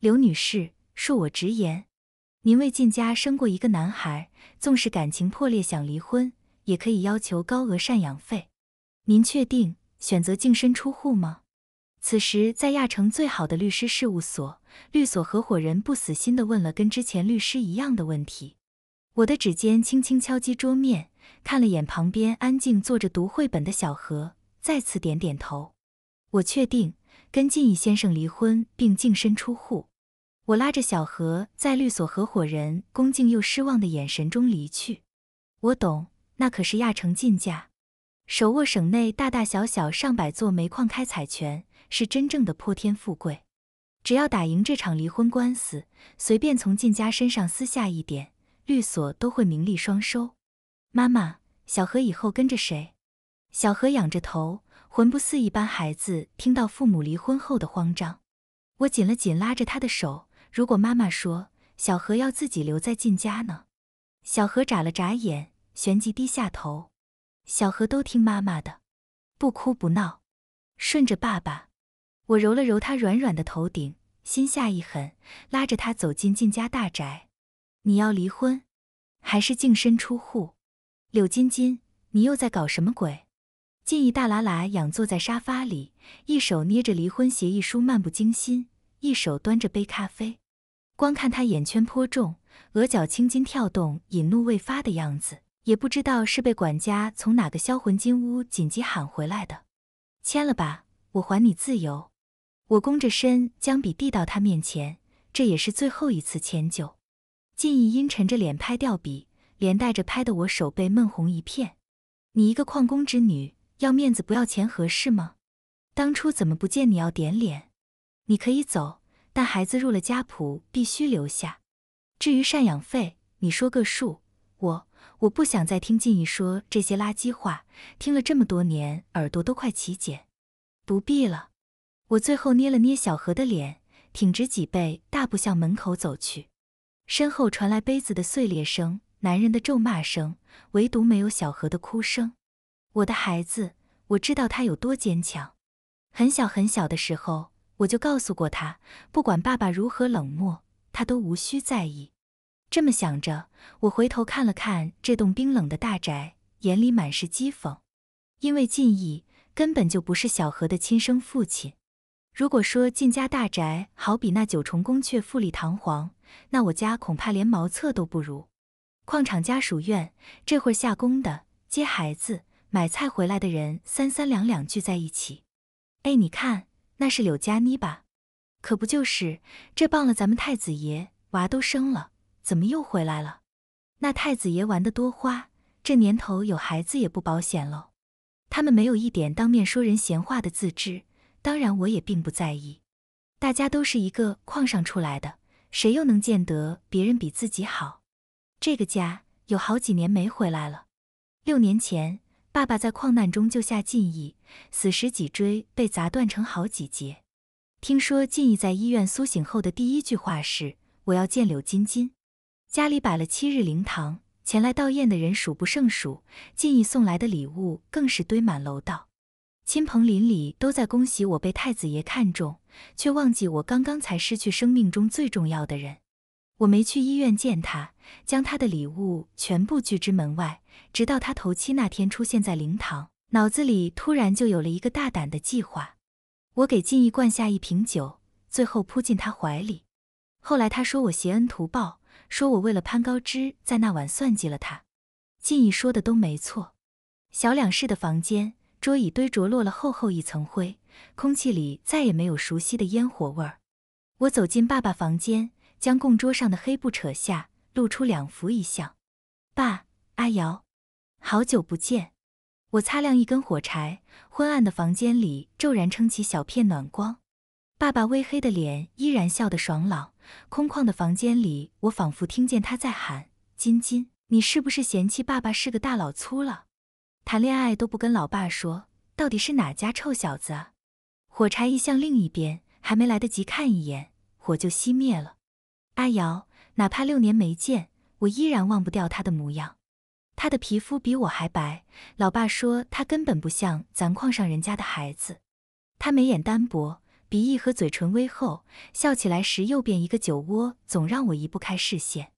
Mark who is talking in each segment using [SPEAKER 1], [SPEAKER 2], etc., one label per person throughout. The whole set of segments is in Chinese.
[SPEAKER 1] 刘女士，恕我直言，您为靳家生过一个男孩，纵使感情破裂想离婚，也可以要求高额赡养费。您确定选择净身出户吗？此时，在亚城最好的律师事务所，律所合伙人不死心的问了跟之前律师一样的问题。我的指尖轻轻敲击桌面，看了眼旁边安静坐着读绘本的小何，再次点点头。我确定跟靳一先生离婚并净身出户。我拉着小何在律所合伙人恭敬又失望的眼神中离去。我懂，那可是亚城晋家，手握省内大大小小上百座煤矿开采权，是真正的泼天富贵。只要打赢这场离婚官司，随便从晋家身上撕下一点，律所都会名利双收。妈妈，小何以后跟着谁？小何仰着头，魂不似一般孩子听到父母离婚后的慌张。我紧了紧拉着他的手。如果妈妈说小何要自己留在靳家呢？小何眨了眨眼，旋即低下头。小何都听妈妈的，不哭不闹，顺着爸爸。我揉了揉他软软的头顶，心下一狠，拉着他走进靳家大宅。你要离婚，还是净身出户？柳金金，你又在搞什么鬼？靳一大拉拉仰坐在沙发里，一手捏着离婚协议书，漫不经心。一手端着杯咖啡，光看他眼圈颇重，额角青筋跳动，引怒未发的样子，也不知道是被管家从哪个销魂金屋紧急喊回来的。签了吧，我还你自由。我弓着身将笔递到他面前，这也是最后一次迁就。靳亦阴沉着脸拍掉笔，连带着拍得我手背闷红一片。你一个矿工之女，要面子不要钱合适吗？当初怎么不见你要点脸？你可以走，但孩子入了家谱，必须留下。至于赡养费，你说个数。我我不想再听进一说这些垃圾话，听了这么多年，耳朵都快起茧。不必了。我最后捏了捏小何的脸，挺直脊背，大步向门口走去。身后传来杯子的碎裂声，男人的咒骂声，唯独没有小何的哭声。我的孩子，我知道他有多坚强。很小很小的时候。我就告诉过他，不管爸爸如何冷漠，他都无需在意。这么想着，我回头看了看这栋冰冷的大宅，眼里满是讥讽。因为晋义根本就不是小何的亲生父亲。如果说靳家大宅好比那九重宫阙，富丽堂皇，那我家恐怕连茅厕都不如。矿场家属院，这会儿下工的、接孩子、买菜回来的人三三两两聚在一起。哎，你看。那是柳佳妮吧？可不就是？这傍了咱们太子爷，娃都生了，怎么又回来了？那太子爷玩的多花，这年头有孩子也不保险喽。他们没有一点当面说人闲话的自制，当然我也并不在意。大家都是一个矿上出来的，谁又能见得别人比自己好？这个家有好几年没回来了，六年前。爸爸在矿难中救下进义，死时脊椎被砸断成好几节。听说进义在医院苏醒后的第一句话是：“我要见柳金金。”家里摆了七日灵堂，前来悼唁的人数不胜数，进义送来的礼物更是堆满楼道。亲朋邻里都在恭喜我被太子爷看中，却忘记我刚刚才失去生命中最重要的人。我没去医院见他，将他的礼物全部拒之门外。直到他头七那天出现在灵堂，脑子里突然就有了一个大胆的计划。我给晋义灌下一瓶酒，最后扑进他怀里。后来他说我携恩图报，说我为了攀高枝，在那晚算计了他。晋义说的都没错。小两室的房间，桌椅堆着落了厚厚一层灰，空气里再也没有熟悉的烟火味儿。我走进爸爸房间。将供桌上的黑布扯下，露出两幅遗像。爸，阿瑶，好久不见。我擦亮一根火柴，昏暗的房间里骤然撑起小片暖光。爸爸微黑的脸依然笑得爽朗。空旷的房间里，我仿佛听见他在喊：“金金，你是不是嫌弃爸爸是个大老粗了？谈恋爱都不跟老爸说，到底是哪家臭小子啊？”火柴移向另一边，还没来得及看一眼，火就熄灭了。阿瑶，哪怕六年没见，我依然忘不掉她的模样。她的皮肤比我还白，老爸说她根本不像咱矿上人家的孩子。她眉眼单薄，鼻翼和嘴唇微厚，笑起来时右边一个酒窝，总让我移不开视线。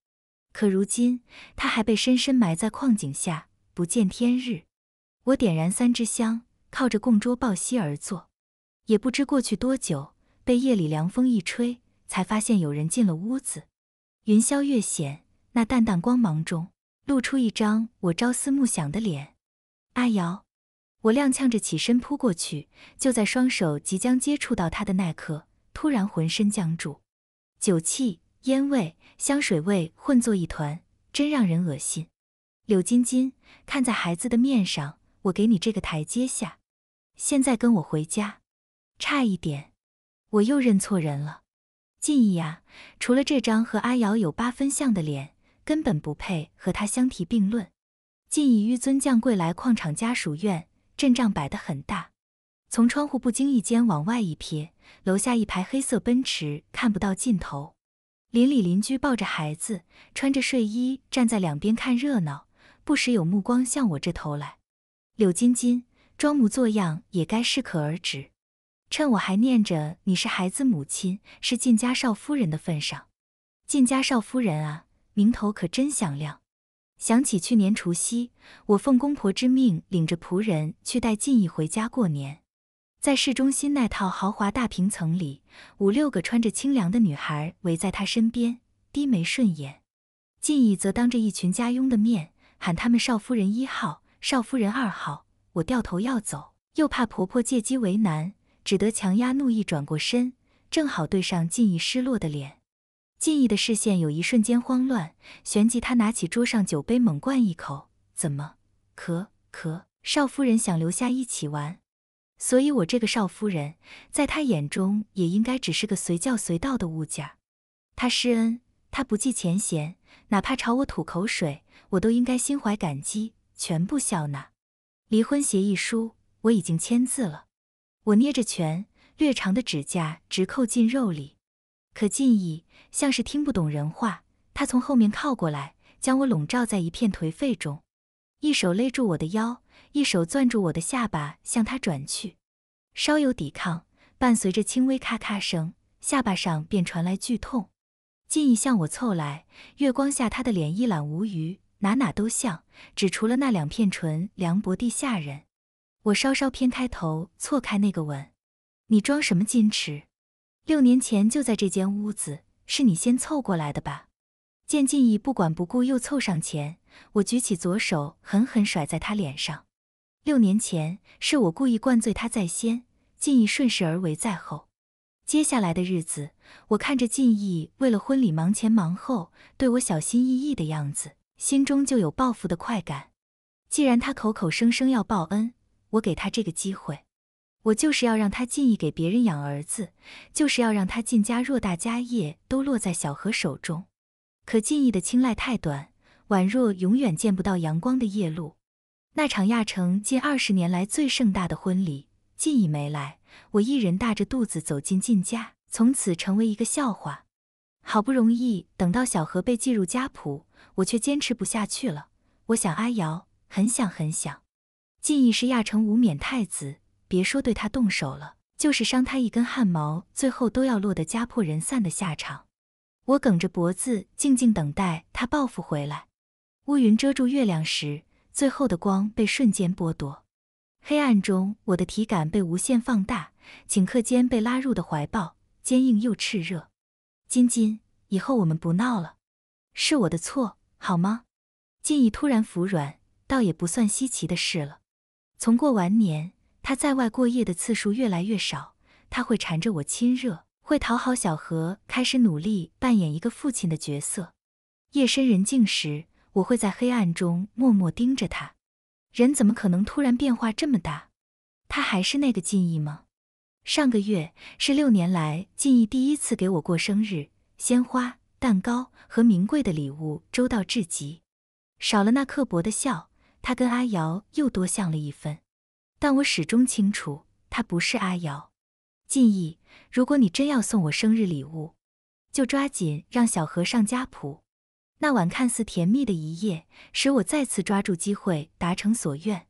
[SPEAKER 1] 可如今，她还被深深埋在矿井下，不见天日。我点燃三支香，靠着供桌抱膝而坐，也不知过去多久，被夜里凉风一吹。才发现有人进了屋子，云霄月显，那淡淡光芒中露出一张我朝思暮想的脸。阿瑶，我踉跄着起身扑过去，就在双手即将接触到他的那刻，突然浑身僵住。酒气、烟味、香水味混作一团，真让人恶心。柳金金，看在孩子的面上，我给你这个台阶下。现在跟我回家。差一点，我又认错人了。晋意呀，除了这张和阿瑶有八分像的脸，根本不配和他相提并论。晋意玉尊降贵来矿场家属院，阵仗摆得很大。从窗户不经意间往外一瞥，楼下一排黑色奔驰看不到尽头。邻里邻居抱着孩子，穿着睡衣站在两边看热闹，不时有目光向我这投来。柳晶晶装模作样也该适可而止。趁我还念着你是孩子母亲是靳家少夫人的份上，靳家少夫人啊，名头可真响亮。想起去年除夕，我奉公婆之命，领着仆人去带靳毅回家过年，在市中心那套豪华大平层里，五六个穿着清凉的女孩围在他身边，低眉顺眼。靳毅则当着一群家佣的面，喊他们少夫人一号、少夫人二号。我掉头要走，又怕婆婆借机为难。只得强压怒意，转过身，正好对上靳逸失落的脸。靳逸的视线有一瞬间慌乱，旋即他拿起桌上酒杯，猛灌一口。怎么？咳咳！少夫人想留下一起玩，所以我这个少夫人，在他眼中也应该只是个随叫随到的物件。他施恩，他不计前嫌，哪怕朝我吐口水，我都应该心怀感激，全部笑纳。离婚协议书我已经签字了。我捏着拳，略长的指甲直扣进肉里。可近义像是听不懂人话，他从后面靠过来，将我笼罩在一片颓废中，一手勒住我的腰，一手攥住我的下巴，向他转去。稍有抵抗，伴随着轻微咔咔声，下巴上便传来剧痛。近义向我凑来，月光下他的脸一览无余，哪哪都像，只除了那两片唇，凉薄地下人。我稍稍偏开头，错开那个吻。你装什么矜持？六年前就在这间屋子，是你先凑过来的吧？见靳亦不管不顾又凑上前，我举起左手，狠狠甩在他脸上。六年前是我故意灌醉他在先，靳亦顺势而为在后。接下来的日子，我看着靳亦为了婚礼忙前忙后，对我小心翼翼的样子，心中就有报复的快感。既然他口口声声要报恩，我给他这个机会，我就是要让他进一给别人养儿子，就是要让他进家偌大家业都落在小何手中。可进一的青睐太短，宛若永远见不到阳光的夜路。那场亚城近二十年来最盛大的婚礼，进一没来，我一人大着肚子走进进家，从此成为一个笑话。好不容易等到小何被记入家谱，我却坚持不下去了。我想阿瑶，很想很想。晋义是亚城无冕太子，别说对他动手了，就是伤他一根汗毛，最后都要落得家破人散的下场。我梗着脖子，静静等待他报复回来。乌云遮住月亮时，最后的光被瞬间剥夺。黑暗中，我的体感被无限放大，顷刻间被拉入的怀抱，坚硬又炽热。金金，以后我们不闹了，是我的错，好吗？晋义突然服软，倒也不算稀奇的事了。从过完年，他在外过夜的次数越来越少。他会缠着我亲热，会讨好小何，开始努力扮演一个父亲的角色。夜深人静时，我会在黑暗中默默盯着他。人怎么可能突然变化这么大？他还是那个晋义吗？上个月是六年来晋义第一次给我过生日，鲜花、蛋糕和名贵的礼物周到至极，少了那刻薄的笑。他跟阿瑶又多像了一分，但我始终清楚，他不是阿瑶。晋义，如果你真要送我生日礼物，就抓紧让小和尚家谱。那晚看似甜蜜的一夜，使我再次抓住机会达成所愿。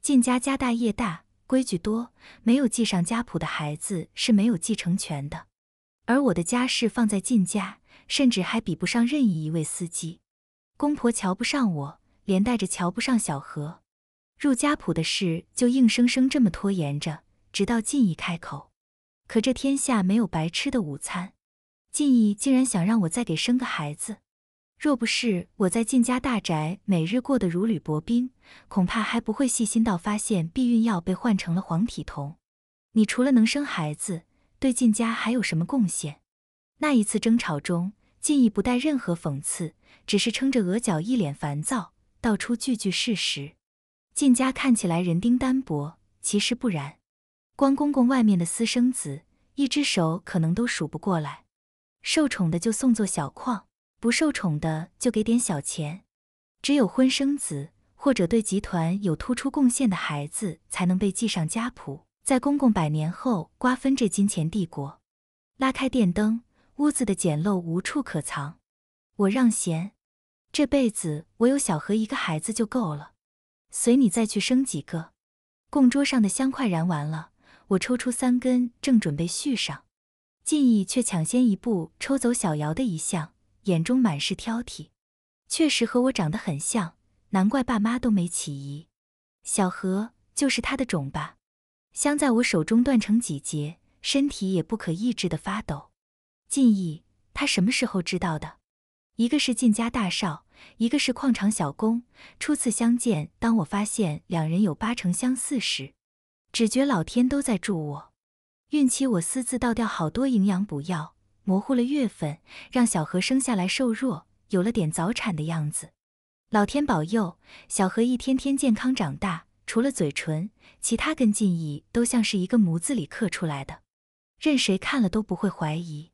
[SPEAKER 1] 晋家家大业大，规矩多，没有记上家谱的孩子是没有继承权的。而我的家世放在晋家，甚至还比不上任意一位司机。公婆瞧不上我。连带着瞧不上小何，入家谱的事就硬生生这么拖延着，直到进义开口。可这天下没有白吃的午餐，进义竟然想让我再给生个孩子。若不是我在晋家大宅每日过得如履薄冰，恐怕还不会细心到发现避孕药被换成了黄体酮。你除了能生孩子，对晋家还有什么贡献？那一次争吵中，进义不带任何讽刺，只是撑着额角，一脸烦躁。道出句句事实。靳家看起来人丁单薄，其实不然。光公公外面的私生子，一只手可能都数不过来。受宠的就送做小矿，不受宠的就给点小钱。只有婚生子或者对集团有突出贡献的孩子，才能被记上家谱，在公公百年后瓜分这金钱帝国。拉开电灯，屋子的简陋无处可藏。我让贤。这辈子我有小何一个孩子就够了，随你再去生几个。供桌上的香快燃完了，我抽出三根，正准备续上，晋义却抢先一步抽走小瑶的遗像，眼中满是挑剔。确实和我长得很像，难怪爸妈都没起疑。小何就是他的种吧？香在我手中断成几节，身体也不可抑制的发抖。晋义，他什么时候知道的？一个是晋家大少。一个是矿场小工，初次相见，当我发现两人有八成相似时，只觉老天都在助我。孕期我私自倒掉好多营养补药，模糊了月份，让小何生下来瘦弱，有了点早产的样子。老天保佑，小何一天天健康长大，除了嘴唇，其他跟晋义都像是一个模子里刻出来的，任谁看了都不会怀疑。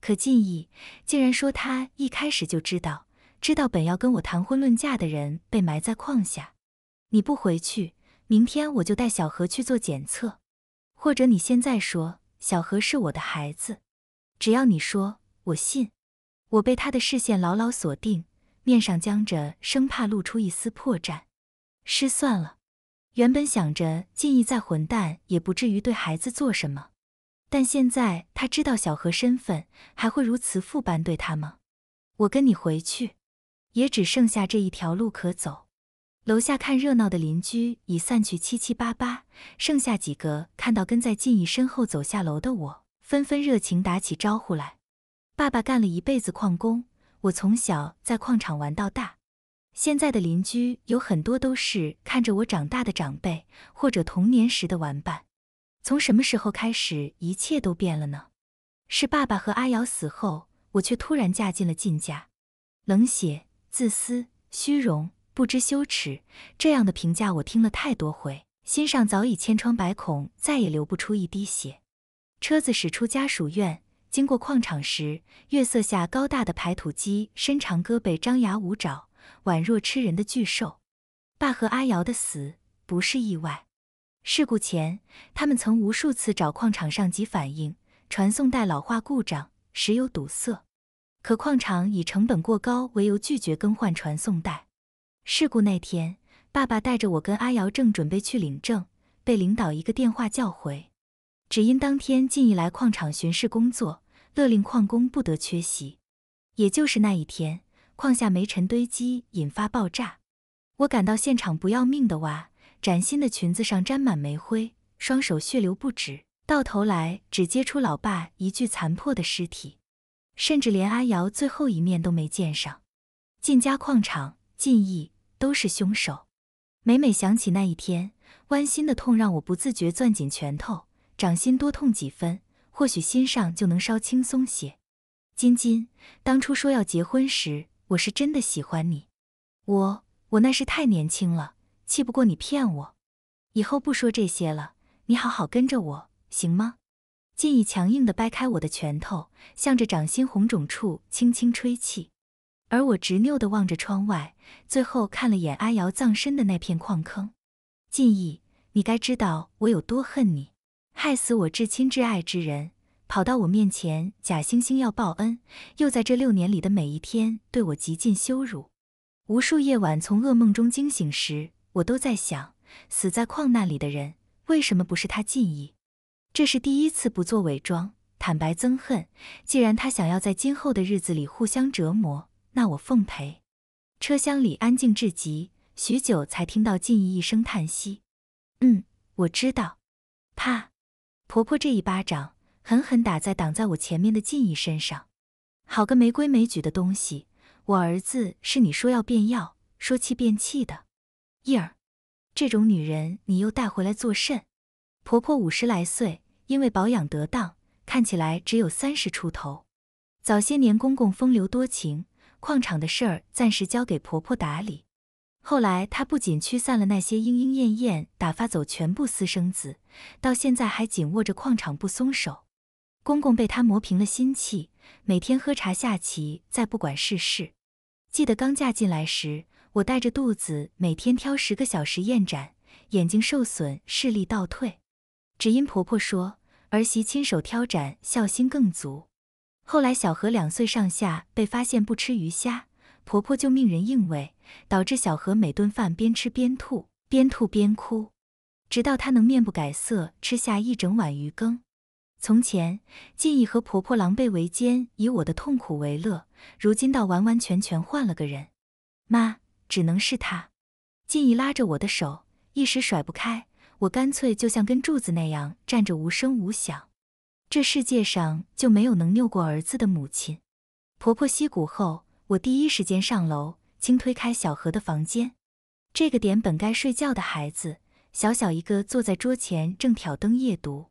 [SPEAKER 1] 可晋义竟然说他一开始就知道。知道本要跟我谈婚论嫁的人被埋在矿下，你不回去，明天我就带小何去做检测，或者你现在说小何是我的孩子，只要你说我信。我被他的视线牢牢锁定，面上僵着，生怕露出一丝破绽。失算了，原本想着进义再混蛋也不至于对孩子做什么，但现在他知道小何身份，还会如慈父般对他吗？我跟你回去。也只剩下这一条路可走。楼下看热闹的邻居已散去七七八八，剩下几个看到跟在晋义身后走下楼的我，纷纷热情打起招呼来。爸爸干了一辈子矿工，我从小在矿场玩到大，现在的邻居有很多都是看着我长大的长辈或者童年时的玩伴。从什么时候开始，一切都变了呢？是爸爸和阿瑶死后，我却突然嫁进了靳家，冷血。自私、虚荣、不知羞耻，这样的评价我听了太多回，心上早已千疮百孔，再也流不出一滴血。车子驶出家属院，经过矿场时，月色下高大的排土机伸长胳膊，张牙舞爪，宛若吃人的巨兽。爸和阿瑶的死不是意外，事故前他们曾无数次找矿场上级反映，传送带老化故障、时有堵塞。可矿场以成本过高为由拒绝更换传送带。事故那天，爸爸带着我跟阿瑶正准备去领证，被领导一个电话叫回，只因当天进一来矿场巡视工作，勒令矿工不得缺席。也就是那一天，矿下煤尘堆积引发爆炸，我赶到现场不要命的挖，崭新的裙子上沾满煤灰，双手血流不止，到头来只揭出老爸一具残破的尸体。甚至连阿瑶最后一面都没见上，晋家矿场、晋义都是凶手。每每想起那一天，剜心的痛让我不自觉攥紧拳头，掌心多痛几分，或许心上就能稍轻松些。金金，当初说要结婚时，我是真的喜欢你。我我那是太年轻了，气不过你骗我。以后不说这些了，你好好跟着我，行吗？晋义强硬地掰开我的拳头，向着掌心红肿处轻轻吹气，而我执拗地望着窗外，最后看了眼阿瑶葬身的那片矿坑。晋义，你该知道我有多恨你！害死我至亲至爱之人，跑到我面前假惺惺要报恩，又在这六年里的每一天对我极尽羞辱。无数夜晚从噩梦中惊醒时，我都在想：死在矿难里的人为什么不是他？晋义。这是第一次不做伪装，坦白憎恨。既然他想要在今后的日子里互相折磨，那我奉陪。车厢里安静至极，许久才听到静怡一声叹息。嗯，我知道。啪！婆婆这一巴掌狠狠打在挡在我前面的静怡身上。好个没规没矩的东西！我儿子是你说要变药，说气变气的。叶儿，这种女人你又带回来作甚？婆婆五十来岁。因为保养得当，看起来只有三十出头。早些年公公风流多情，矿场的事儿暂时交给婆婆打理。后来她不仅驱散了那些莺莺燕燕，打发走全部私生子，到现在还紧握着矿场不松手。公公被她磨平了心气，每天喝茶下棋，再不管世事。记得刚嫁进来时，我带着肚子，每天挑十个小时验盏，眼睛受损，视力倒退，只因婆婆说。儿媳亲手挑斩，孝心更足。后来小何两岁上下被发现不吃鱼虾，婆婆就命人硬喂，导致小何每顿饭边吃边吐，边吐边哭，直到他能面不改色吃下一整碗鱼羹。从前，静怡和婆婆狼狈为奸，以我的痛苦为乐；如今，倒完完全全换了个人。妈，只能是他。静怡拉着我的手，一时甩不开。我干脆就像根柱子那样站着，无声无响。这世界上就没有能拗过儿子的母亲。婆婆息鼓后，我第一时间上楼，轻推开小何的房间。这个点本该睡觉的孩子，小小一个坐在桌前，正挑灯夜读。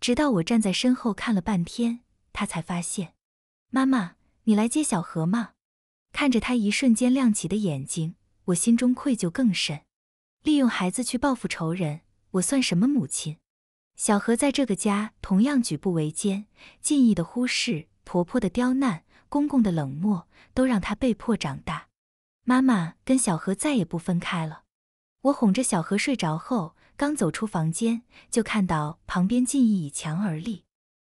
[SPEAKER 1] 直到我站在身后看了半天，他才发现：“妈妈，你来接小何嘛？”看着他一瞬间亮起的眼睛，我心中愧疚更甚，利用孩子去报复仇人。我算什么母亲？小何在这个家同样举步维艰，近意的忽视，婆婆的刁难，公公的冷漠，都让他被迫长大。妈妈跟小何再也不分开了。我哄着小何睡着后，刚走出房间，就看到旁边近意倚墙而立。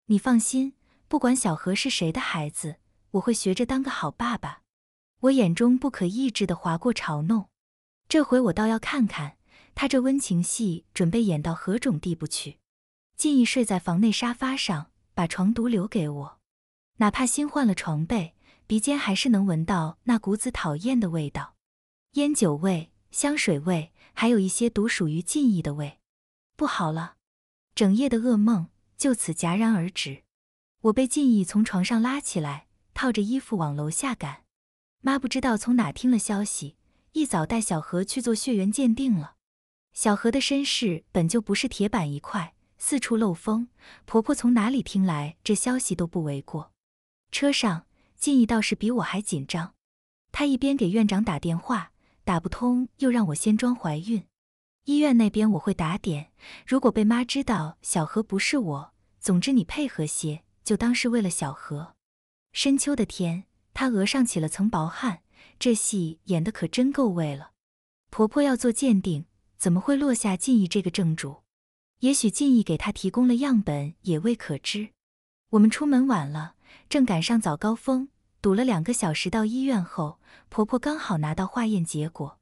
[SPEAKER 1] 你放心，不管小何是谁的孩子，我会学着当个好爸爸。我眼中不可抑制的划过嘲弄，这回我倒要看看。他这温情戏准备演到何种地步去？晋一睡在房内沙发上，把床独留给我，哪怕新换了床被，鼻尖还是能闻到那股子讨厌的味道，烟酒味、香水味，还有一些独属于进义的味。不好了！整夜的噩梦就此戛然而止。我被进义从床上拉起来，套着衣服往楼下赶。妈不知道从哪听了消息，一早带小何去做血缘鉴定了。小何的身世本就不是铁板一块，四处漏风，婆婆从哪里听来这消息都不为过。车上，进一倒是比我还紧张，她一边给院长打电话，打不通，又让我先装怀孕。医院那边我会打点，如果被妈知道小何不是我，总之你配合些，就当是为了小何。深秋的天，她额上起了层薄汗，这戏演得可真够味了。婆婆要做鉴定。怎么会落下晋义这个正主？也许晋义给他提供了样本，也未可知。我们出门晚了，正赶上早高峰，堵了两个小时。到医院后，婆婆刚好拿到化验结果。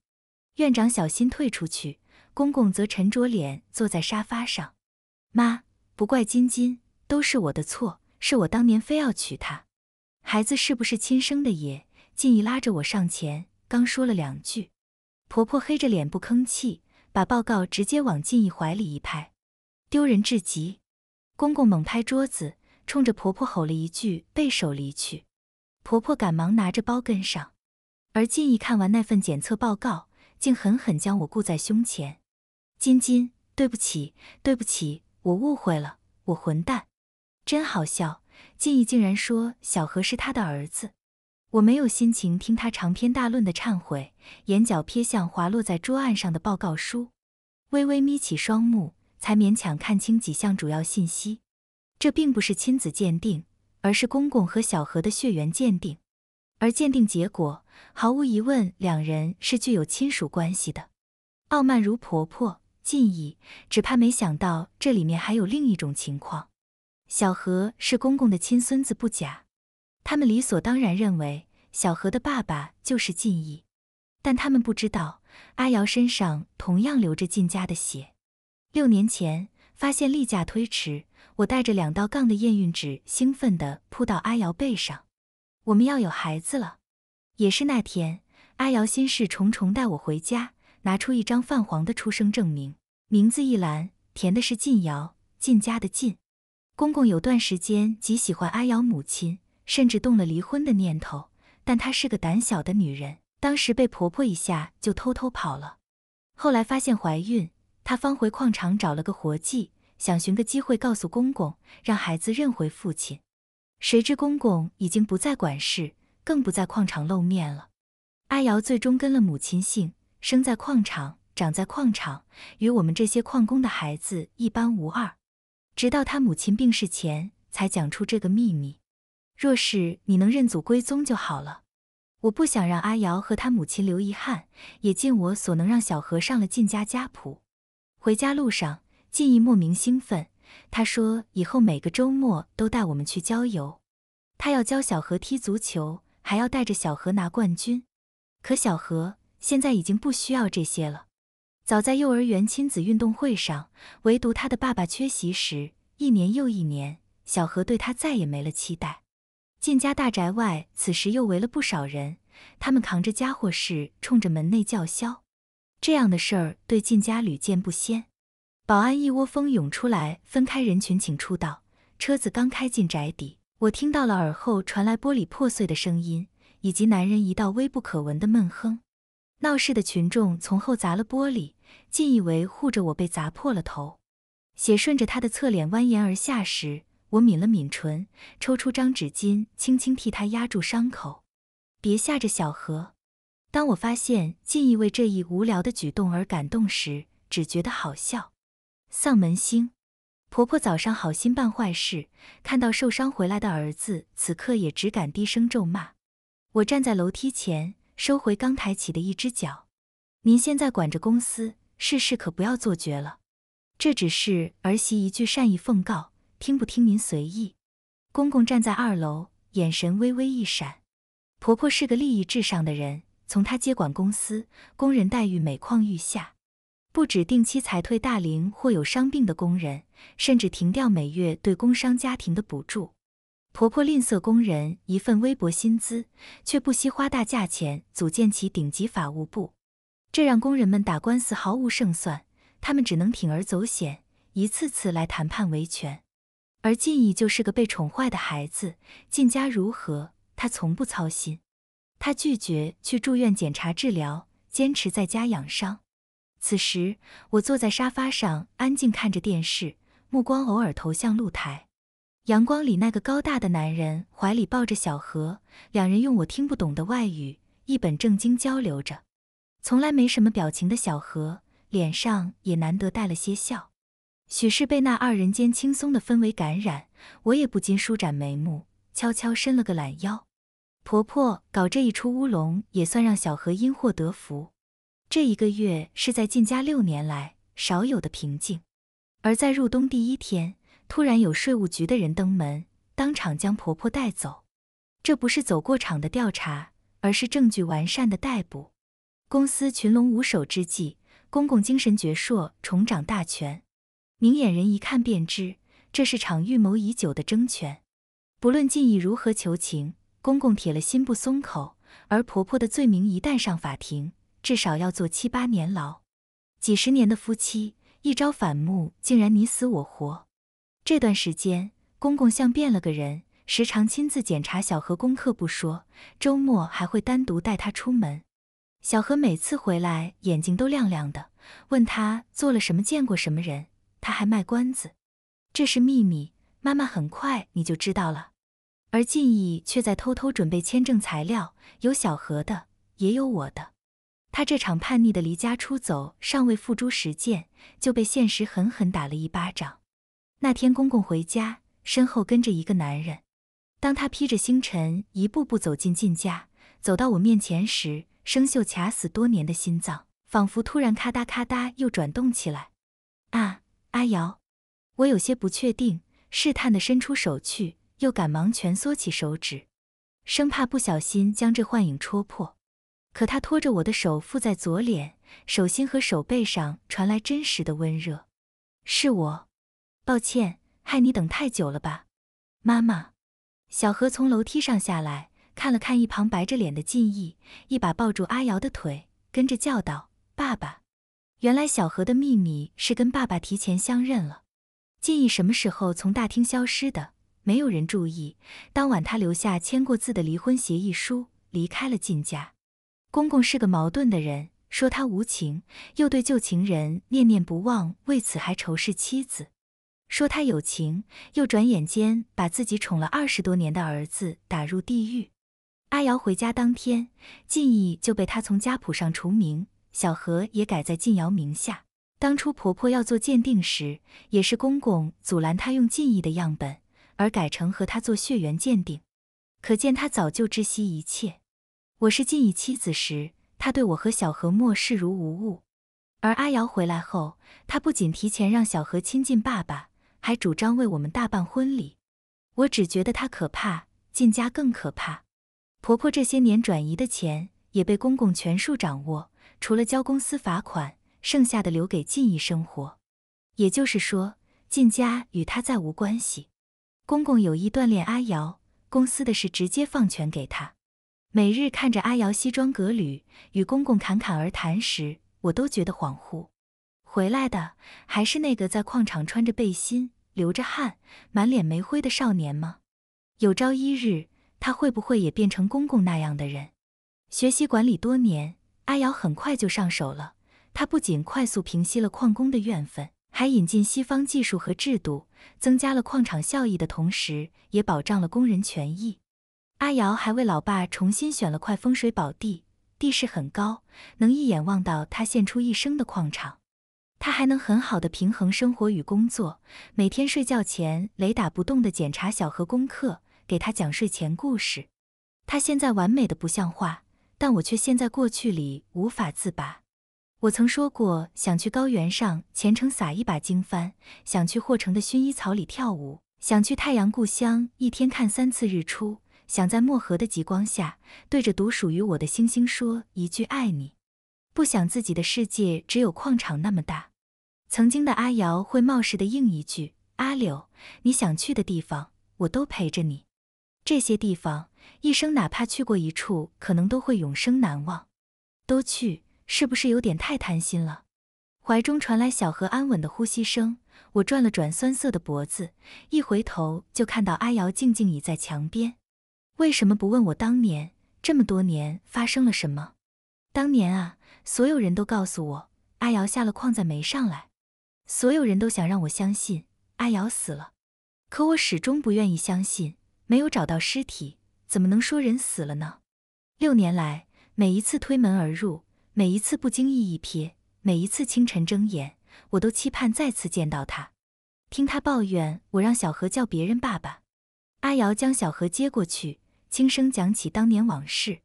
[SPEAKER 1] 院长小心退出去，公公则沉着脸坐在沙发上。妈，不怪金金，都是我的错，是我当年非要娶她。孩子是不是亲生的也？晋义拉着我上前，刚说了两句，婆婆黑着脸不吭气。把报告直接往静怡怀里一拍，丢人至极。公公猛拍桌子，冲着婆婆吼了一句，背手离去。婆婆赶忙拿着包跟上。而静怡看完那份检测报告，竟狠狠将我顾在胸前：“金金，对不起，对不起，我误会了，我混蛋，真好笑。”静怡竟然说小何是他的儿子。我没有心情听他长篇大论的忏悔，眼角瞥向滑落在桌案上的报告书，微微眯起双目，才勉强看清几项主要信息。这并不是亲子鉴定，而是公公和小何的血缘鉴定，而鉴定结果毫无疑问，两人是具有亲属关系的。傲慢如婆婆，近意，只怕没想到这里面还有另一种情况。小何是公公的亲孙子不假。他们理所当然认为小何的爸爸就是晋义，但他们不知道阿瑶身上同样流着晋家的血。六年前发现例假推迟，我带着两道杠的验孕纸，兴奋地扑到阿瑶背上，我们要有孩子了。也是那天，阿瑶心事重重，带我回家，拿出一张泛黄的出生证明，名字一栏填的是晋瑶，晋家的晋。公公有段时间极喜欢阿瑶母亲。甚至动了离婚的念头，但她是个胆小的女人，当时被婆婆一下就偷偷跑了。后来发现怀孕，她方回矿场找了个活计，想寻个机会告诉公公，让孩子认回父亲。谁知公公已经不再管事，更不在矿场露面了。阿瑶最终跟了母亲姓，生在矿场，长在矿场，与我们这些矿工的孩子一般无二。直到他母亲病逝前，才讲出这个秘密。若是你能认祖归宗就好了，我不想让阿瑶和他母亲留遗憾，也尽我所能让小何上了靳家家谱。回家路上，靳毅莫名兴奋，他说以后每个周末都带我们去郊游，他要教小何踢足球，还要带着小何拿冠军。可小何现在已经不需要这些了。早在幼儿园亲子运动会上，唯独他的爸爸缺席时，一年又一年，小何对他再也没了期待。靳家大宅外，此时又围了不少人，他们扛着家伙事，冲着门内叫嚣。这样的事儿对靳家屡见不鲜。保安一窝蜂涌出来，分开人群，请出道。车子刚开进宅底，我听到了耳后传来玻璃破碎的声音，以及男人一道微不可闻的闷哼。闹事的群众从后砸了玻璃，靳以为护着我被砸破了头，血顺着他的侧脸蜿蜒而下时。我抿了抿唇，抽出张纸巾，轻轻替他压住伤口。别吓着小何。当我发现靳亦为这一无聊的举动而感动时，只觉得好笑。丧门星，婆婆早上好心办坏事，看到受伤回来的儿子，此刻也只敢低声咒骂。我站在楼梯前，收回刚抬起的一只脚。您现在管着公司，事事可不要做绝了。这只是儿媳一句善意奉告。听不听您随意，公公站在二楼，眼神微微一闪。婆婆是个利益至上的人，从她接管公司，工人待遇每况愈下，不止定期裁退大龄或有伤病的工人，甚至停掉每月对工伤家庭的补助。婆婆吝啬工人一份微薄薪资，却不惜花大价钱组建起顶级法务部，这让工人们打官司毫无胜算，他们只能铤而走险，一次次来谈判维权。而静怡就是个被宠坏的孩子，晋家如何，他从不操心。他拒绝去住院检查治疗，坚持在家养伤。此时，我坐在沙发上，安静看着电视，目光偶尔投向露台。阳光里，那个高大的男人怀里抱着小何，两人用我听不懂的外语一本正经交流着。从来没什么表情的小何，脸上也难得带了些笑。许是被那二人间轻松的氛围感染，我也不禁舒展眉目，悄悄伸了个懒腰。婆婆搞这一出乌龙，也算让小何因祸得福。这一个月是在进家六年来少有的平静，而在入冬第一天，突然有税务局的人登门，当场将婆婆带走。这不是走过场的调查，而是证据完善的逮捕。公司群龙无首之际，公公精神矍铄，重掌大权。明眼人一看便知，这是场预谋已久的争权。不论晋义如何求情，公公铁了心不松口。而婆婆的罪名一旦上法庭，至少要坐七八年牢。几十年的夫妻，一朝反目，竟然你死我活。这段时间，公公像变了个人，时常亲自检查小何功课不说，周末还会单独带他出门。小何每次回来，眼睛都亮亮的，问他做了什么，见过什么人。他还卖关子，这是秘密，妈妈很快你就知道了。而晋义却在偷偷准备签证材料，有小何的，也有我的。他这场叛逆的离家出走尚未付诸实践，就被现实狠狠打了一巴掌。那天公公回家，身后跟着一个男人。当他披着星辰一步步走进晋家，走到我面前时，生锈卡死多年的心脏仿佛突然咔嗒咔嗒又转动起来，啊！阿瑶，我有些不确定，试探的伸出手去，又赶忙蜷缩起手指，生怕不小心将这幻影戳破。可他拖着我的手，覆在左脸，手心和手背上传来真实的温热。是我，抱歉，害你等太久了吧？妈妈，小何从楼梯上下来，看了看一旁白着脸的晋义，一把抱住阿瑶的腿，跟着叫道：“爸爸。”原来小何的秘密是跟爸爸提前相认了。晋义什么时候从大厅消失的？没有人注意。当晚他留下签过字的离婚协议书，离开了靳家。公公是个矛盾的人，说他无情，又对旧情人念念不忘，为此还仇视妻子，说他有情，又转眼间把自己宠了二十多年的儿子打入地狱。阿瑶回家当天，靳义就被他从家谱上除名。小何也改在晋瑶名下。当初婆婆要做鉴定时，也是公公阻拦她用晋义的样本，而改成和她做血缘鉴定。可见他早就知悉一切。我是晋义妻子时，他对我和小何漠视如无物；而阿瑶回来后，他不仅提前让小何亲近爸爸，还主张为我们大办婚礼。我只觉得她可怕，晋家更可怕。婆婆这些年转移的钱也被公公全数掌握。除了交公司罚款，剩下的留给晋义生活。也就是说，进家与他再无关系。公公有意锻炼阿瑶，公司的事直接放权给他。每日看着阿瑶西装革履，与公公侃侃而谈时，我都觉得恍惚。回来的还是那个在矿场穿着背心、流着汗、满脸煤灰的少年吗？有朝一日，他会不会也变成公公那样的人？学习管理多年。阿瑶很快就上手了，他不仅快速平息了矿工的怨愤，还引进西方技术和制度，增加了矿场效益的同时，也保障了工人权益。阿瑶还为老爸重新选了块风水宝地，地势很高，能一眼望到他献出一生的矿场。他还能很好的平衡生活与工作，每天睡觉前雷打不动的检查小何功课，给他讲睡前故事。他现在完美的不像话。但我却陷在过去里无法自拔。我曾说过，想去高原上虔诚撒一把经幡，想去霍城的薰衣草里跳舞，想去太阳故乡一天看三次日出，想在漠河的极光下对着独属于我的星星说一句“爱你”。不想自己的世界只有矿场那么大。曾经的阿瑶会冒失地应一句：“阿柳，你想去的地方，我都陪着你。”这些地方。一生哪怕去过一处，可能都会永生难忘。都去，是不是有点太贪心了？怀中传来小何安稳的呼吸声，我转了转酸涩的脖子，一回头就看到阿瑶静静倚在墙边。为什么不问我当年这么多年发生了什么？当年啊，所有人都告诉我阿瑶下了矿再没上来，所有人都想让我相信阿瑶死了，可我始终不愿意相信，没有找到尸体。怎么能说人死了呢？六年来，每一次推门而入，每一次不经意一瞥，每一次清晨睁眼，我都期盼再次见到他，听他抱怨我让小何叫别人爸爸。阿瑶将小何接过去，轻声讲起当年往事。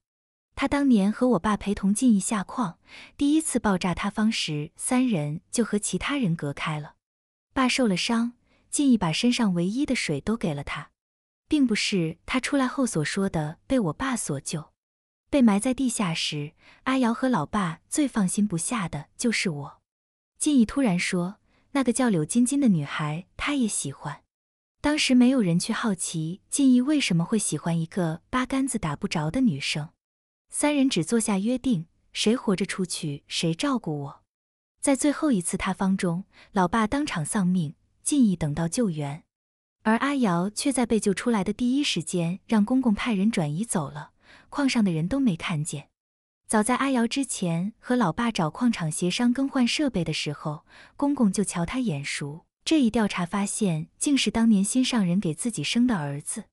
[SPEAKER 1] 他当年和我爸陪同进义下矿，第一次爆炸塌方时，三人就和其他人隔开了。爸受了伤，进义把身上唯一的水都给了他。并不是他出来后所说的被我爸所救，被埋在地下时，阿瑶和老爸最放心不下的就是我。晋义突然说：“那个叫柳晶晶的女孩，他也喜欢。”当时没有人去好奇晋义为什么会喜欢一个八竿子打不着的女生。三人只坐下约定：谁活着出去，谁照顾我。在最后一次塌方中，老爸当场丧命，晋义等到救援。而阿瑶却在被救出来的第一时间，让公公派人转移走了，矿上的人都没看见。早在阿瑶之前和老爸找矿场协商更换设备的时候，公公就瞧他眼熟。这一调查发现，竟是当年心上人给自己生的儿子。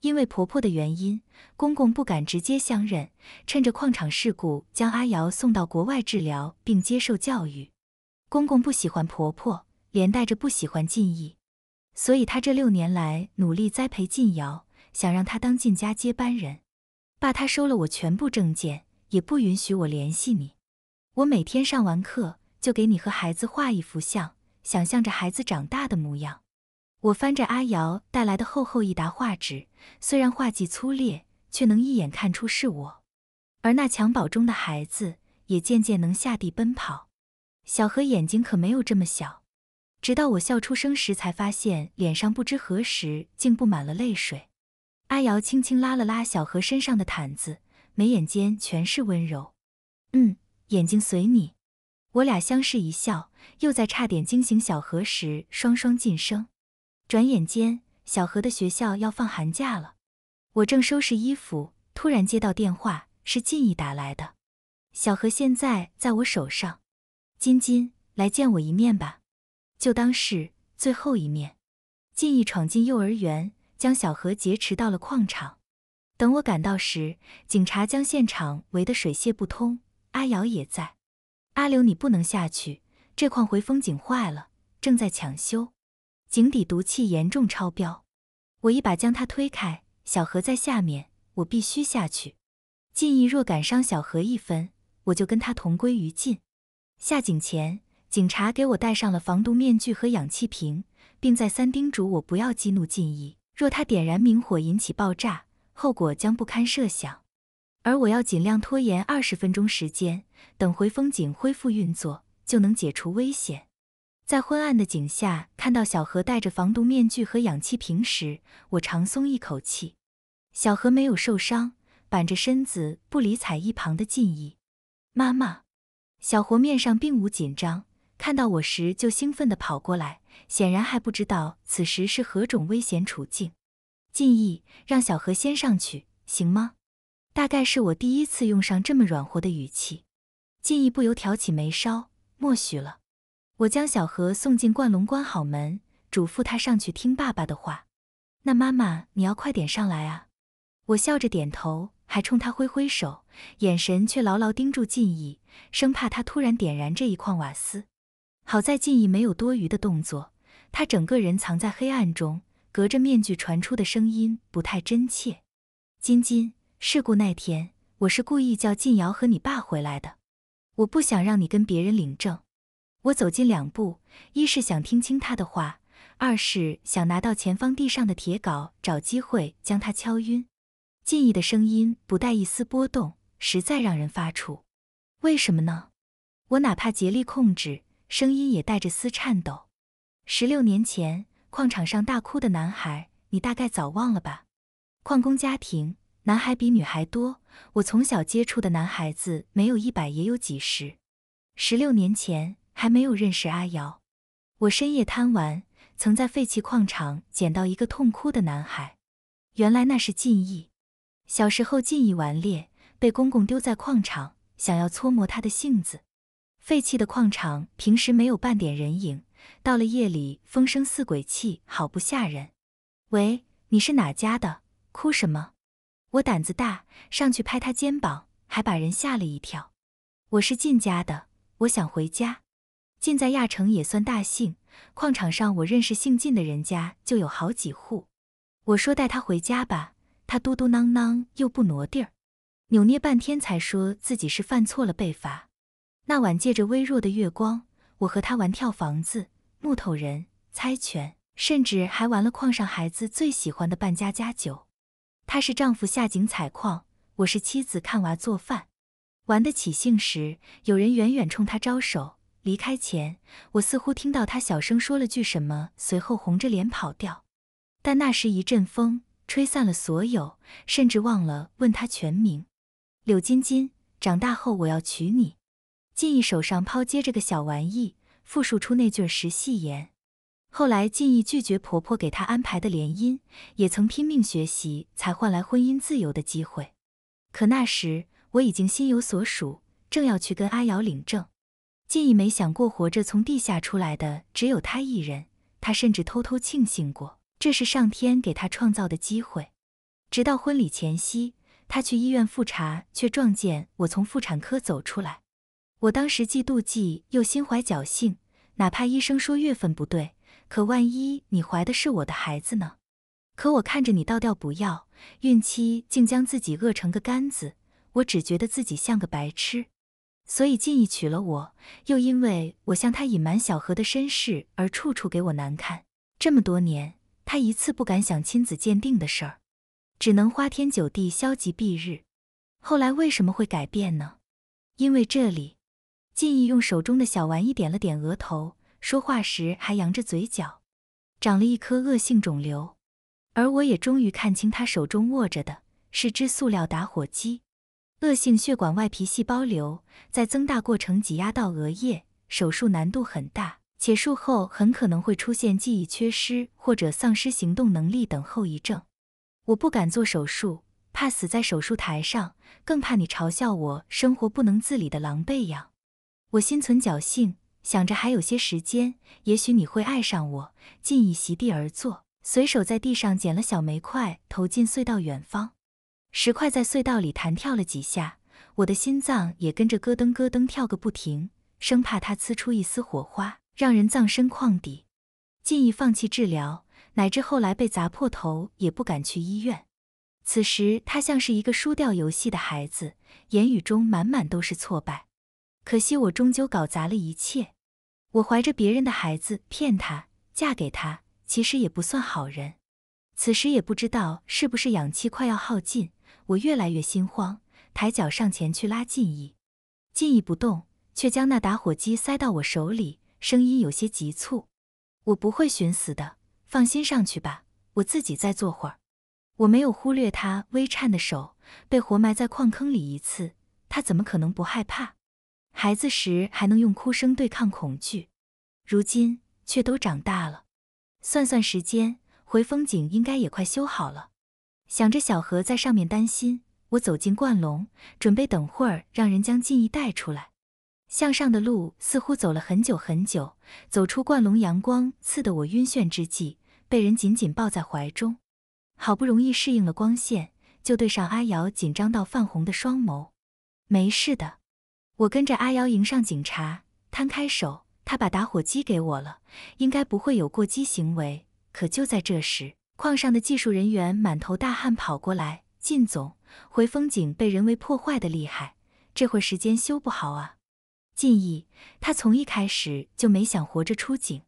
[SPEAKER 1] 因为婆婆的原因，公公不敢直接相认，趁着矿场事故将阿瑶送到国外治疗并接受教育。公公不喜欢婆婆，连带着不喜欢晋义。所以，他这六年来努力栽培晋瑶，想让他当晋家接班人。爸，他收了我全部证件，也不允许我联系你。我每天上完课就给你和孩子画一幅像，想象着孩子长大的模样。我翻着阿瑶带来的厚厚一沓画纸，虽然画技粗劣，却能一眼看出是我。而那襁褓中的孩子也渐渐能下地奔跑。小何眼睛可没有这么小。直到我笑出声时，才发现脸上不知何时竟布满了泪水。阿瑶轻轻拉了拉小何身上的毯子，眉眼间全是温柔。嗯，眼睛随你。我俩相视一笑，又在差点惊醒小何时双双噤声。转眼间，小何的学校要放寒假了。我正收拾衣服，突然接到电话，是晋义打来的。小何现在在我手上，金金，来见我一面吧。就当是最后一面。进一闯进幼儿园，将小何劫持到了矿场。等我赶到时，警察将现场围得水泄不通。阿瑶也在。阿刘，你不能下去，这矿回风井坏了，正在抢修，井底毒气严重超标。我一把将他推开。小何在下面，我必须下去。进义若敢伤小何一分，我就跟他同归于尽。下井前。警察给我戴上了防毒面具和氧气瓶，并再三叮嘱我不要激怒晋义，若他点燃明火引起爆炸，后果将不堪设想。而我要尽量拖延二十分钟时间，等回风井恢复运作，就能解除危险。在昏暗的井下看到小何戴着防毒面具和氧气瓶时，我长松一口气。小何没有受伤，板着身子不理睬一旁的晋义。妈妈，小何面上并无紧张。看到我时就兴奋地跑过来，显然还不知道此时是何种危险处境。进义，让小何先上去，行吗？大概是我第一次用上这么软和的语气。进义不由挑起眉梢，默许了。我将小何送进灌龙关好门，嘱咐他上去听爸爸的话。那妈妈，你要快点上来啊！我笑着点头，还冲他挥挥手，眼神却牢牢盯住晋义，生怕他突然点燃这一筐瓦斯。好在晋义没有多余的动作，他整个人藏在黑暗中，隔着面具传出的声音不太真切。金金，事故那天，我是故意叫晋瑶和你爸回来的，我不想让你跟别人领证。我走近两步，一是想听清他的话，二是想拿到前方地上的铁镐，找机会将他敲晕。晋义的声音不带一丝波动，实在让人发怵。为什么呢？我哪怕竭力控制。声音也带着丝颤抖。十六年前，矿场上大哭的男孩，你大概早忘了吧？矿工家庭，男孩比女孩多。我从小接触的男孩子，没有一百也有几十。十六年前还没有认识阿瑶。我深夜贪玩，曾在废弃矿场捡到一个痛哭的男孩。原来那是晋义。小时候，晋义顽劣，被公公丢在矿场，想要搓磨他的性子。废弃的矿场平时没有半点人影，到了夜里，风声似鬼泣，好不吓人。喂，你是哪家的？哭什么？我胆子大，上去拍他肩膀，还把人吓了一跳。我是靳家的，我想回家。靳在亚城也算大姓，矿场上我认识姓靳的人家就有好几户。我说带他回家吧，他嘟嘟囔囔又不挪地儿，扭捏半天才说自己是犯错了被罚。那晚借着微弱的月光，我和他玩跳房子、木头人、猜拳，甚至还玩了矿上孩子最喜欢的扮家家酒。他是丈夫下井采矿，我是妻子看娃做饭。玩得起兴时，有人远远冲他招手。离开前，我似乎听到他小声说了句什么，随后红着脸跑掉。但那时一阵风吹散了所有，甚至忘了问他全名。柳金金，长大后我要娶你。晋义手上抛接着个小玩意，复述出那句儿时戏言。后来晋义拒绝婆婆给他安排的联姻，也曾拼命学习，才换来婚姻自由的机会。可那时我已经心有所属，正要去跟阿瑶领证。晋义没想过活着从地下出来的只有他一人，他甚至偷偷庆幸过这是上天给他创造的机会。直到婚礼前夕，他去医院复查，却撞见我从妇产科走出来。我当时既妒忌又心怀侥幸，哪怕医生说月份不对，可万一你怀的是我的孩子呢？可我看着你倒掉不要，孕期竟将自己饿成个干子，我只觉得自己像个白痴。所以进意娶了我，又因为我向他隐瞒小何的身世而处处给我难堪。这么多年，他一次不敢想亲子鉴定的事儿，只能花天酒地、消极避日。后来为什么会改变呢？因为这里。晋义用手中的小玩意点了点额头，说话时还扬着嘴角。长了一颗恶性肿瘤，而我也终于看清他手中握着的是只塑料打火机。恶性血管外皮细胞瘤在增大过程挤压到额叶，手术难度很大，且术后很可能会出现记忆缺失或者丧失行动能力等后遗症。我不敢做手术，怕死在手术台上，更怕你嘲笑我生活不能自理的狼狈样。我心存侥幸，想着还有些时间，也许你会爱上我。靳义席地而坐，随手在地上捡了小煤块，投进隧道远方。石块在隧道里弹跳了几下，我的心脏也跟着咯噔咯噔跳个不停，生怕它呲出一丝火花，让人葬身矿底。靳义放弃治疗，乃至后来被砸破头，也不敢去医院。此时他像是一个输掉游戏的孩子，言语中满满都是挫败。可惜我终究搞砸了一切，我怀着别人的孩子骗他，嫁给他，其实也不算好人。此时也不知道是不是氧气快要耗尽，我越来越心慌，抬脚上前去拉静义，静义不动，却将那打火机塞到我手里，声音有些急促：“我不会寻死的，放心上去吧，我自己再坐会儿。”我没有忽略他微颤的手，被活埋在矿坑里一次，他怎么可能不害怕？孩子时还能用哭声对抗恐惧，如今却都长大了。算算时间，回风景应该也快修好了。想着小何在上面担心，我走进灌笼，准备等会儿让人将记忆带出来。向上的路似乎走了很久很久，走出灌笼，阳光刺得我晕眩之际，被人紧紧抱在怀中。好不容易适应了光线，就对上阿瑶紧张到泛红的双眸。“没事的。”我跟着阿瑶迎上警察，摊开手，他把打火机给我了，应该不会有过激行为。可就在这时，矿上的技术人员满头大汗跑过来：“靳总，回风井被人为破坏的厉害，这会时间修不好啊。”靳毅，他从一开始就没想活着出井。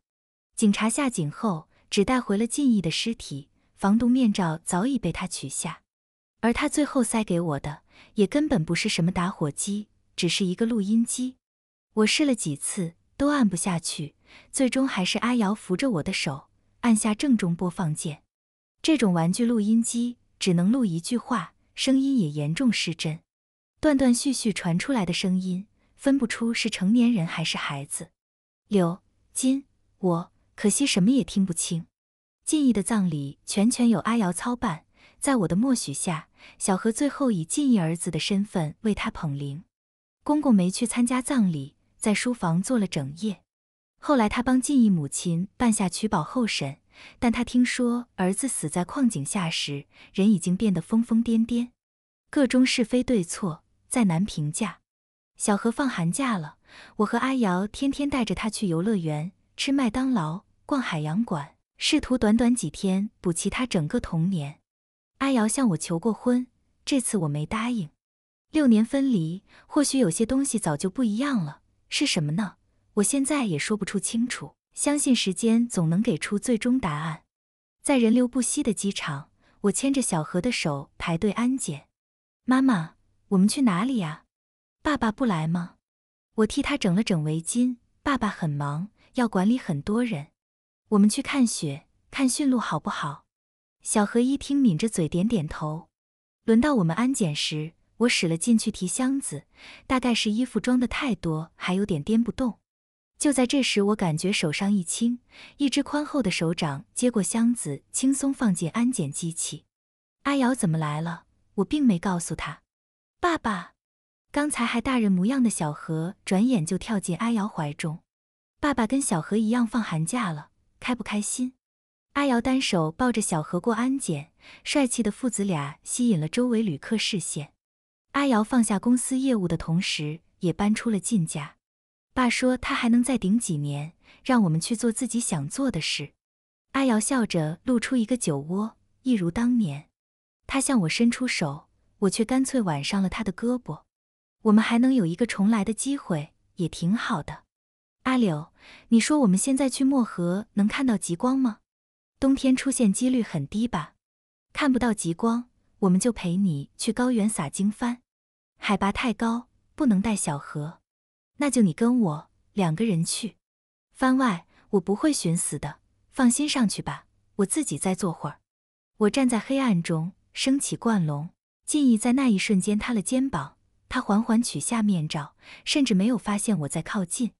[SPEAKER 1] 警察下井后，只带回了靳毅的尸体，防毒面罩早已被他取下，而他最后塞给我的，也根本不是什么打火机。只是一个录音机，我试了几次都按不下去，最终还是阿瑶扶着我的手按下正中播放键。这种玩具录音机只能录一句话，声音也严重失真，断断续续传出来的声音分不出是成年人还是孩子。柳金，我可惜什么也听不清。进义的葬礼全权由阿瑶操办，在我的默许下，小何最后以进义儿子的身份为他捧灵。公公没去参加葬礼，在书房坐了整夜。后来他帮晋义母亲办下取保候审，但他听说儿子死在矿井下时，人已经变得疯疯癫癫。各中是非对错，再难评价。小何放寒假了，我和阿瑶天天带着他去游乐园、吃麦当劳、逛海洋馆，试图短短几天补齐他整个童年。阿瑶向我求过婚，这次我没答应。六年分离，或许有些东西早就不一样了，是什么呢？我现在也说不出清楚。相信时间总能给出最终答案。在人流不息的机场，我牵着小何的手排队安检。妈妈，我们去哪里呀？爸爸不来吗？我替他整了整围巾。爸爸很忙，要管理很多人。我们去看雪，看驯鹿好不好？小何一听，抿着嘴点点头。轮到我们安检时。我使了进去提箱子，大概是衣服装的太多，还有点掂不动。就在这时，我感觉手上一轻，一只宽厚的手掌接过箱子，轻松放进安检机器。阿瑶怎么来了？我并没告诉他。爸爸，刚才还大人模样的小何，转眼就跳进阿瑶怀中。爸爸跟小何一样放寒假了，开不开心？阿瑶单手抱着小何过安检，帅气的父子俩吸引了周围旅客视线。阿瑶放下公司业务的同时，也搬出了晋家。爸说他还能再顶几年，让我们去做自己想做的事。阿瑶笑着露出一个酒窝，一如当年。他向我伸出手，我却干脆挽上了他的胳膊。我们还能有一个重来的机会，也挺好的。阿柳，你说我们现在去漠河能看到极光吗？冬天出现几率很低吧？看不到极光，我们就陪你去高原撒经幡。海拔太高，不能带小何，那就你跟我两个人去。番外，我不会寻死的，放心上去吧，我自己再坐会儿。我站在黑暗中，升起冠龙。近意在那一瞬间塌了肩膀，他缓缓取下面罩，甚至没有发现我在靠近。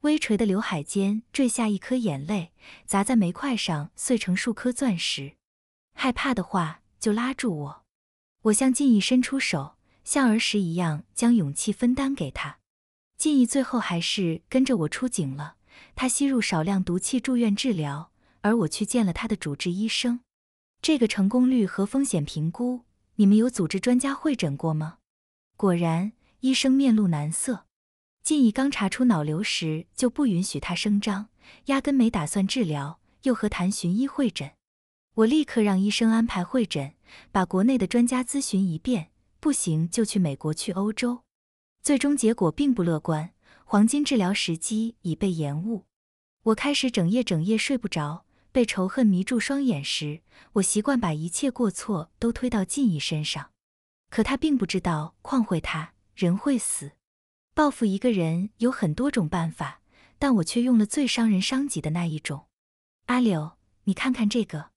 [SPEAKER 1] 微垂的刘海间坠下一颗眼泪，砸在煤块上碎成数颗钻石。害怕的话就拉住我。我向静意伸出手。像儿时一样，将勇气分担给他。进义最后还是跟着我出警了。他吸入少量毒气，住院治疗，而我去见了他的主治医生。这个成功率和风险评估，你们有组织专家会诊过吗？果然，医生面露难色。进义刚查出脑瘤时，就不允许他声张，压根没打算治疗，又何谈寻医会诊？我立刻让医生安排会诊，把国内的专家咨询一遍。不行就去美国，去欧洲。最终结果并不乐观，黄金治疗时机已被延误。我开始整夜整夜睡不着，被仇恨迷住双眼时，我习惯把一切过错都推到静怡身上。可他并不知道旷会他人会死。报复一个人有很多种办法，但我却用了最伤人伤己的那一种。阿柳，你看看这个。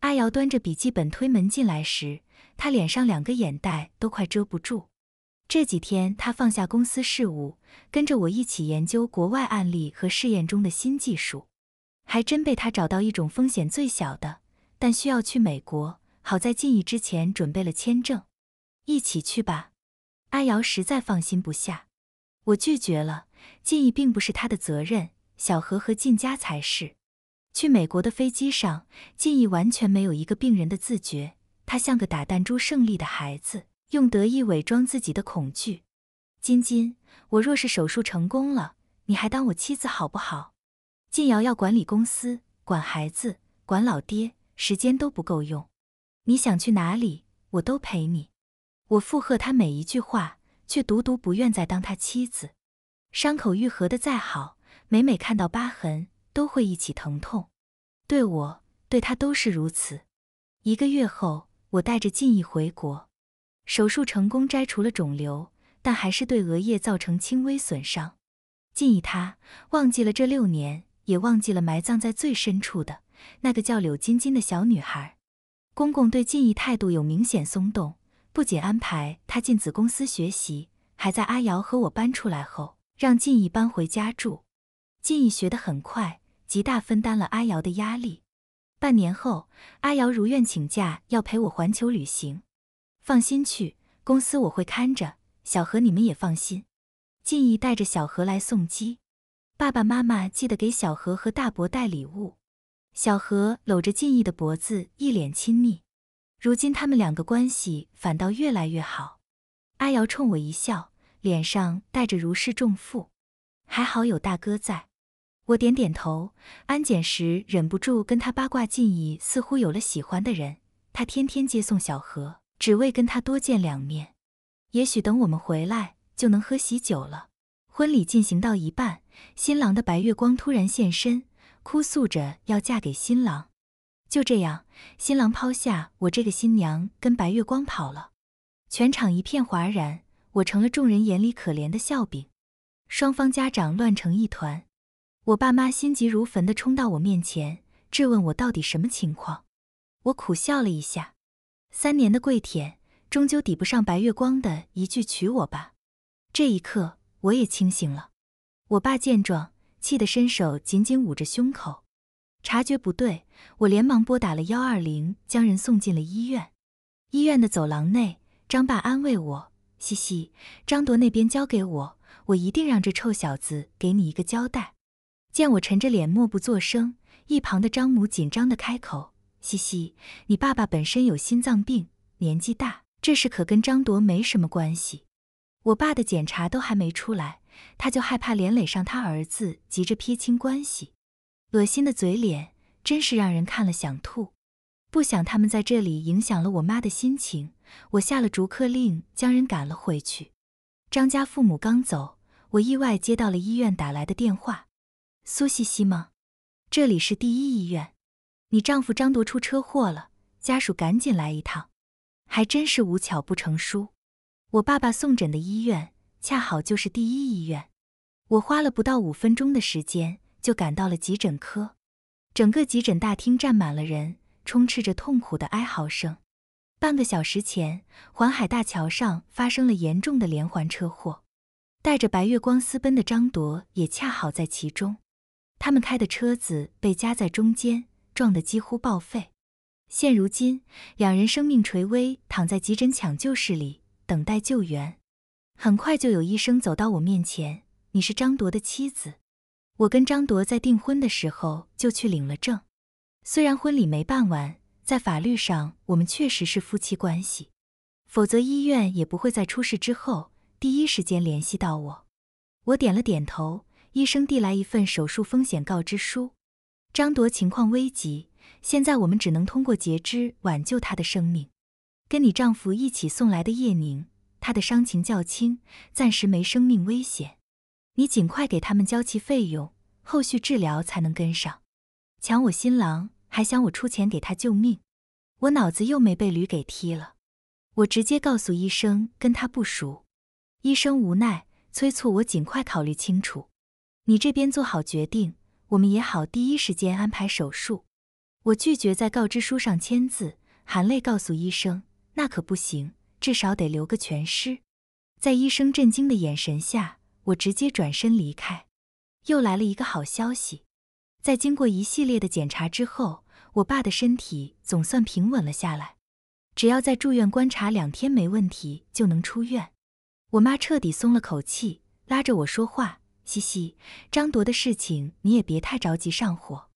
[SPEAKER 1] 阿瑶端着笔记本推门进来时。他脸上两个眼袋都快遮不住。这几天他放下公司事务，跟着我一起研究国外案例和试验中的新技术，还真被他找到一种风险最小的，但需要去美国。好在进义之前准备了签证，一起去吧。阿瑶实在放心不下，我拒绝了。进义并不是他的责任，小何和进家才是。去美国的飞机上，进义完全没有一个病人的自觉。他像个打弹珠胜利的孩子，用得意伪装自己的恐惧。金金，我若是手术成功了，你还当我妻子好不好？晋瑶要管理公司，管孩子，管老爹，时间都不够用。你想去哪里，我都陪你。我附和他每一句话，却独独不愿再当他妻子。伤口愈合的再好，每每看到疤痕，都会忆起疼痛。对我，对他都是如此。一个月后。我带着晋意回国，手术成功摘除了肿瘤，但还是对额叶造成轻微损伤。晋意他忘记了这六年，也忘记了埋葬在最深处的那个叫柳晶晶的小女孩。公公对晋意态度有明显松动，不仅安排他进子公司学习，还在阿瑶和我搬出来后，让晋意搬回家住。晋意学得很快，极大分担了阿瑶的压力。半年后，阿瑶如愿请假要陪我环球旅行，放心去，公司我会看着。小何你们也放心。晋义带着小何来送机，爸爸妈妈记得给小何和大伯带礼物。小何搂着晋义的脖子，一脸亲昵。如今他们两个关系反倒越来越好。阿瑶冲我一笑，脸上带着如释重负，还好有大哥在。我点点头，安检时忍不住跟他八卦，近怡似乎有了喜欢的人，他天天接送小何，只为跟他多见两面。也许等我们回来就能喝喜酒了。婚礼进行到一半，新郎的白月光突然现身，哭诉着要嫁给新郎。就这样，新郎抛下我这个新娘跟白月光跑了，全场一片哗然，我成了众人眼里可怜的笑柄。双方家长乱成一团。我爸妈心急如焚的冲到我面前，质问我到底什么情况。我苦笑了一下，三年的跪舔终究抵不上白月光的一句娶我吧。这一刻，我也清醒了。我爸见状，气得伸手紧紧捂着胸口。察觉不对，我连忙拨打了幺二零，将人送进了医院。医院的走廊内，张爸安慰我：“嘻嘻，张铎那边交给我，我一定让这臭小子给你一个交代。”见我沉着脸，默不作声，一旁的张母紧张的开口：“嘻嘻，你爸爸本身有心脏病，年纪大，这事可跟张铎没什么关系。我爸的检查都还没出来，他就害怕连累上他儿子，急着撇清关系。恶心的嘴脸，真是让人看了想吐。不想他们在这里影响了我妈的心情，我下了逐客令，将人赶了回去。张家父母刚走，我意外接到了医院打来的电话。”苏西西吗？这里是第一医院，你丈夫张铎出车祸了，家属赶紧来一趟。还真是无巧不成书，我爸爸送诊的医院恰好就是第一医院。我花了不到五分钟的时间就赶到了急诊科，整个急诊大厅站满了人，充斥着痛苦的哀嚎声。半个小时前，环海大桥上发生了严重的连环车祸，带着白月光私奔的张铎也恰好在其中。他们开的车子被夹在中间，撞得几乎报废。现如今，两人生命垂危，躺在急诊抢救室里等待救援。很快就有医生走到我面前：“你是张铎的妻子？我跟张铎在订婚的时候就去领了证，虽然婚礼没办完，在法律上我们确实是夫妻关系。否则，医院也不会在出事之后第一时间联系到我。”我点了点头。医生递来一份手术风险告知书，张铎情况危急，现在我们只能通过截肢挽救他的生命。跟你丈夫一起送来的叶宁，他的伤情较轻，暂时没生命危险。你尽快给他们交齐费用，后续治疗才能跟上。抢我新郎，还想我出钱给他救命？我脑子又没被驴给踢了。我直接告诉医生，跟他不熟。医生无奈，催促我尽快考虑清楚。你这边做好决定，我们也好第一时间安排手术。我拒绝在告知书上签字，含泪告诉医生：“那可不行，至少得留个全尸。”在医生震惊的眼神下，我直接转身离开。又来了一个好消息，在经过一系列的检查之后，我爸的身体总算平稳了下来，只要在住院观察两天没问题，就能出院。我妈彻底松了口气，拉着我说话。嘻嘻，张铎的事情你也别太着急上火，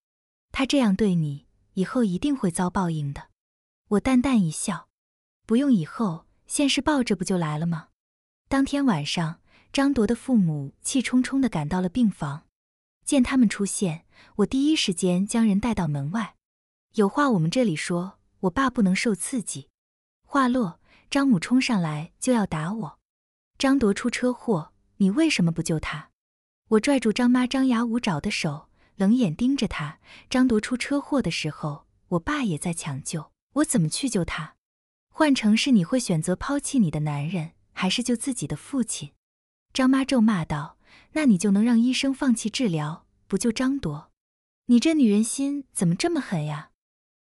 [SPEAKER 1] 他这样对你，以后一定会遭报应的。我淡淡一笑，不用以后，现世报这不就来了吗？当天晚上，张铎的父母气冲冲的赶到了病房，见他们出现，我第一时间将人带到门外，有话我们这里说，我爸不能受刺激。话落，张母冲上来就要打我，张铎出车祸，你为什么不救他？我拽住张妈张牙舞爪的手，冷眼盯着她。张铎出车祸的时候，我爸也在抢救，我怎么去救他？换成是你会选择抛弃你的男人，还是救自己的父亲？张妈咒骂道：“那你就能让医生放弃治疗，不救张铎？你这女人心怎么这么狠呀？”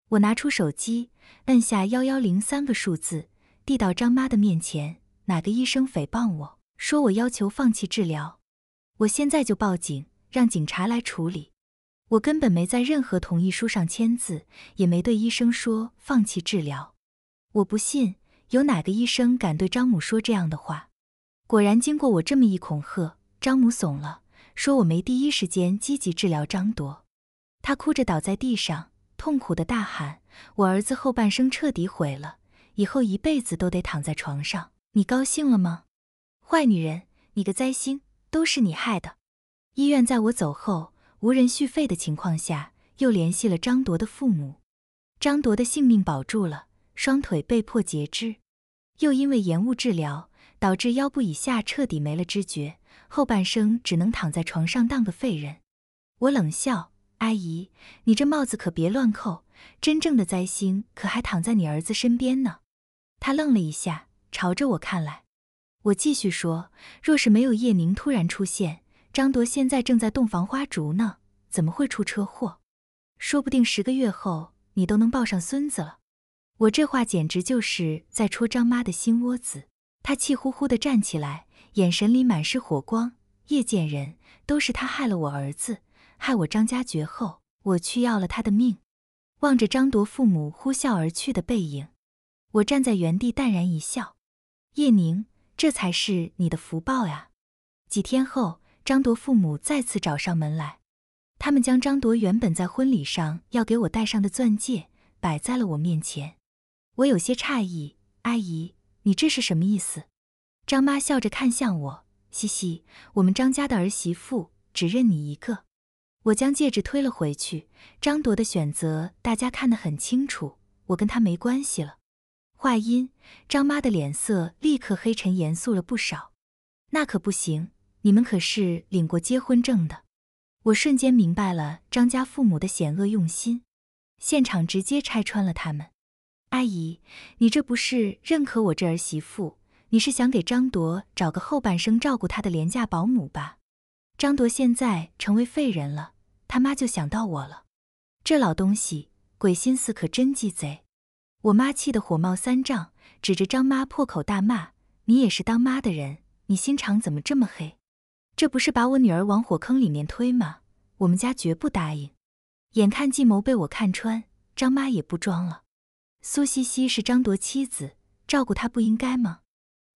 [SPEAKER 1] 我拿出手机，按下幺幺零三个数字，递到张妈的面前：“哪个医生诽谤我说我要求放弃治疗？”我现在就报警，让警察来处理。我根本没在任何同意书上签字，也没对医生说放弃治疗。我不信，有哪个医生敢对张母说这样的话？果然，经过我这么一恐吓，张母怂了，说我没第一时间积极治疗张铎。他哭着倒在地上，痛苦的大喊：“我儿子后半生彻底毁了，以后一辈子都得躺在床上。”你高兴了吗？坏女人，你个灾星！都是你害的！医院在我走后无人续费的情况下，又联系了张铎的父母，张铎的性命保住了，双腿被迫截肢，又因为延误治疗，导致腰部以下彻底没了知觉，后半生只能躺在床上当个废人。我冷笑：“阿姨，你这帽子可别乱扣，真正的灾星可还躺在你儿子身边呢。”她愣了一下，朝着我看来。我继续说，若是没有叶宁突然出现，张铎现在正在洞房花烛呢，怎么会出车祸？说不定十个月后你都能抱上孙子了。我这话简直就是在戳张妈的心窝子，她气呼呼地站起来，眼神里满是火光。叶贱人，都是他害了我儿子，害我张家绝后，我去要了他的命！望着张铎父母呼啸而去的背影，我站在原地淡然一笑。叶宁。这才是你的福报呀！几天后，张铎父母再次找上门来，他们将张铎原本在婚礼上要给我戴上的钻戒摆在了我面前。我有些诧异：“阿姨，你这是什么意思？”张妈笑着看向我：“嘻嘻，我们张家的儿媳妇只认你一个。”我将戒指推了回去：“张铎的选择，大家看得很清楚，我跟他没关系了。”话音，张妈的脸色立刻黑沉，严肃了不少。那可不行，你们可是领过结婚证的。我瞬间明白了张家父母的险恶用心，现场直接拆穿了他们。阿姨，你这不是认可我这儿媳妇，你是想给张铎找个后半生照顾他的廉价保姆吧？张铎现在成为废人了，他妈就想到我了。这老东西，鬼心思可真鸡贼。我妈气得火冒三丈，指着张妈破口大骂：“你也是当妈的人，你心肠怎么这么黑？这不是把我女儿往火坑里面推吗？我们家绝不答应！”眼看计谋被我看穿，张妈也不装了：“苏西西是张铎妻子，照顾他不应该吗？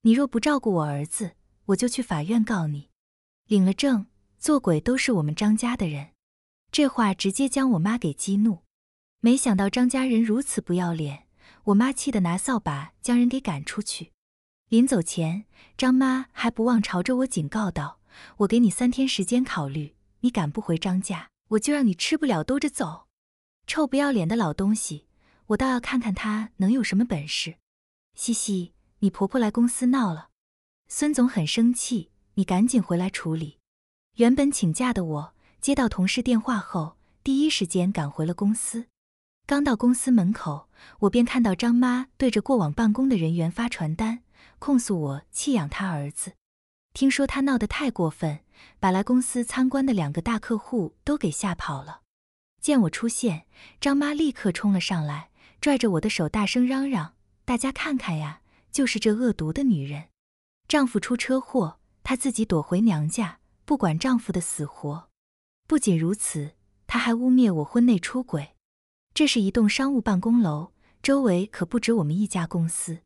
[SPEAKER 1] 你若不照顾我儿子，我就去法院告你！领了证，做鬼都是我们张家的人。”这话直接将我妈给激怒，没想到张家人如此不要脸。我妈气得拿扫把将人给赶出去，临走前，张妈还不忘朝着我警告道：“我给你三天时间考虑，你赶不回张家，我就让你吃不了兜着走。”臭不要脸的老东西，我倒要看看他能有什么本事。嘻嘻，你婆婆来公司闹了，孙总很生气，你赶紧回来处理。原本请假的我，接到同事电话后，第一时间赶回了公司。刚到公司门口，我便看到张妈对着过往办公的人员发传单，控诉我弃养她儿子。听说她闹得太过分，把来公司参观的两个大客户都给吓跑了。见我出现，张妈立刻冲了上来，拽着我的手大声嚷嚷：“大家看看呀，就是这恶毒的女人！丈夫出车祸，她自己躲回娘家，不管丈夫的死活。不仅如此，她还污蔑我婚内出轨。”这是一栋商务办公楼，周围可不止我们一家公司。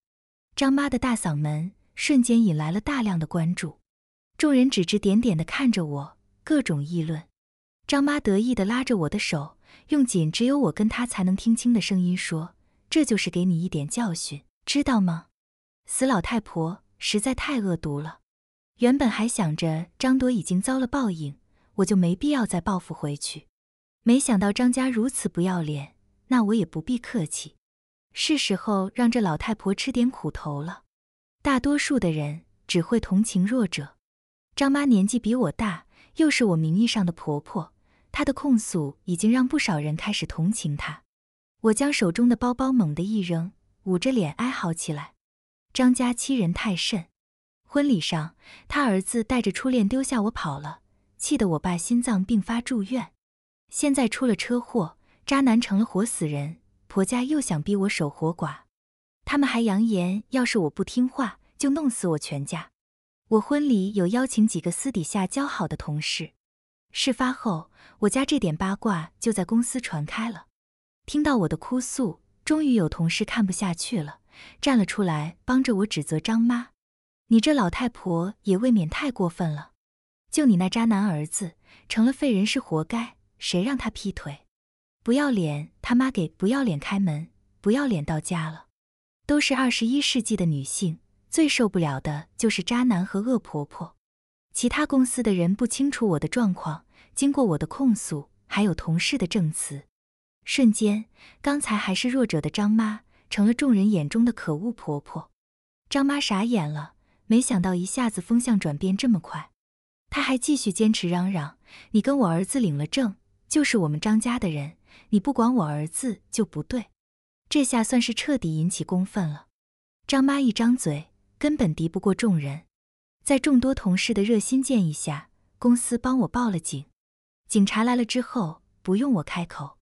[SPEAKER 1] 张妈的大嗓门瞬间引来了大量的关注，众人指指点点地看着我，各种议论。张妈得意地拉着我的手，用仅只有我跟她才能听清的声音说：“这就是给你一点教训，知道吗？”死老太婆实在太恶毒了。原本还想着张朵已经遭了报应，我就没必要再报复回去，没想到张家如此不要脸。那我也不必客气，是时候让这老太婆吃点苦头了。大多数的人只会同情弱者。张妈年纪比我大，又是我名义上的婆婆，她的控诉已经让不少人开始同情她。我将手中的包包猛地一扔，捂着脸哀嚎起来。张家欺人太甚！婚礼上，他儿子带着初恋丢下我跑了，气得我爸心脏病发住院。现在出了车祸。渣男成了活死人，婆家又想逼我守活寡，他们还扬言，要是我不听话，就弄死我全家。我婚礼有邀请几个私底下交好的同事，事发后，我家这点八卦就在公司传开了。听到我的哭诉，终于有同事看不下去了，站了出来帮着我指责张妈：“你这老太婆也未免太过分了，就你那渣男儿子成了废人是活该，谁让他劈腿？”不要脸，他妈给不要脸开门，不要脸到家了。都是二十一世纪的女性，最受不了的就是渣男和恶婆婆。其他公司的人不清楚我的状况，经过我的控诉，还有同事的证词，瞬间，刚才还是弱者的张妈成了众人眼中的可恶婆婆。张妈傻眼了，没想到一下子风向转变这么快。她还继续坚持嚷嚷：“你跟我儿子领了证，就是我们张家的人。”你不管我儿子就不对，这下算是彻底引起公愤了。张妈一张嘴，根本敌不过众人。在众多同事的热心建议下，公司帮我报了警。警察来了之后，不用我开口，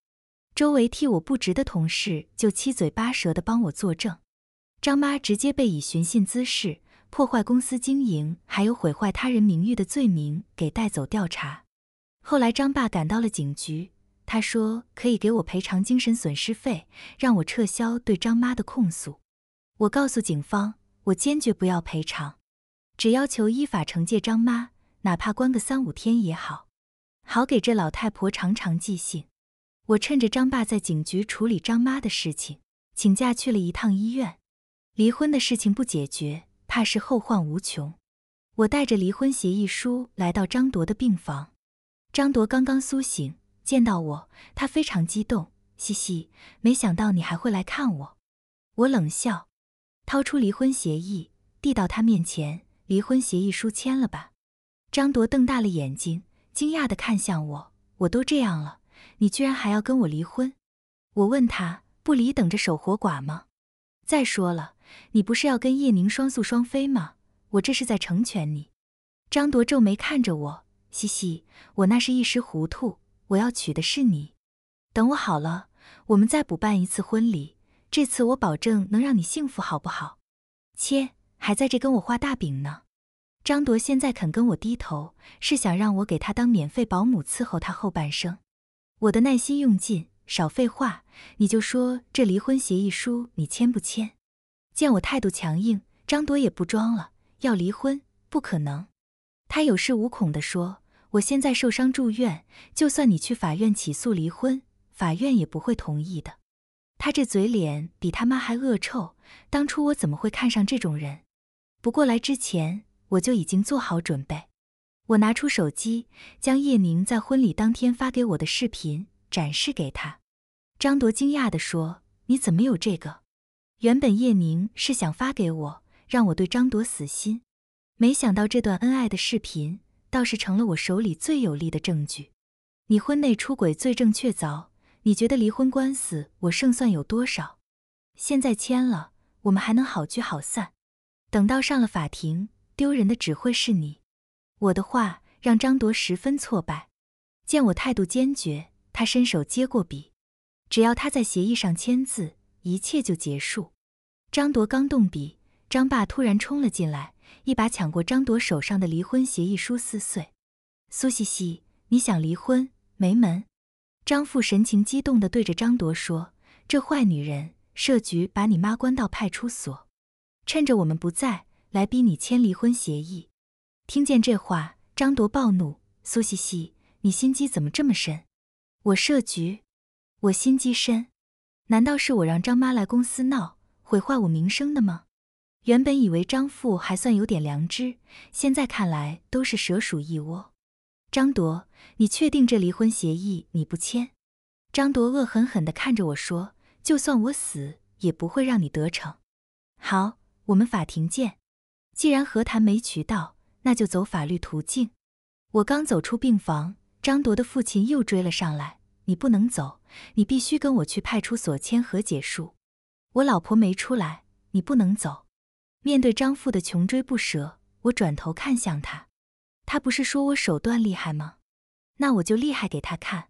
[SPEAKER 1] 周围替我不值的同事就七嘴八舌的帮我作证。张妈直接被以寻衅滋事、破坏公司经营，还有毁坏他人名誉的罪名给带走调查。后来张爸赶到了警局。他说可以给我赔偿精神损失费，让我撤销对张妈的控诉。我告诉警方，我坚决不要赔偿，只要求依法惩戒张妈，哪怕关个三五天也好，好给这老太婆长长记性。我趁着张爸在警局处理张妈的事情，请假去了一趟医院。离婚的事情不解决，怕是后患无穷。我带着离婚协议书来到张铎的病房，张铎刚刚苏醒。见到我，他非常激动，嘻嘻，没想到你还会来看我。我冷笑，掏出离婚协议，递到他面前，离婚协议书签了吧？张铎瞪大了眼睛，惊讶的看向我，我都这样了，你居然还要跟我离婚？我问他，不离等着守活寡吗？再说了，你不是要跟叶宁双宿双飞吗？我这是在成全你。张铎皱眉看着我，嘻嘻，我那是一时糊涂。我要娶的是你，等我好了，我们再补办一次婚礼。这次我保证能让你幸福，好不好？切，还在这跟我画大饼呢。张铎现在肯跟我低头，是想让我给他当免费保姆伺候他后半生。我的耐心用尽，少废话，你就说这离婚协议书你签不签？见我态度强硬，张铎也不装了，要离婚不可能。他有恃无恐地说。我现在受伤住院，就算你去法院起诉离婚，法院也不会同意的。他这嘴脸比他妈还恶臭，当初我怎么会看上这种人？不过来之前我就已经做好准备。我拿出手机，将叶宁在婚礼当天发给我的视频展示给他。张铎惊讶地说：“你怎么有这个？”原本叶宁是想发给我，让我对张铎死心，没想到这段恩爱的视频。倒是成了我手里最有力的证据，你婚内出轨罪证确凿，你觉得离婚官司我胜算有多少？现在签了，我们还能好聚好散，等到上了法庭，丢人的只会是你。我的话让张铎十分挫败，见我态度坚决，他伸手接过笔，只要他在协议上签字，一切就结束。张铎刚动笔，张爸突然冲了进来。一把抢过张铎手上的离婚协议书撕碎。苏西西，你想离婚？没门！张父神情激动地对着张铎说：“这坏女人设局把你妈关到派出所，趁着我们不在来逼你签离婚协议。”听见这话，张铎暴怒：“苏西西，你心机怎么这么深？我设局，我心机深？难道是我让张妈来公司闹，毁坏我名声的吗？”原本以为张父还算有点良知，现在看来都是蛇鼠一窝。张铎，你确定这离婚协议你不签？张铎恶狠狠地看着我说：“就算我死，也不会让你得逞。”好，我们法庭见。既然和谈没渠道，那就走法律途径。我刚走出病房，张铎的父亲又追了上来：“你不能走，你必须跟我去派出所签和解书。我老婆没出来，你不能走。”面对张父的穷追不舍，我转头看向他，他不是说我手段厉害吗？那我就厉害给他看。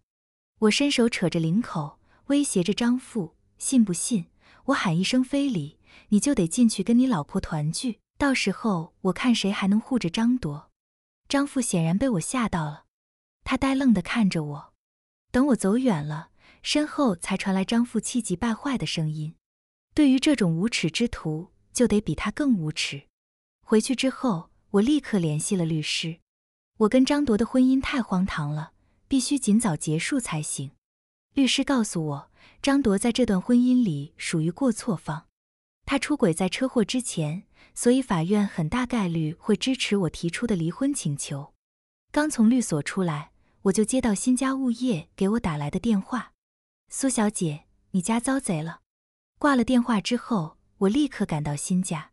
[SPEAKER 1] 我伸手扯着领口，威胁着张父：“信不信我喊一声非礼，你就得进去跟你老婆团聚？到时候我看谁还能护着张朵。”张父显然被我吓到了，他呆愣的看着我。等我走远了，身后才传来张父气急败坏的声音：“对于这种无耻之徒！”就得比他更无耻。回去之后，我立刻联系了律师。我跟张铎的婚姻太荒唐了，必须尽早结束才行。律师告诉我，张铎在这段婚姻里属于过错方，他出轨在车祸之前，所以法院很大概率会支持我提出的离婚请求。刚从律所出来，我就接到新家物业给我打来的电话：“苏小姐，你家遭贼了。”挂了电话之后。我立刻赶到新家，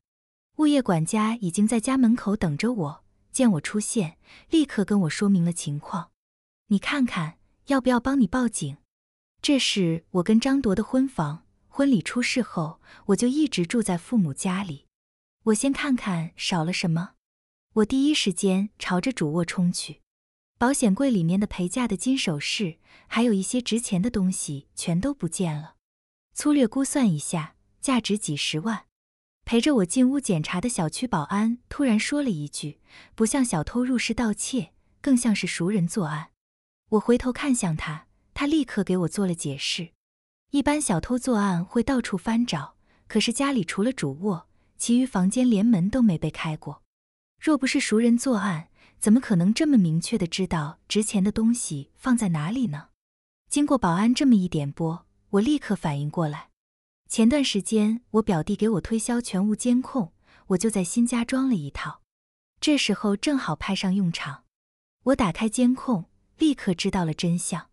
[SPEAKER 1] 物业管家已经在家门口等着我。见我出现，立刻跟我说明了情况。你看看，要不要帮你报警？这是我跟张铎的婚房。婚礼出事后，我就一直住在父母家里。我先看看少了什么。我第一时间朝着主卧冲去，保险柜里面的陪嫁的金首饰，还有一些值钱的东西全都不见了。粗略估算一下。价值几十万，陪着我进屋检查的小区保安突然说了一句：“不像小偷入室盗窃，更像是熟人作案。”我回头看向他，他立刻给我做了解释：一般小偷作案会到处翻找，可是家里除了主卧，其余房间连门都没被开过。若不是熟人作案，怎么可能这么明确的知道值钱的东西放在哪里呢？经过保安这么一点拨，我立刻反应过来。前段时间，我表弟给我推销全屋监控，我就在新家装了一套。这时候正好派上用场，我打开监控，立刻知道了真相。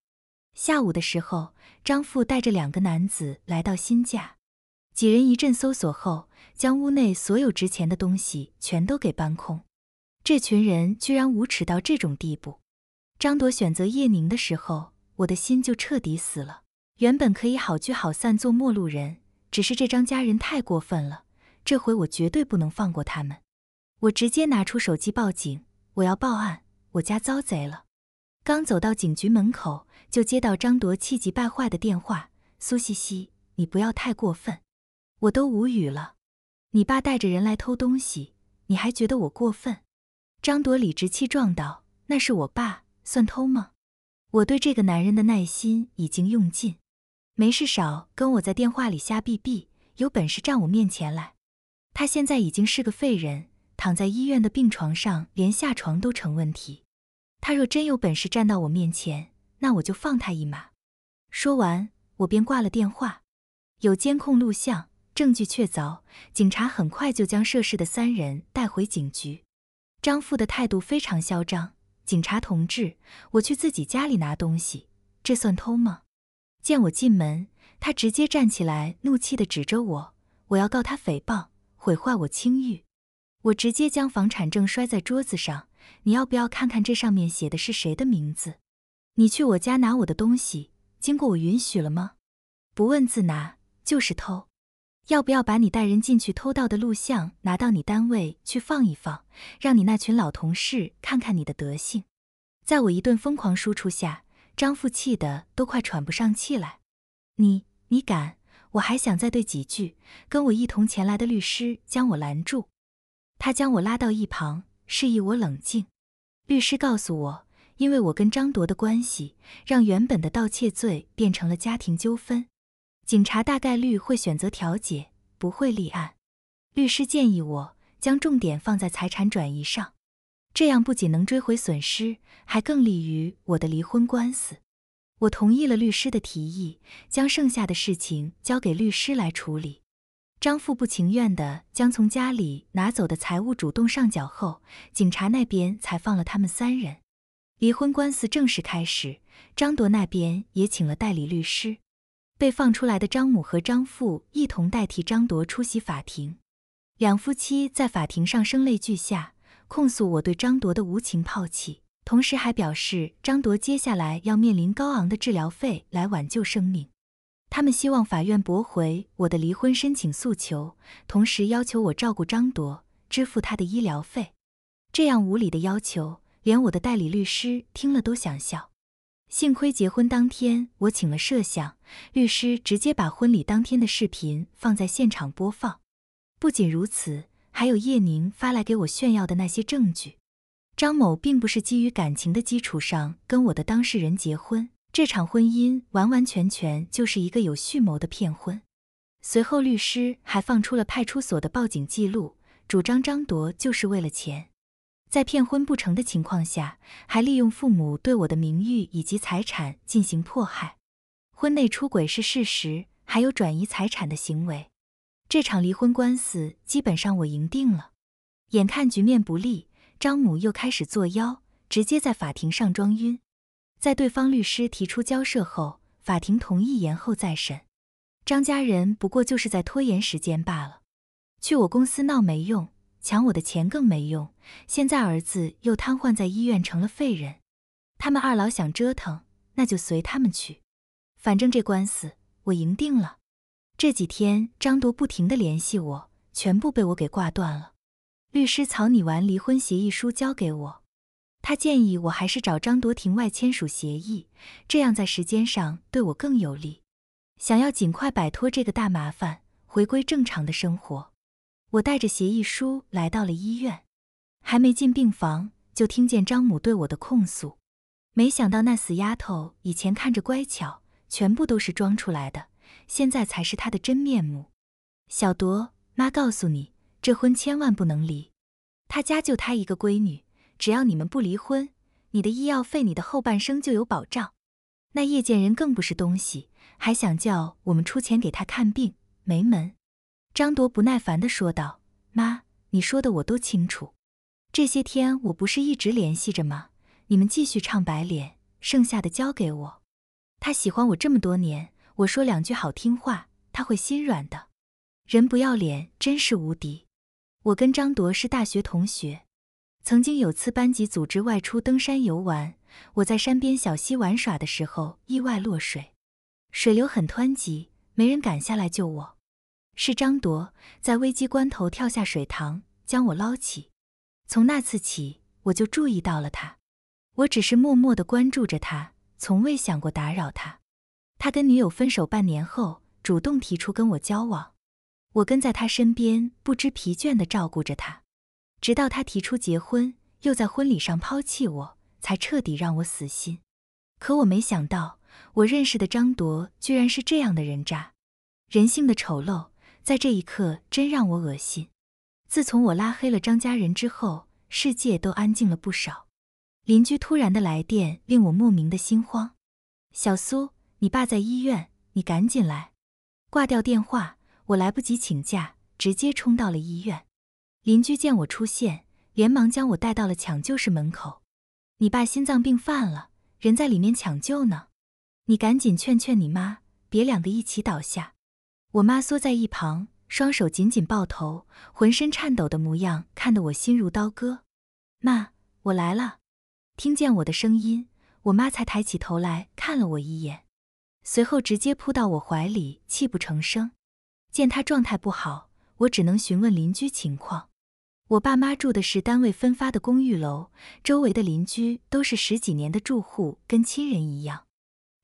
[SPEAKER 1] 下午的时候，张父带着两个男子来到新家，几人一阵搜索后，将屋内所有值钱的东西全都给搬空。这群人居然无耻到这种地步！张朵选择叶宁的时候，我的心就彻底死了。原本可以好聚好散，做陌路人。只是这张家人太过分了，这回我绝对不能放过他们。我直接拿出手机报警，我要报案，我家遭贼了。刚走到警局门口，就接到张铎气急败坏的电话：“苏西西，你不要太过分！”我都无语了，你爸带着人来偷东西，你还觉得我过分？张铎理直气壮道：“那是我爸，算偷吗？”我对这个男人的耐心已经用尽。没事，少跟我在电话里瞎逼逼。有本事站我面前来！他现在已经是个废人，躺在医院的病床上，连下床都成问题。他若真有本事站到我面前，那我就放他一马。说完，我便挂了电话。有监控录像，证据确凿，警察很快就将涉事的三人带回警局。张父的态度非常嚣张：“警察同志，我去自己家里拿东西，这算偷吗？”见我进门，他直接站起来，怒气的指着我：“我要告他诽谤，毁坏我清誉。”我直接将房产证摔在桌子上：“你要不要看看这上面写的是谁的名字？你去我家拿我的东西，经过我允许了吗？不问自拿就是偷。要不要把你带人进去偷盗的录像拿到你单位去放一放，让你那群老同事看看你的德性？”在我一顿疯狂输出下。张父气得都快喘不上气来，你你敢？我还想再对几句。跟我一同前来的律师将我拦住，他将我拉到一旁，示意我冷静。律师告诉我，因为我跟张铎的关系，让原本的盗窃罪变成了家庭纠纷，警察大概率会选择调解，不会立案。律师建议我将重点放在财产转移上。这样不仅能追回损失，还更利于我的离婚官司。我同意了律师的提议，将剩下的事情交给律师来处理。张父不情愿地将从家里拿走的财物主动上缴后，警察那边才放了他们三人。离婚官司正式开始，张铎那边也请了代理律师。被放出来的张母和张父一同代替张铎出席法庭，两夫妻在法庭上声泪俱下。控诉我对张铎的无情抛弃，同时还表示张铎接下来要面临高昂的治疗费来挽救生命。他们希望法院驳回我的离婚申请诉求，同时要求我照顾张铎，支付他的医疗费。这样无理的要求，连我的代理律师听了都想笑。幸亏结婚当天我请了摄像律师，直接把婚礼当天的视频放在现场播放。不仅如此。还有叶宁发来给我炫耀的那些证据，张某并不是基于感情的基础上跟我的当事人结婚，这场婚姻完完全全就是一个有蓄谋的骗婚。随后，律师还放出了派出所的报警记录，主张张铎就是为了钱，在骗婚不成的情况下，还利用父母对我的名誉以及财产进行迫害。婚内出轨是事实，还有转移财产的行为。这场离婚官司基本上我赢定了。眼看局面不利，张母又开始作妖，直接在法庭上装晕。在对方律师提出交涉后，法庭同意延后再审。张家人不过就是在拖延时间罢了。去我公司闹没用，抢我的钱更没用。现在儿子又瘫痪在医院成了废人，他们二老想折腾，那就随他们去。反正这官司我赢定了。这几天张铎不停的联系我，全部被我给挂断了。律师草拟完离婚协议书交给我，他建议我还是找张铎庭外签署协议，这样在时间上对我更有利。想要尽快摆脱这个大麻烦，回归正常的生活，我带着协议书来到了医院。还没进病房，就听见张母对我的控诉。没想到那死丫头以前看着乖巧，全部都是装出来的。现在才是他的真面目，小铎，妈告诉你，这婚千万不能离。他家就他一个闺女，只要你们不离婚，你的医药费，你的后半生就有保障。那叶建人更不是东西，还想叫我们出钱给他看病，没门！张铎不耐烦地说道：“妈，你说的我都清楚，这些天我不是一直联系着吗？你们继续唱白脸，剩下的交给我。他喜欢我这么多年。”我说两句好听话，他会心软的。人不要脸真是无敌。我跟张铎是大学同学，曾经有次班级组织外出登山游玩，我在山边小溪玩耍的时候意外落水，水流很湍急，没人敢下来救我，是张铎在危机关头跳下水塘将我捞起。从那次起，我就注意到了他，我只是默默地关注着他，从未想过打扰他。他跟女友分手半年后，主动提出跟我交往，我跟在他身边不知疲倦地照顾着他，直到他提出结婚，又在婚礼上抛弃我，才彻底让我死心。可我没想到，我认识的张铎居然是这样的人渣，人性的丑陋在这一刻真让我恶心。自从我拉黑了张家人之后，世界都安静了不少。邻居突然的来电令我莫名的心慌，小苏。你爸在医院，你赶紧来！挂掉电话，我来不及请假，直接冲到了医院。邻居见我出现，连忙将我带到了抢救室门口。你爸心脏病犯了，人在里面抢救呢。你赶紧劝劝你妈，别两个一起倒下。我妈缩在一旁，双手紧紧抱头，浑身颤抖的模样看得我心如刀割。妈，我来了。听见我的声音，我妈才抬起头来看了我一眼。随后直接扑到我怀里，泣不成声。见他状态不好，我只能询问邻居情况。我爸妈住的是单位分发的公寓楼，周围的邻居都是十几年的住户，跟亲人一样。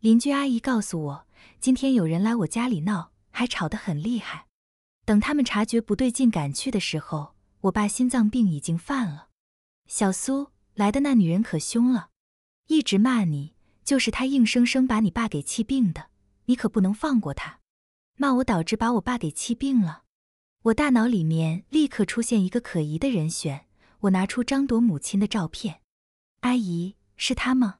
[SPEAKER 1] 邻居阿姨告诉我，今天有人来我家里闹，还吵得很厉害。等他们察觉不对劲，赶去的时候，我爸心脏病已经犯了。小苏来的那女人可凶了，一直骂你。就是他硬生生把你爸给气病的，你可不能放过他，骂我导致把我爸给气病了。我大脑里面立刻出现一个可疑的人选，我拿出张朵母亲的照片，阿姨是她吗？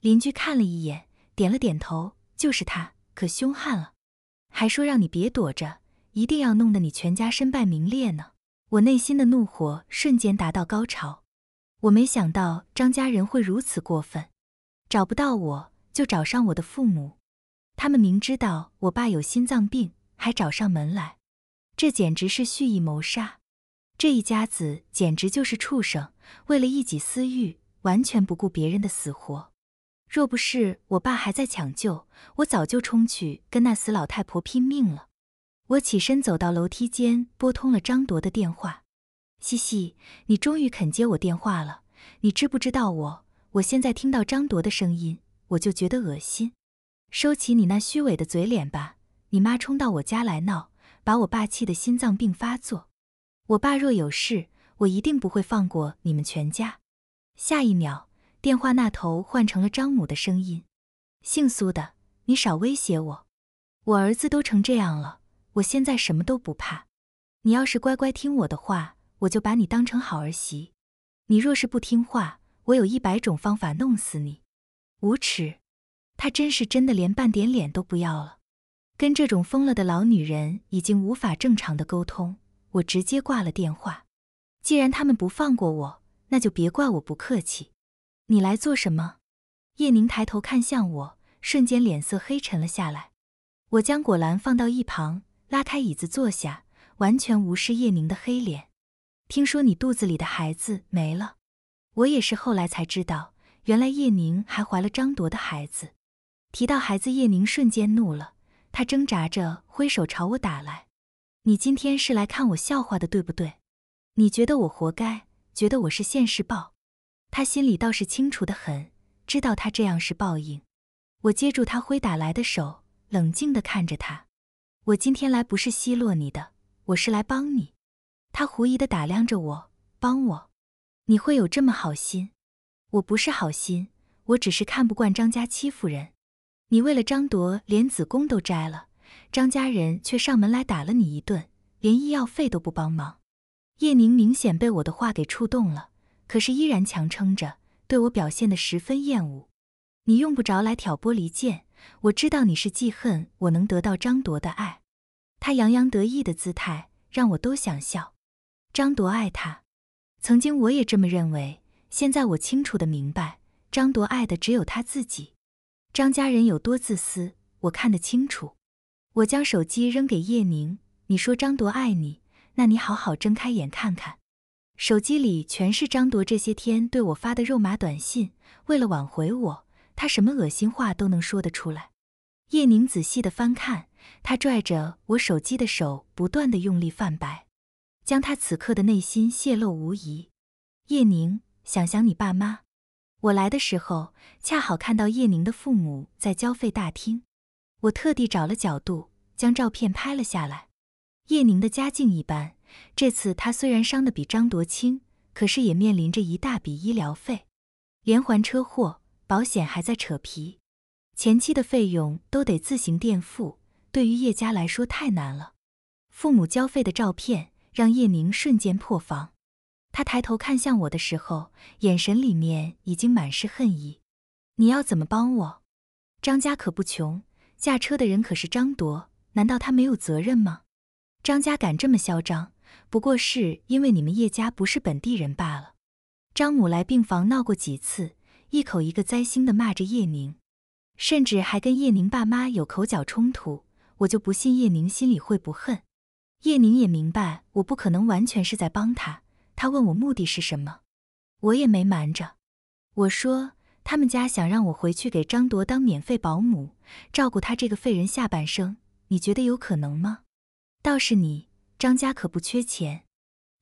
[SPEAKER 1] 邻居看了一眼，点了点头，就是她，可凶悍了，还说让你别躲着，一定要弄得你全家身败名裂呢。我内心的怒火瞬间达到高潮，我没想到张家人会如此过分。找不到我就找上我的父母，他们明知道我爸有心脏病还找上门来，这简直是蓄意谋杀！这一家子简直就是畜生，为了一己私欲，完全不顾别人的死活。若不是我爸还在抢救，我早就冲去跟那死老太婆拼命了。我起身走到楼梯间，拨通了张铎的电话：“西西，你终于肯接我电话了，你知不知道我？”我现在听到张铎的声音，我就觉得恶心。收起你那虚伪的嘴脸吧！你妈冲到我家来闹，把我爸气得心脏病发作。我爸若有事，我一定不会放过你们全家。下一秒，电话那头换成了张母的声音：“姓苏的，你少威胁我！我儿子都成这样了，我现在什么都不怕。你要是乖乖听我的话，我就把你当成好儿媳；你若是不听话……”我有一百种方法弄死你！无耻！她真是真的连半点脸都不要了，跟这种疯了的老女人已经无法正常的沟通，我直接挂了电话。既然他们不放过我，那就别怪我不客气。你来做什么？叶宁抬头看向我，瞬间脸色黑沉了下来。我将果篮放到一旁，拉开椅子坐下，完全无视叶宁的黑脸。听说你肚子里的孩子没了？我也是后来才知道，原来叶宁还怀了张铎的孩子。提到孩子，叶宁瞬间怒了，她挣扎着挥手朝我打来：“你今天是来看我笑话的，对不对？你觉得我活该？觉得我是现世报？”她心里倒是清楚的很，知道她这样是报应。我接住她挥打来的手，冷静的看着她：“我今天来不是奚落你的，我是来帮你。”她狐疑的打量着我：“帮我？”你会有这么好心？我不是好心，我只是看不惯张家欺负人。你为了张铎连子宫都摘了，张家人却上门来打了你一顿，连医药费都不帮忙。叶宁明显被我的话给触动了，可是依然强撑着，对我表现的十分厌恶。你用不着来挑拨离间，我知道你是记恨我能得到张铎的爱。他洋洋得意的姿态让我都想笑。张铎爱他。曾经我也这么认为，现在我清楚的明白，张铎爱的只有他自己，张家人有多自私，我看得清楚。我将手机扔给叶宁，你说张铎爱你，那你好好睁开眼看看。手机里全是张铎这些天对我发的肉麻短信，为了挽回我，他什么恶心话都能说得出来。叶宁仔细的翻看，他拽着我手机的手不断的用力泛白。将他此刻的内心泄露无遗。叶宁，想想你爸妈。我来的时候，恰好看到叶宁的父母在交费大厅，我特地找了角度，将照片拍了下来。叶宁的家境一般，这次他虽然伤的比张铎轻，可是也面临着一大笔医疗费。连环车祸，保险还在扯皮，前期的费用都得自行垫付，对于叶家来说太难了。父母交费的照片。让叶宁瞬间破防。他抬头看向我的时候，眼神里面已经满是恨意。你要怎么帮我？张家可不穷，驾车的人可是张铎，难道他没有责任吗？张家敢这么嚣张，不过是因为你们叶家不是本地人罢了。张母来病房闹过几次，一口一个灾星的骂着叶宁，甚至还跟叶宁爸妈有口角冲突。我就不信叶宁心里会不恨。叶宁也明白，我不可能完全是在帮他。他问我目的是什么，我也没瞒着。我说他们家想让我回去给张铎当免费保姆，照顾他这个废人下半生。你觉得有可能吗？倒是你，张家可不缺钱。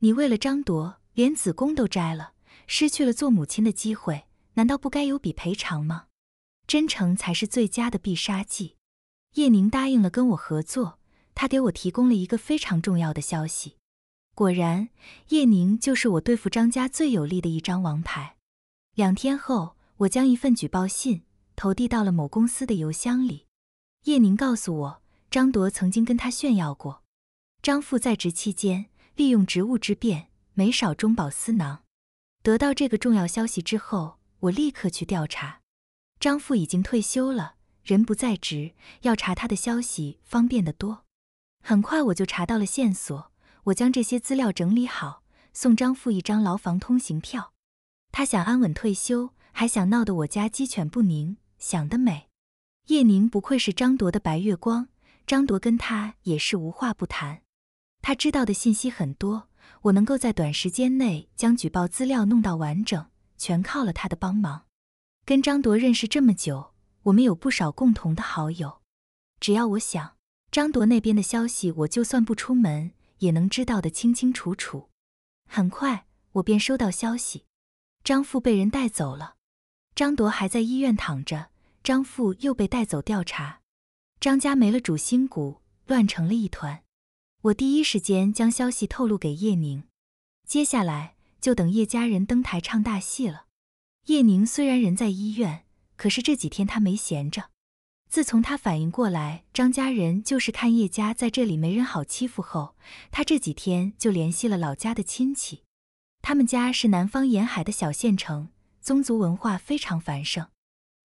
[SPEAKER 1] 你为了张铎连子宫都摘了，失去了做母亲的机会，难道不该有笔赔偿吗？真诚才是最佳的必杀技。叶宁答应了跟我合作。他给我提供了一个非常重要的消息，果然叶宁就是我对付张家最有力的一张王牌。两天后，我将一份举报信投递到了某公司的邮箱里。叶宁告诉我，张铎曾经跟他炫耀过，张父在职期间利用职务之便没少中饱私囊。得到这个重要消息之后，我立刻去调查。张父已经退休了，人不在职，要查他的消息方便得多。很快我就查到了线索，我将这些资料整理好，送张父一张牢房通行票。他想安稳退休，还想闹得我家鸡犬不宁，想得美！叶宁不愧是张铎的白月光，张铎跟他也是无话不谈，他知道的信息很多，我能够在短时间内将举报资料弄到完整，全靠了他的帮忙。跟张铎认识这么久，我们有不少共同的好友，只要我想。张铎那边的消息，我就算不出门也能知道的清清楚楚。很快，我便收到消息，张父被人带走了，张铎还在医院躺着，张父又被带走调查，张家没了主心骨，乱成了一团。我第一时间将消息透露给叶宁，接下来就等叶家人登台唱大戏了。叶宁虽然人在医院，可是这几天他没闲着。自从他反应过来，张家人就是看叶家在这里没人好欺负后，他这几天就联系了老家的亲戚。他们家是南方沿海的小县城，宗族文化非常繁盛。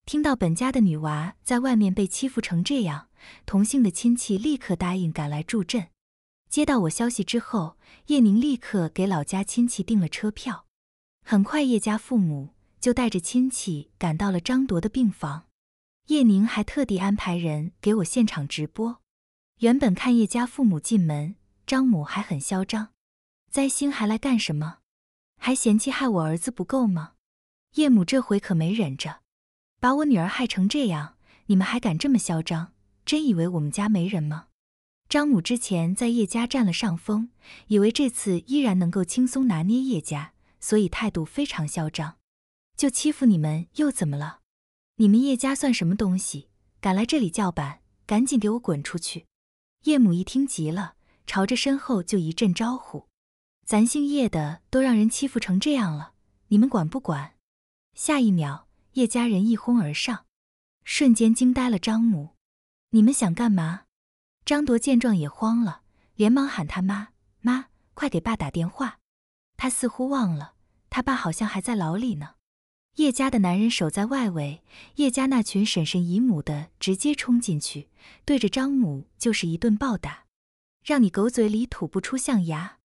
[SPEAKER 1] 听到本家的女娃在外面被欺负成这样，同姓的亲戚立刻答应赶来助阵。接到我消息之后，叶宁立刻给老家亲戚订了车票。很快，叶家父母就带着亲戚赶到了张铎的病房。叶宁还特地安排人给我现场直播。原本看叶家父母进门，张母还很嚣张，灾星还来干什么？还嫌弃害我儿子不够吗？叶母这回可没忍着，把我女儿害成这样，你们还敢这么嚣张？真以为我们家没人吗？张母之前在叶家占了上风，以为这次依然能够轻松拿捏叶家，所以态度非常嚣张，就欺负你们又怎么了？你们叶家算什么东西？敢来这里叫板？赶紧给我滚出去！叶母一听急了，朝着身后就一阵招呼：“咱姓叶的都让人欺负成这样了，你们管不管？”下一秒，叶家人一哄而上，瞬间惊呆了张母：“你们想干嘛？”张铎见状也慌了，连忙喊他妈：“妈，快给爸打电话！”他似乎忘了，他爸好像还在牢里呢。叶家的男人守在外围，叶家那群婶婶姨母的直接冲进去，对着张母就是一顿暴打，让你狗嘴里吐不出象牙，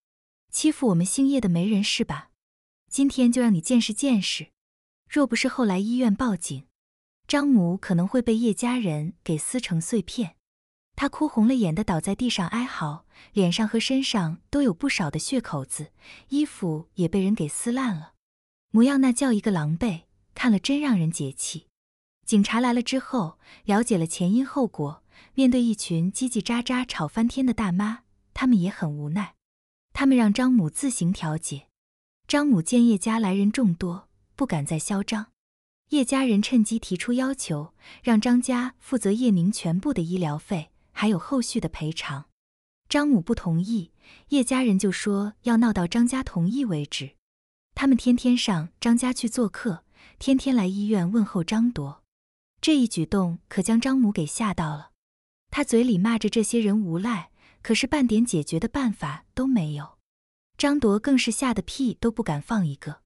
[SPEAKER 1] 欺负我们姓叶的没人是吧？今天就让你见识见识。若不是后来医院报警，张母可能会被叶家人给撕成碎片。她哭红了眼的倒在地上哀嚎，脸上和身上都有不少的血口子，衣服也被人给撕烂了。模样那叫一个狼狈，看了真让人解气。警察来了之后，了解了前因后果，面对一群叽叽喳喳、吵翻天的大妈，他们也很无奈。他们让张母自行调解。张母见叶家来人众多，不敢再嚣张。叶家人趁机提出要求，让张家负责叶宁全部的医疗费，还有后续的赔偿。张母不同意，叶家人就说要闹到张家同意为止。他们天天上张家去做客，天天来医院问候张铎，这一举动可将张母给吓到了。他嘴里骂着这些人无赖，可是半点解决的办法都没有。张铎更是吓得屁都不敢放一个，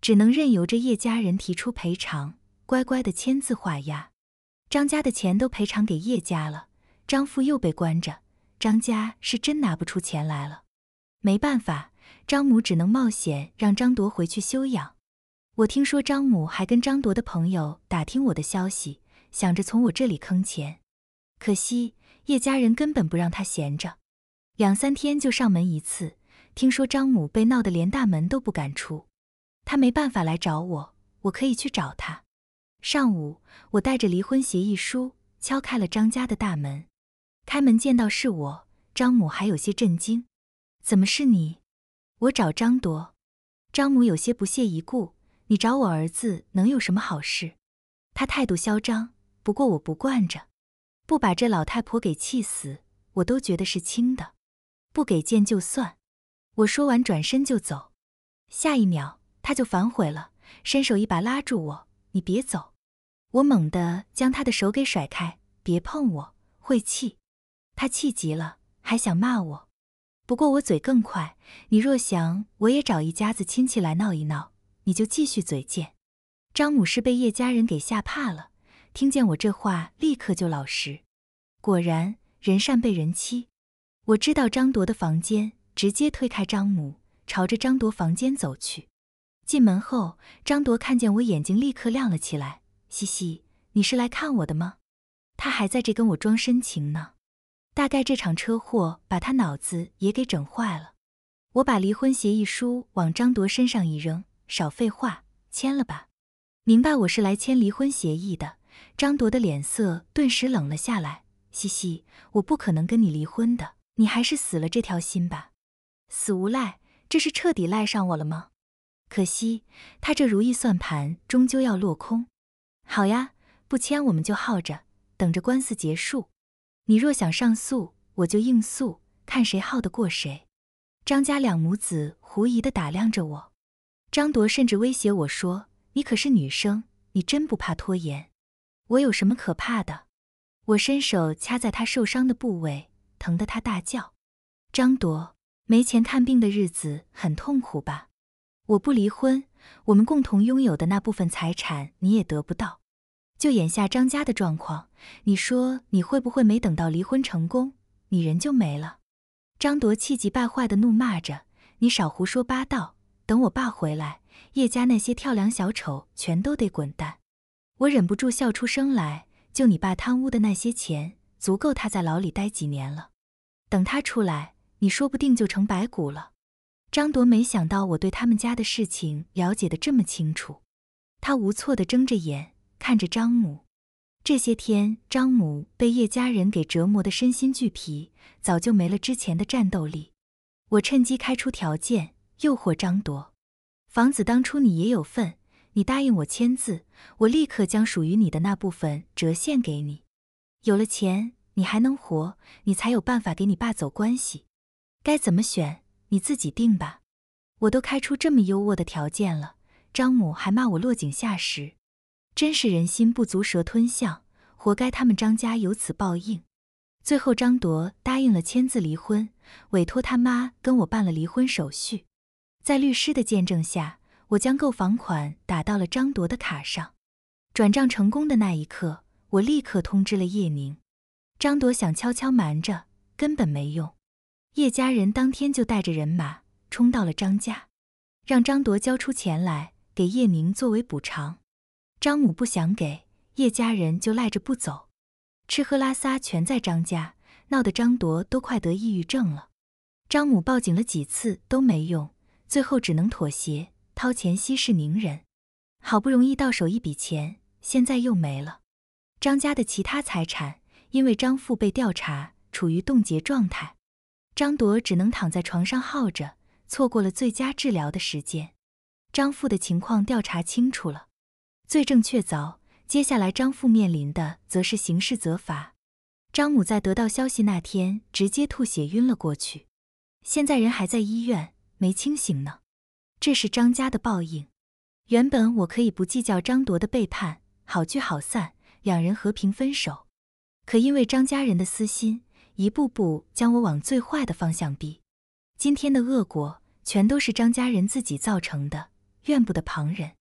[SPEAKER 1] 只能任由着叶家人提出赔偿，乖乖的签字画押。张家的钱都赔偿给叶家了，张父又被关着，张家是真拿不出钱来了，没办法。张母只能冒险让张铎回去休养。我听说张母还跟张铎的朋友打听我的消息，想着从我这里坑钱。可惜叶家人根本不让他闲着，两三天就上门一次。听说张母被闹得连大门都不敢出，他没办法来找我，我可以去找他。上午，我带着离婚协议书敲开了张家的大门。开门见到是我，张母还有些震惊，怎么是你？我找张铎，张母有些不屑一顾。你找我儿子能有什么好事？他态度嚣张，不过我不惯着，不把这老太婆给气死，我都觉得是轻的。不给见就算。我说完转身就走，下一秒他就反悔了，伸手一把拉住我：“你别走。”我猛地将他的手给甩开：“别碰我，晦气！”他气急了，还想骂我。不过我嘴更快，你若想我也找一家子亲戚来闹一闹，你就继续嘴贱。张母是被叶家人给吓怕了，听见我这话立刻就老实。果然人善被人欺。我知道张铎的房间，直接推开张母，朝着张铎房间走去。进门后，张铎看见我眼睛立刻亮了起来。嘻嘻，你是来看我的吗？他还在这跟我装深情呢。大概这场车祸把他脑子也给整坏了。我把离婚协议书往张铎身上一扔，少废话，签了吧！明白我是来签离婚协议的。张铎的脸色顿时冷了下来。嘻嘻，我不可能跟你离婚的，你还是死了这条心吧。死无赖，这是彻底赖上我了吗？可惜，他这如意算盘终究要落空。好呀，不签我们就耗着，等着官司结束。你若想上诉，我就应诉，看谁耗得过谁。张家两母子狐疑地打量着我，张铎甚至威胁我说：“你可是女生，你真不怕拖延？”我有什么可怕的？我伸手掐在他受伤的部位，疼得他大叫。张铎没钱看病的日子很痛苦吧？我不离婚，我们共同拥有的那部分财产你也得不到。就眼下张家的状况，你说你会不会没等到离婚成功，你人就没了？张铎气急败坏地怒骂着：“你少胡说八道！等我爸回来，叶家那些跳梁小丑全都得滚蛋！”我忍不住笑出声来。就你爸贪污的那些钱，足够他在牢里待几年了。等他出来，你说不定就成白骨了。张铎没想到我对他们家的事情了解得这么清楚，他无措地睁着眼。看着张母，这些天张母被叶家人给折磨的身心俱疲，早就没了之前的战斗力。我趁机开出条件，诱惑张铎。房子当初你也有份，你答应我签字，我立刻将属于你的那部分折现给你。有了钱，你还能活，你才有办法给你爸走关系。该怎么选，你自己定吧。我都开出这么优渥的条件了，张母还骂我落井下石。真是人心不足蛇吞象，活该他们张家有此报应。最后，张铎答应了签字离婚，委托他妈跟我办了离婚手续。在律师的见证下，我将购房款打到了张铎的卡上。转账成功的那一刻，我立刻通知了叶宁。张铎想悄悄瞒着，根本没用。叶家人当天就带着人马冲到了张家，让张铎交出钱来给叶宁作为补偿。张母不想给叶家人，就赖着不走，吃喝拉撒全在张家，闹得张铎都快得抑郁症了。张母报警了几次都没用，最后只能妥协，掏钱息事宁人。好不容易到手一笔钱，现在又没了。张家的其他财产因为张父被调查，处于冻结状态，张铎只能躺在床上耗着，错过了最佳治疗的时间。张父的情况调查清楚了。罪证确凿，接下来张父面临的则是刑事责罚。张母在得到消息那天直接吐血晕了过去，现在人还在医院没清醒呢。这是张家的报应。原本我可以不计较张铎的背叛，好聚好散，两人和平分手。可因为张家人的私心，一步步将我往最坏的方向逼。今天的恶果全都是张家人自己造成的，怨不得旁人。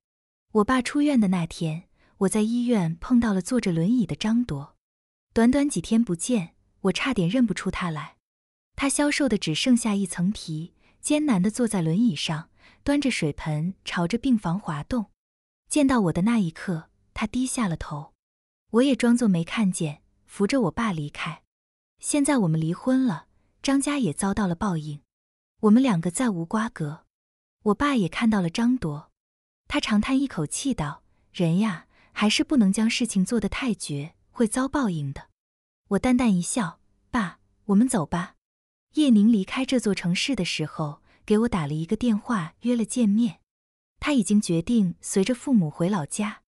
[SPEAKER 1] 我爸出院的那天，我在医院碰到了坐着轮椅的张铎。短短几天不见，我差点认不出他来。他消瘦的只剩下一层皮，艰难的坐在轮椅上，端着水盆朝着病房滑动。见到我的那一刻，他低下了头。我也装作没看见，扶着我爸离开。现在我们离婚了，张家也遭到了报应，我们两个再无瓜葛。我爸也看到了张铎。他长叹一口气道：“人呀，还是不能将事情做得太绝，会遭报应的。”我淡淡一笑：“爸，我们走吧。”叶宁离开这座城市的时候，给我打了一个电话，约了见面。他已经决定随着父母回老家。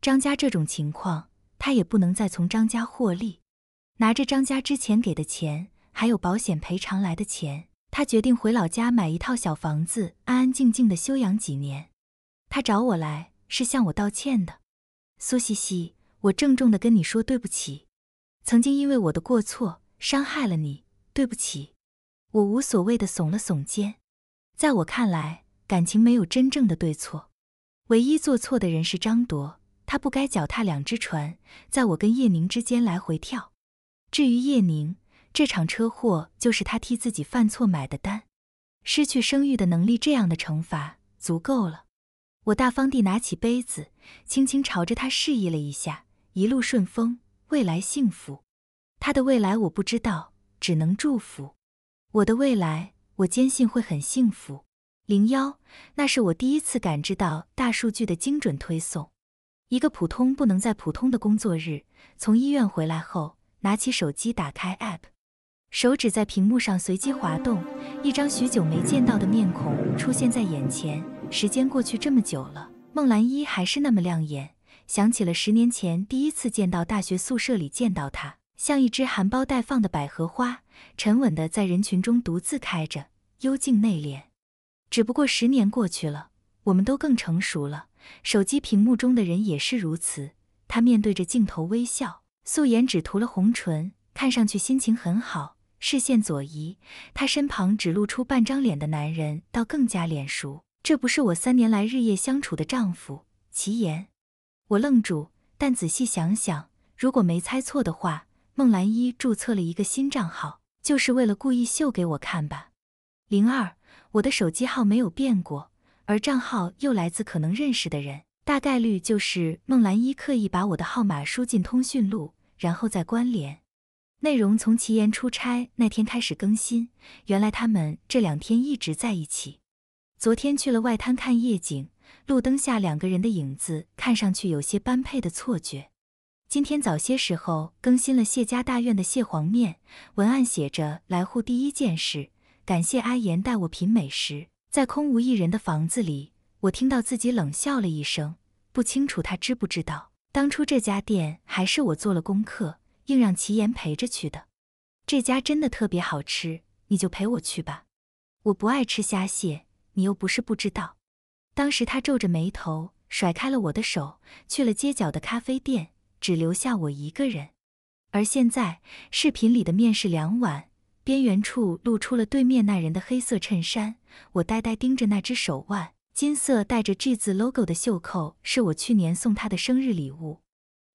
[SPEAKER 1] 张家这种情况，他也不能再从张家获利。拿着张家之前给的钱，还有保险赔偿来的钱，他决定回老家买一套小房子，安安静静的休养几年。他找我来是向我道歉的，苏西西，我郑重地跟你说对不起，曾经因为我的过错伤害了你，对不起。我无所谓的耸了耸肩，在我看来，感情没有真正的对错，唯一做错的人是张铎，他不该脚踏两只船，在我跟叶宁之间来回跳。至于叶宁，这场车祸就是他替自己犯错买的单，失去生育的能力，这样的惩罚足够了。我大方地拿起杯子，轻轻朝着他示意了一下：“一路顺风，未来幸福。”他的未来我不知道，只能祝福。我的未来，我坚信会很幸福。零幺，那是我第一次感知到大数据的精准推送。一个普通不能再普通的工作日，从医院回来后，拿起手机打开 APP，手指在屏幕上随机滑动，一张许久没见到的面孔出现在眼前。时间过去这么久了，孟兰依还是那么亮眼。想起了十年前第一次见到，大学宿舍里见到她，像一只含苞待放的百合花，沉稳的在人群中独自开着，幽静内敛。只不过十年过去了，我们都更成熟了。手机屏幕中的人也是如此。她面对着镜头微笑，素颜只涂了红唇，看上去心情很好。视线左移，她身旁只露出半张脸的男人，倒更加脸熟。这不是我三年来日夜相处的丈夫齐岩，我愣住。但仔细想想，如果没猜错的话，孟兰一注册了一个新账号，就是为了故意秀给我看吧？零二，我的手机号没有变过，而账号又来自可能认识的人，大概率就是孟兰一刻意把我的号码输进通讯录，然后再关联。内容从齐岩出差那天开始更新，原来他们这两天一直在一起。昨天去了外滩看夜景，路灯下两个人的影子看上去有些般配的错觉。今天早些时候更新了谢家大院的蟹黄面，文案写着：“来沪第一件事，感谢阿言带我品美食。”在空无一人的房子里，我听到自己冷笑了一声，不清楚他知不知道。当初这家店还是我做了功课，硬让齐言陪着去的。这家真的特别好吃，你就陪我去吧。我不爱吃虾蟹。你又不是不知道，当时他皱着眉头，甩开了我的手，去了街角的咖啡店，只留下我一个人。而现在，视频里的面是两碗，边缘处露出了对面那人的黑色衬衫。我呆呆盯着那只手腕，金色带着 G 字 logo 的袖扣，是我去年送他的生日礼物。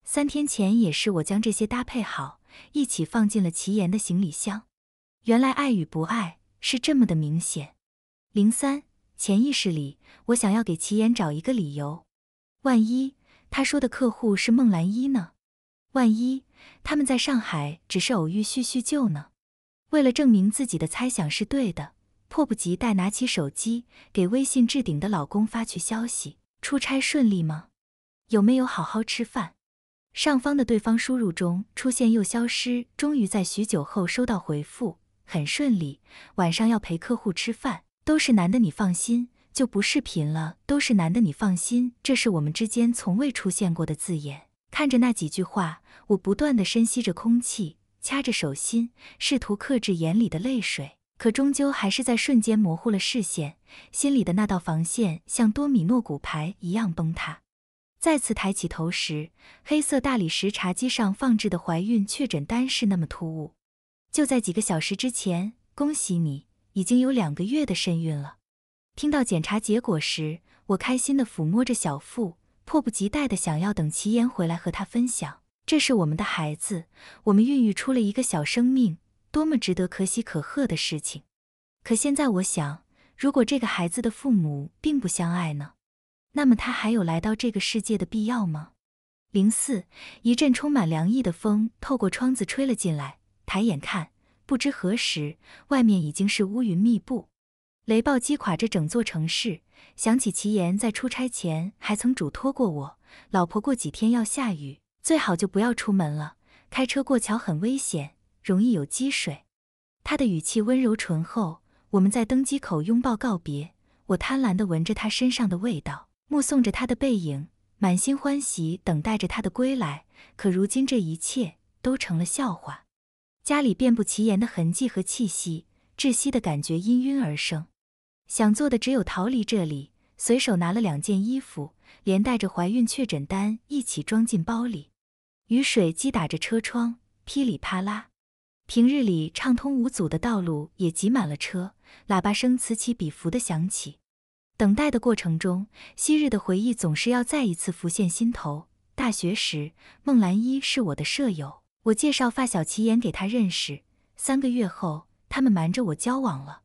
[SPEAKER 1] 三天前，也是我将这些搭配好，一起放进了齐岩的行李箱。原来，爱与不爱是这么的明显。零三。潜意识里，我想要给齐岩找一个理由。万一他说的客户是孟兰依呢？万一他们在上海只是偶遇叙叙旧呢？为了证明自己的猜想是对的，迫不及待拿起手机给微信置顶的老公发去消息：出差顺利吗？有没有好好吃饭？上方的对方输入中出现又消失，终于在许久后收到回复：很顺利，晚上要陪客户吃饭。都是男的，你放心，就不视频了。都是男的，你放心，这是我们之间从未出现过的字眼。看着那几句话，我不断地深吸着空气，掐着手心，试图克制眼里的泪水，可终究还是在瞬间模糊了视线，心里的那道防线像多米诺骨牌一样崩塌。再次抬起头时，黑色大理石茶几上放置的怀孕确诊单是那么突兀。就在几个小时之前，恭喜你。已经有两个月的身孕了，听到检查结果时，我开心地抚摸着小腹，迫不及待地想要等齐言回来和他分享。这是我们的孩子，我们孕育出了一个小生命，多么值得可喜可贺的事情。可现在我想，如果这个孩子的父母并不相爱呢？那么他还有来到这个世界的必要吗？零四，一阵充满凉意的风透过窗子吹了进来，抬眼看。不知何时，外面已经是乌云密布，雷暴击垮着整座城市。想起齐言在出差前还曾嘱托过我：“老婆，过几天要下雨，最好就不要出门了，开车过桥很危险，容易有积水。”他的语气温柔醇厚。我们在登机口拥抱告别，我贪婪地闻着他身上的味道，目送着他的背影，满心欢喜等待着他的归来。可如今，这一切都成了笑话。家里遍布奇岩的痕迹和气息，窒息的感觉氤氲而生。想做的只有逃离这里。随手拿了两件衣服，连带着怀孕确诊单一起装进包里。雨水击打着车窗，噼里啪啦。平日里畅通无阻的道路也挤满了车，喇叭声此起彼伏的响起。等待的过程中，昔日的回忆总是要再一次浮现心头。大学时，孟兰依是我的舍友。我介绍发小齐岩给他认识，三个月后，他们瞒着我交往了。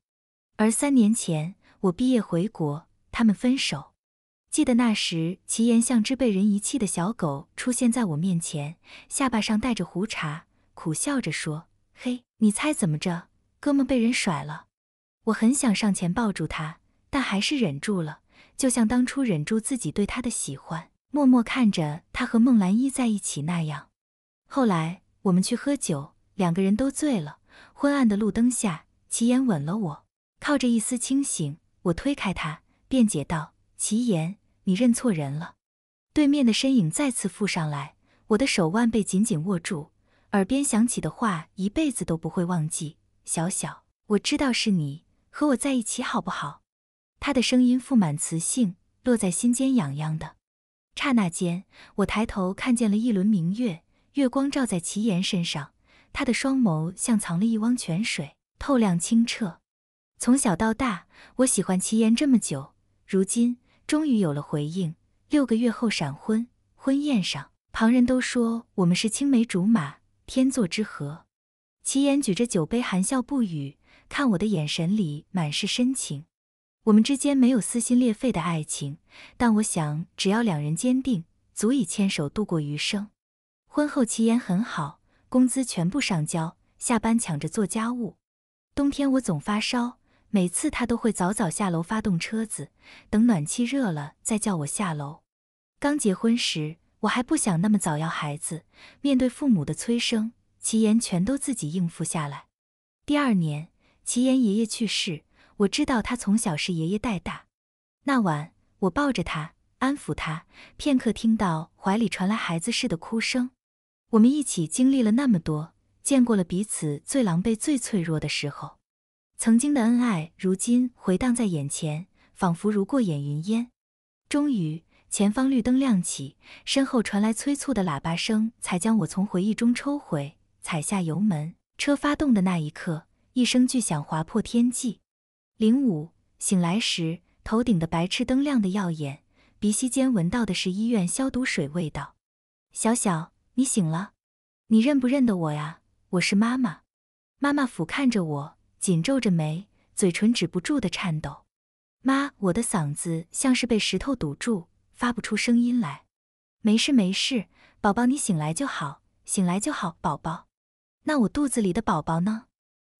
[SPEAKER 1] 而三年前，我毕业回国，他们分手。记得那时，齐岩像只被人遗弃的小狗出现在我面前，下巴上带着胡茬，苦笑着说：“嘿，你猜怎么着？哥们被人甩了。”我很想上前抱住他，但还是忍住了，就像当初忍住自己对他的喜欢，默默看着他和孟兰依在一起那样。后来。我们去喝酒，两个人都醉了。昏暗的路灯下，齐言吻了我，靠着一丝清醒，我推开他，辩解道：“齐言，你认错人了。”对面的身影再次附上来，我的手腕被紧紧握住，耳边响起的话一辈子都不会忘记：“小小，我知道是你，和我在一起好不好？”他的声音附满磁性，落在心间痒痒的。刹那间，我抬头看见了一轮明月。月光照在齐岩身上，他的双眸像藏了一汪泉水，透亮清澈。从小到大，我喜欢齐岩这么久，如今终于有了回应。六个月后闪婚，婚宴上，旁人都说我们是青梅竹马，天作之合。齐岩举着酒杯，含笑不语，看我的眼神里满是深情。我们之间没有撕心裂肺的爱情，但我想，只要两人坚定，足以牵手度过余生。婚后，齐言很好，工资全部上交，下班抢着做家务。冬天我总发烧，每次他都会早早下楼发动车子，等暖气热了再叫我下楼。刚结婚时，我还不想那么早要孩子，面对父母的催生，齐言全都自己应付下来。第二年，齐言爷爷去世，我知道他从小是爷爷带大。那晚，我抱着他安抚他，片刻听到怀里传来孩子似的哭声。我们一起经历了那么多，见过了彼此最狼狈、最脆弱的时候。曾经的恩爱，如今回荡在眼前，仿佛如过眼云烟。终于，前方绿灯亮起，身后传来催促的喇叭声，才将我从回忆中抽回。踩下油门，车发动的那一刻，一声巨响划破天际。零五醒来时，头顶的白炽灯亮得耀眼，鼻息间闻到的是医院消毒水味道。小小。你醒了，你认不认得我呀？我是妈妈。妈妈俯瞰着我，紧皱着眉，嘴唇止不住的颤抖。妈，我的嗓子像是被石头堵住，发不出声音来。没事没事，宝宝，你醒来就好，醒来就好，宝宝。那我肚子里的宝宝呢？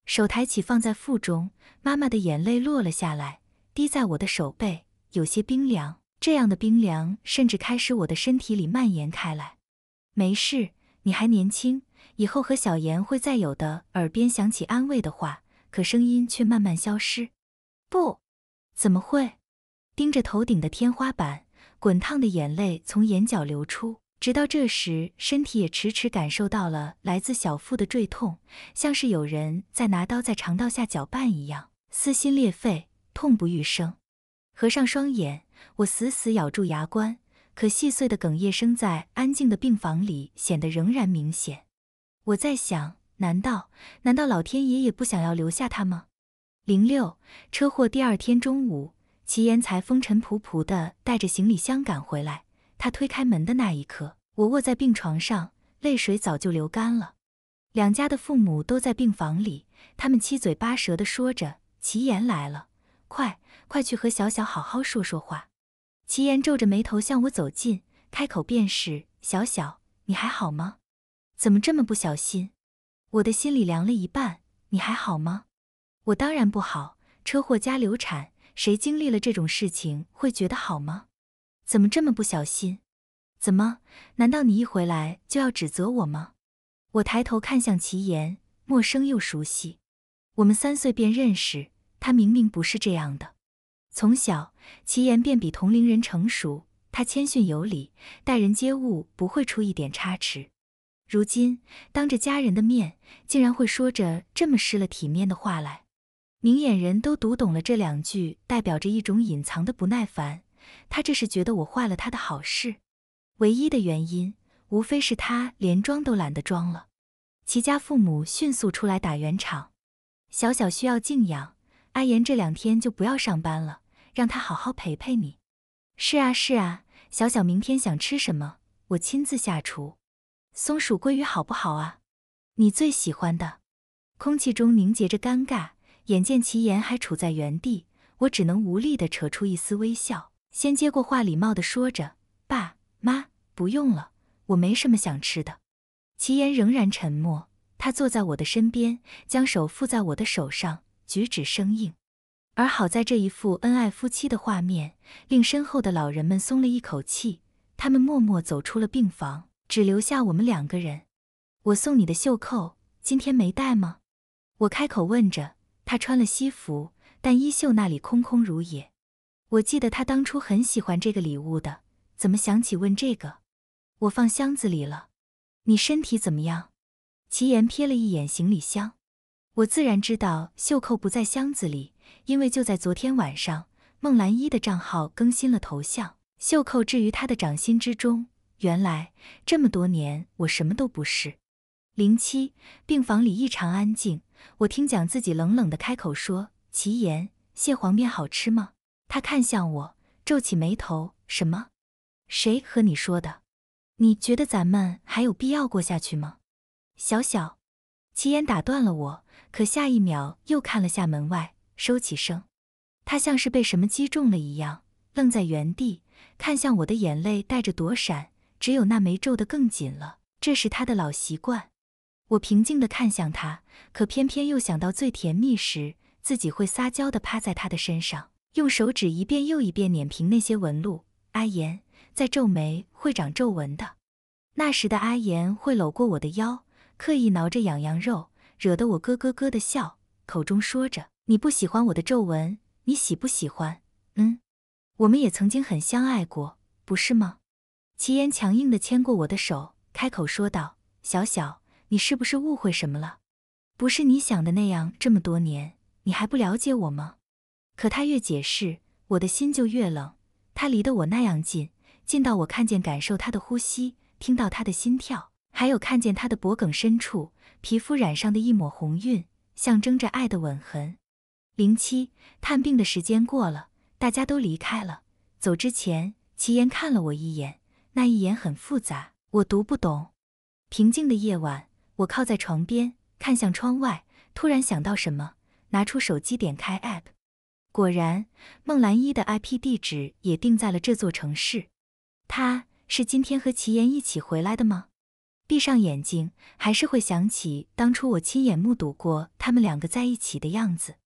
[SPEAKER 1] 手抬起放在腹中，妈妈的眼泪落了下来，滴在我的手背，有些冰凉。这样的冰凉甚至开始我的身体里蔓延开来。没事，你还年轻，以后和小妍会再有的。耳边响起安慰的话，可声音却慢慢消失。不，怎么会？盯着头顶的天花板，滚烫的眼泪从眼角流出。直到这时，身体也迟迟感受到了来自小腹的坠痛，像是有人在拿刀在肠道下搅拌一样，撕心裂肺，痛不欲生。合上双眼，我死死咬住牙关。可细碎的哽咽声在安静的病房里显得仍然明显。我在想，难道难道老天爷也不想要留下他吗？零六车祸第二天中午，齐岩才风尘仆仆地带着行李箱赶回来。他推开门的那一刻，我卧在病床上，泪水早就流干了。两家的父母都在病房里，他们七嘴八舌地说着：“齐岩来了，快快去和小小好好说说话。”齐言皱着眉头向我走近，开口便是：“小小，你还好吗？怎么这么不小心？”我的心里凉了一半。你还好吗？我当然不好，车祸加流产，谁经历了这种事情会觉得好吗？怎么这么不小心？怎么？难道你一回来就要指责我吗？我抬头看向齐言，陌生又熟悉。我们三岁便认识，他明明不是这样的。从小，齐岩便比同龄人成熟。他谦逊有礼，待人接物不会出一点差池。如今当着家人的面，竟然会说着这么失了体面的话来，明眼人都读懂了这两句，代表着一种隐藏的不耐烦。他这是觉得我坏了他的好事。唯一的原因，无非是他连装都懒得装了。齐家父母迅速出来打圆场：“小小需要静养，阿岩这两天就不要上班了。”让他好好陪陪你。是啊，是啊，小小明天想吃什么？我亲自下厨。松鼠鲑鱼好不好啊？你最喜欢的。空气中凝结着尴尬，眼见齐言还处在原地，我只能无力的扯出一丝微笑，先接过话，礼貌的说着：“爸妈，不用了，我没什么想吃的。”齐言仍然沉默，他坐在我的身边，将手附在我的手上，举止生硬。而好在这一副恩爱夫妻的画面，令身后的老人们松了一口气。他们默默走出了病房，只留下我们两个人。我送你的袖扣，今天没带吗？我开口问着。他穿了西服，但衣袖那里空空如也。我记得他当初很喜欢这个礼物的，怎么想起问这个？我放箱子里了。你身体怎么样？齐岩瞥了一眼行李箱。我自然知道袖扣不在箱子里。因为就在昨天晚上，孟兰依的账号更新了头像，袖扣置于她的掌心之中。原来这么多年，我什么都不是。零七，病房里异常安静，我听讲自己冷冷的开口说：“齐言，蟹黄面好吃吗？”他看向我，皱起眉头：“什么？谁和你说的？你觉得咱们还有必要过下去吗？”小小，齐言打断了我，可下一秒又看了下门外。收起声，他像是被什么击中了一样，愣在原地，看向我的眼泪带着躲闪，只有那眉皱得更紧了，这是他的老习惯。我平静地看向他，可偏偏又想到最甜蜜时，自己会撒娇地趴在他的身上，用手指一遍又一遍碾平那些纹路。阿言在皱眉会长皱纹的，那时的阿言会搂过我的腰，刻意挠着痒痒肉，惹得我咯咯咯地笑，口中说着。你不喜欢我的皱纹，你喜不喜欢？嗯，我们也曾经很相爱过，不是吗？齐言强硬地牵过我的手，开口说道：“小小，你是不是误会什么了？不是你想的那样。这么多年，你还不了解我吗？”可他越解释，我的心就越冷。他离得我那样近，近到我看见、感受他的呼吸，听到他的心跳，还有看见他的脖颈深处皮肤染上的一抹红晕，象征着爱的吻痕。零七探病的时间过了，大家都离开了。走之前，齐言看了我一眼，那一眼很复杂，我读不懂。平静的夜晚，我靠在床边，看向窗外，突然想到什么，拿出手机点开 APP，果然，孟兰一的 IP 地址也定在了这座城市。他是今天和齐言一起回来的吗？闭上眼睛，还是会想起当初我亲眼目睹过他们两个在一起的样子。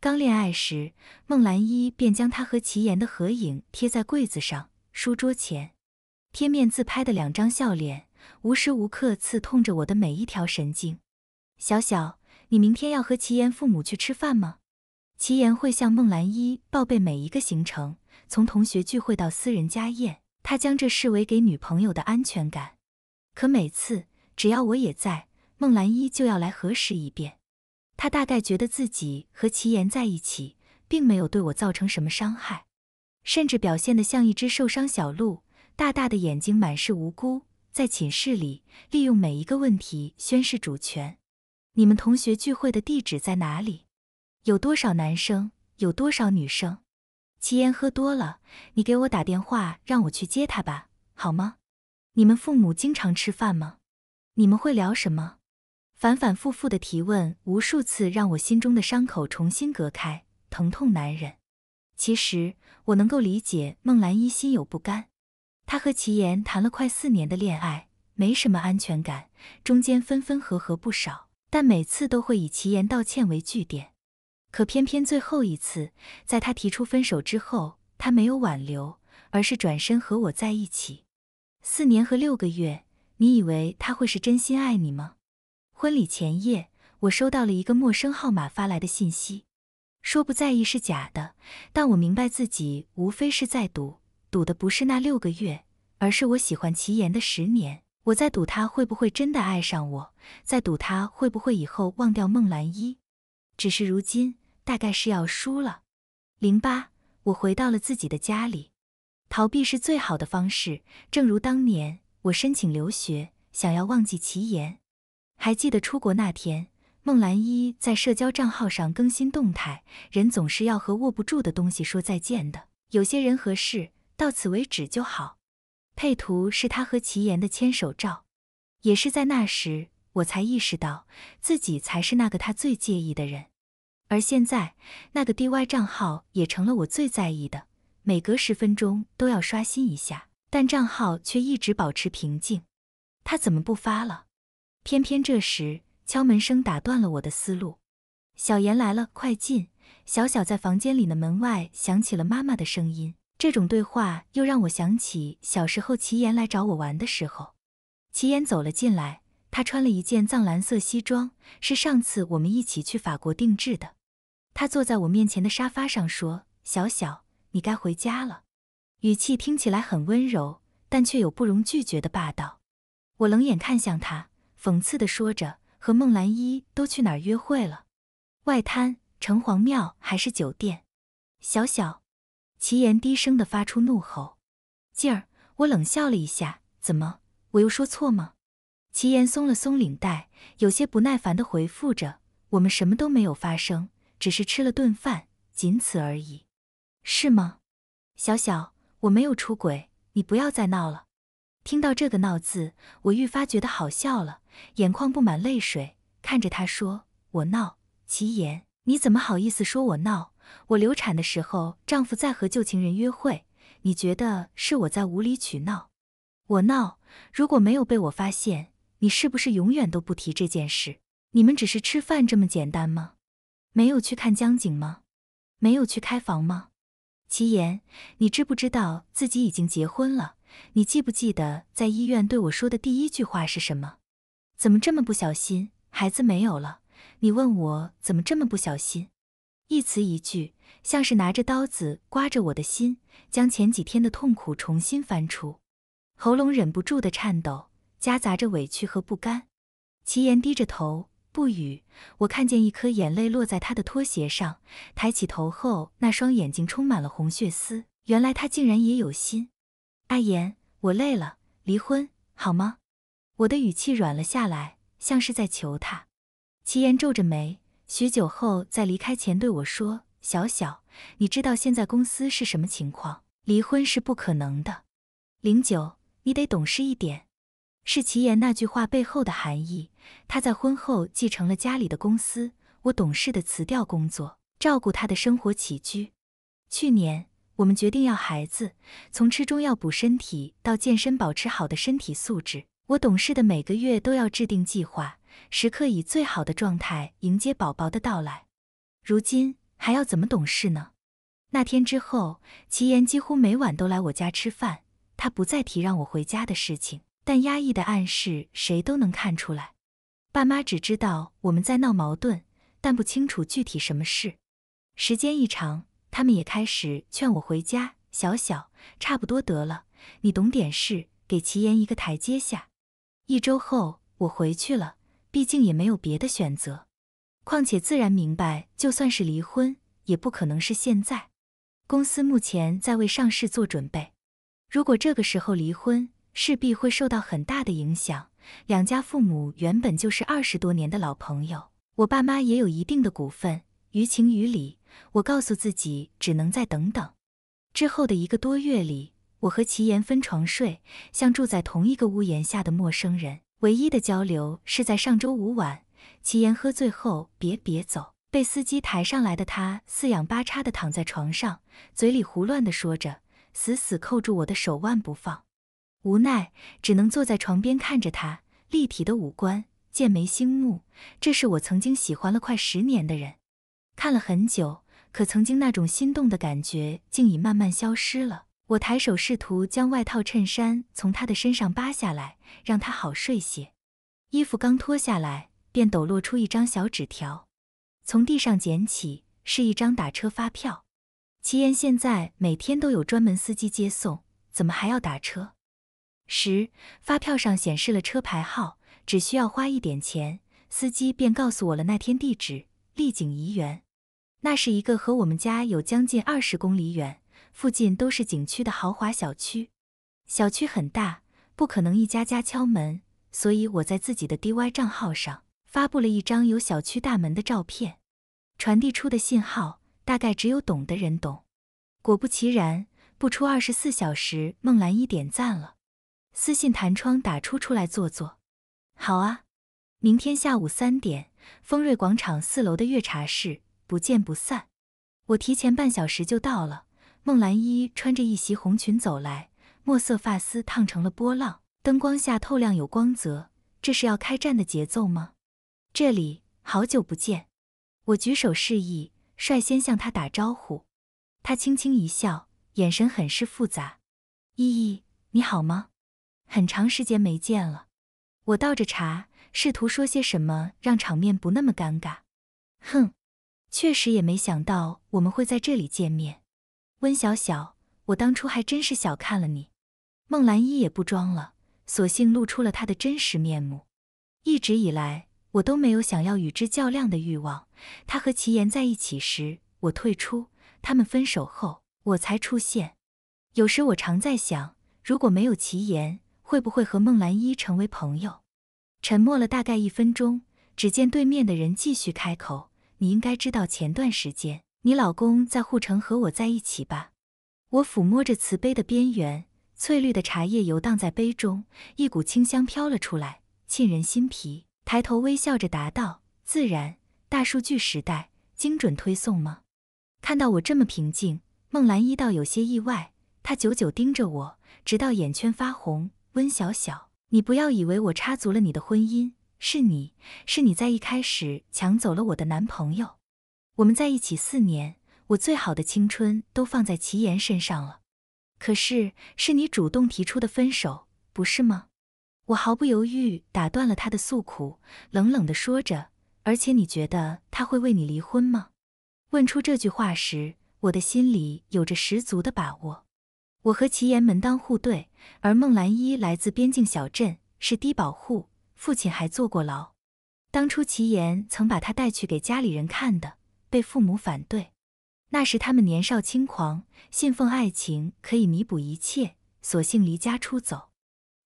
[SPEAKER 1] 刚恋爱时，孟兰一便将他和齐岩的合影贴在柜子上、书桌前，贴面自拍的两张笑脸，无时无刻刺痛着我的每一条神经。小小，你明天要和齐岩父母去吃饭吗？齐岩会向孟兰一报备每一个行程，从同学聚会到私人家宴，他将这视为给女朋友的安全感。可每次只要我也在，孟兰一就要来核实一遍。他大概觉得自己和齐岩在一起，并没有对我造成什么伤害，甚至表现得像一只受伤小鹿，大大的眼睛满是无辜。在寝室里，利用每一个问题宣示主权。你们同学聚会的地址在哪里？有多少男生？有多少女生？齐岩喝多了，你给我打电话让我去接他吧，好吗？你们父母经常吃饭吗？你们会聊什么？反反复复的提问，无数次让我心中的伤口重新隔开，疼痛难忍。其实我能够理解孟兰依心有不甘，她和齐岩谈了快四年的恋爱，没什么安全感，中间分分合合不少，但每次都会以齐岩道歉为据点。可偏偏最后一次，在他提出分手之后，他没有挽留，而是转身和我在一起。四年和六个月，你以为他会是真心爱你吗？婚礼前夜，我收到了一个陌生号码发来的信息，说不在意是假的，但我明白自己无非是在赌，赌的不是那六个月，而是我喜欢齐岩的十年。我在赌他会不会真的爱上我，在赌他会不会以后忘掉孟兰一。只是如今，大概是要输了。零八，我回到了自己的家里，逃避是最好的方式，正如当年我申请留学，想要忘记齐岩。还记得出国那天，孟兰衣在社交账号上更新动态：“人总是要和握不住的东西说再见的，有些人和事到此为止就好。”配图是他和齐岩的牵手照。也是在那时，我才意识到自己才是那个他最介意的人。而现在，那个 DY 账号也成了我最在意的，每隔十分钟都要刷新一下，但账号却一直保持平静。他怎么不发了？偏偏这时，敲门声打断了我的思路。小妍来了，快进！小小在房间里的门外响起了妈妈的声音。这种对话又让我想起小时候齐言来找我玩的时候。齐言走了进来，他穿了一件藏蓝色西装，是上次我们一起去法国定制的。他坐在我面前的沙发上，说：“小小，你该回家了。”语气听起来很温柔，但却有不容拒绝的霸道。我冷眼看向他。讽刺地说着：“和孟兰依都去哪儿约会了？外滩、城隍庙还是酒店？”小小，齐言低声地发出怒吼：“劲儿！”我冷笑了一下：“怎么，我又说错吗？”齐言松了松领带，有些不耐烦地回复着：“我们什么都没有发生，只是吃了顿饭，仅此而已，是吗？”小小，我没有出轨，你不要再闹了。听到这个“闹”字，我愈发觉得好笑了，眼眶布满泪水，看着他说：“我闹。”齐言，你怎么好意思说我闹？我流产的时候，丈夫在和旧情人约会，你觉得是我在无理取闹？我闹，如果没有被我发现，你是不是永远都不提这件事？你们只是吃饭这么简单吗？没有去看江景吗？没有去开房吗？齐言，你知不知道自己已经结婚了？你记不记得在医院对我说的第一句话是什么？怎么这么不小心，孩子没有了？你问我怎么这么不小心？一词一句，像是拿着刀子刮着我的心，将前几天的痛苦重新翻出。喉咙忍不住的颤抖，夹杂着委屈和不甘。齐言低着头不语，我看见一颗眼泪落在他的拖鞋上，抬起头后，那双眼睛充满了红血丝。原来他竟然也有心。阿言，我累了，离婚好吗？我的语气软了下来，像是在求他。齐言皱着眉，许久后在离开前对我说：“小小，你知道现在公司是什么情况？离婚是不可能的。零九，你得懂事一点。”是齐言那句话背后的含义。他在婚后继承了家里的公司，我懂事的辞掉工作，照顾他的生活起居。去年。我们决定要孩子，从吃中药补身体到健身保持好的身体素质。我懂事的每个月都要制定计划，时刻以最好的状态迎接宝宝的到来。如今还要怎么懂事呢？那天之后，齐岩几乎每晚都来我家吃饭，他不再提让我回家的事情，但压抑的暗示谁都能看出来。爸妈只知道我们在闹矛盾，但不清楚具体什么事。时间一长。他们也开始劝我回家，小小差不多得了，你懂点事，给齐岩一个台阶下。一周后，我回去了，毕竟也没有别的选择。况且自然明白，就算是离婚，也不可能是现在。公司目前在为上市做准备，如果这个时候离婚，势必会受到很大的影响。两家父母原本就是二十多年的老朋友，我爸妈也有一定的股份。于情于理，我告诉自己只能再等等。之后的一个多月里，我和齐岩分床睡，像住在同一个屋檐下的陌生人。唯一的交流是在上周五晚，齐岩喝醉后，别别走，被司机抬上来的他四仰八叉地躺在床上，嘴里胡乱地说着，死死扣住我的手腕不放。无奈，只能坐在床边看着他立体的五官，剑眉星目，这是我曾经喜欢了快十年的人。看了很久，可曾经那种心动的感觉竟已慢慢消失了。我抬手试图将外套、衬衫从他的身上扒下来，让他好睡些。衣服刚脱下来，便抖落出一张小纸条。从地上捡起，是一张打车发票。齐言现在每天都有专门司机接送，怎么还要打车？十，发票上显示了车牌号，只需要花一点钱，司机便告诉我了那天地址：丽景怡园。那是一个和我们家有将近二十公里远，附近都是景区的豪华小区。小区很大，不可能一家家敲门，所以我在自己的 DY 账号上发布了一张有小区大门的照片，传递出的信号大概只有懂的人懂。果不其然，不出二十四小时，孟兰一点赞了，私信弹窗打出出来坐坐。好啊，明天下午三点，丰瑞广场四楼的月茶室。不见不散。我提前半小时就到了。孟兰依穿着一袭红裙走来，墨色发丝烫成了波浪，灯光下透亮有光泽。这是要开战的节奏吗？这里好久不见。我举手示意，率先向她打招呼。她轻轻一笑，眼神很是复杂。依依，你好吗？很长时间没见了。我倒着茶，试图说些什么让场面不那么尴尬。哼。确实也没想到我们会在这里见面，温小小，我当初还真是小看了你。孟兰依也不装了，索性露出了她的真实面目。一直以来，我都没有想要与之较量的欲望。他和齐言在一起时，我退出；他们分手后，我才出现。有时我常在想，如果没有齐言，会不会和孟兰依成为朋友？沉默了大概一分钟，只见对面的人继续开口。你应该知道前段时间你老公在护城和我在一起吧？我抚摸着瓷杯的边缘，翠绿的茶叶游荡在杯中，一股清香飘了出来，沁人心脾。抬头微笑着答道：“自然，大数据时代，精准推送吗？”看到我这么平静，孟兰依倒有些意外。她久久盯着我，直到眼圈发红。温小小，你不要以为我插足了你的婚姻。是你，是你在一开始抢走了我的男朋友。我们在一起四年，我最好的青春都放在齐岩身上了。可是，是你主动提出的分手，不是吗？我毫不犹豫打断了他的诉苦，冷冷的说着。而且，你觉得他会为你离婚吗？问出这句话时，我的心里有着十足的把握。我和齐岩门当户对，而孟兰依来自边境小镇，是低保户。父亲还坐过牢，当初齐岩曾把他带去给家里人看的，被父母反对。那时他们年少轻狂，信奉爱情可以弥补一切，索性离家出走。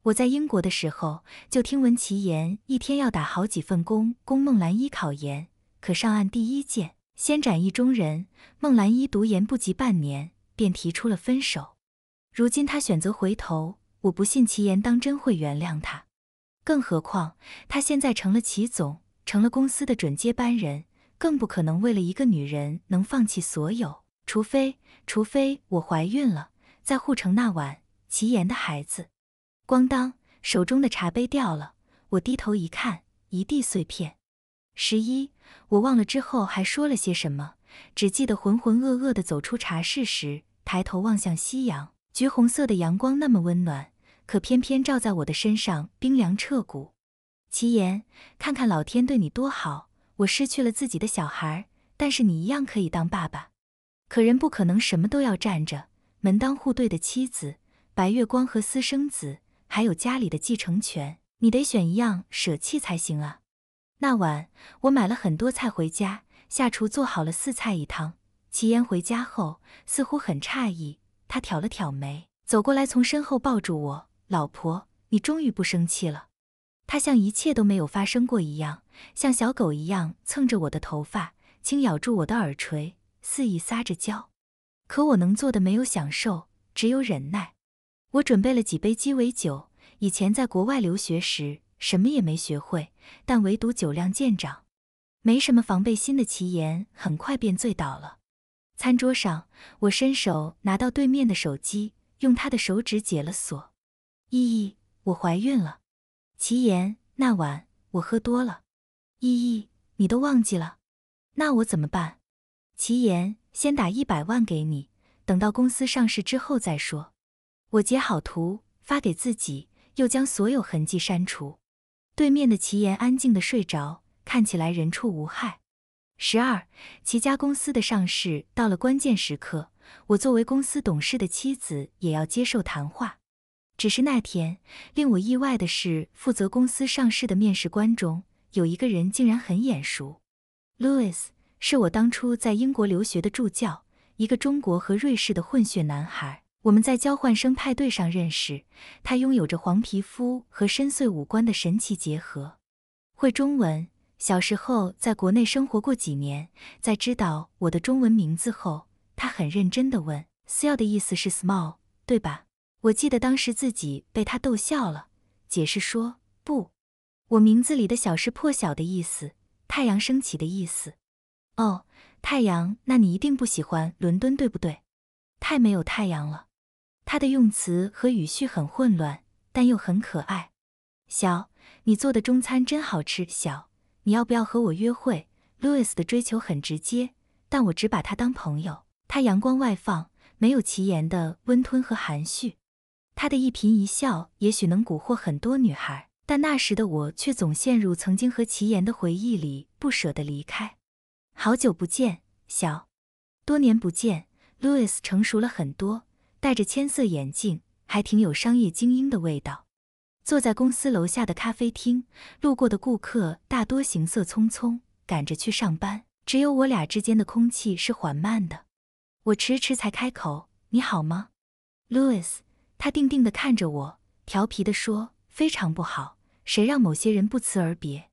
[SPEAKER 1] 我在英国的时候就听闻齐岩一天要打好几份工供孟兰衣考研。可上岸第一件先斩意中人。孟兰衣读研不及半年，便提出了分手。如今他选择回头，我不信齐岩当真会原谅他。更何况，他现在成了齐总，成了公司的准接班人，更不可能为了一个女人能放弃所有。除非，除非我怀孕了。在护城那晚，齐岩的孩子。咣当，手中的茶杯掉了。我低头一看，一地碎片。十一，我忘了之后还说了些什么，只记得浑浑噩噩的走出茶室时，抬头望向夕阳，橘红色的阳光那么温暖。可偏偏照在我的身上，冰凉彻骨。齐言，看看老天对你多好，我失去了自己的小孩，但是你一样可以当爸爸。可人不可能什么都要占着，门当户对的妻子、白月光和私生子，还有家里的继承权，你得选一样舍弃才行啊。那晚我买了很多菜回家，下厨做好了四菜一汤。齐言回家后似乎很诧异，他挑了挑眉，走过来从身后抱住我。老婆，你终于不生气了。他像一切都没有发生过一样，像小狗一样蹭着我的头发，轻咬住我的耳垂，肆意撒着娇。可我能做的没有享受，只有忍耐。我准备了几杯鸡尾酒。以前在国外留学时，什么也没学会，但唯独酒量见长。没什么防备心的齐岩很快便醉倒了。餐桌上，我伸手拿到对面的手机，用他的手指解了锁。依依，我怀孕了。齐言，那晚我喝多了。依依，你都忘记了？那我怎么办？齐言，先打一百万给你，等到公司上市之后再说。我截好图发给自己，又将所有痕迹删除。对面的齐言安静的睡着，看起来人畜无害。十二，齐家公司的上市到了关键时刻，我作为公司董事的妻子也要接受谈话。只是那天令我意外的是，负责公司上市的面试官中有一个人竟然很眼熟。Louis 是我当初在英国留学的助教，一个中国和瑞士的混血男孩。我们在交换生派对上认识，他拥有着黄皮肤和深邃五官的神奇结合，会中文。小时候在国内生活过几年，在知道我的中文名字后，他很认真地问 s m l l 的意思是 small，对吧？”我记得当时自己被他逗笑了，解释说：“不，我名字里的小是破晓的意思，太阳升起的意思。”哦，太阳，那你一定不喜欢伦敦，对不对？太没有太阳了。他的用词和语序很混乱，但又很可爱。小，你做的中餐真好吃。小，你要不要和我约会？Louis 的追求很直接，但我只把他当朋友。他阳光外放，没有其言的温吞和含蓄。他的一颦一笑，也许能蛊惑很多女孩，但那时的我却总陷入曾经和齐言的回忆里，不舍得离开。好久不见，小，多年不见，Louis 成熟了很多，戴着千色眼镜，还挺有商业精英的味道。坐在公司楼下的咖啡厅，路过的顾客大多行色匆匆，赶着去上班，只有我俩之间的空气是缓慢的。我迟迟才开口：“你好吗，Louis？” 他定定地看着我，调皮地说：“非常不好，谁让某些人不辞而别？”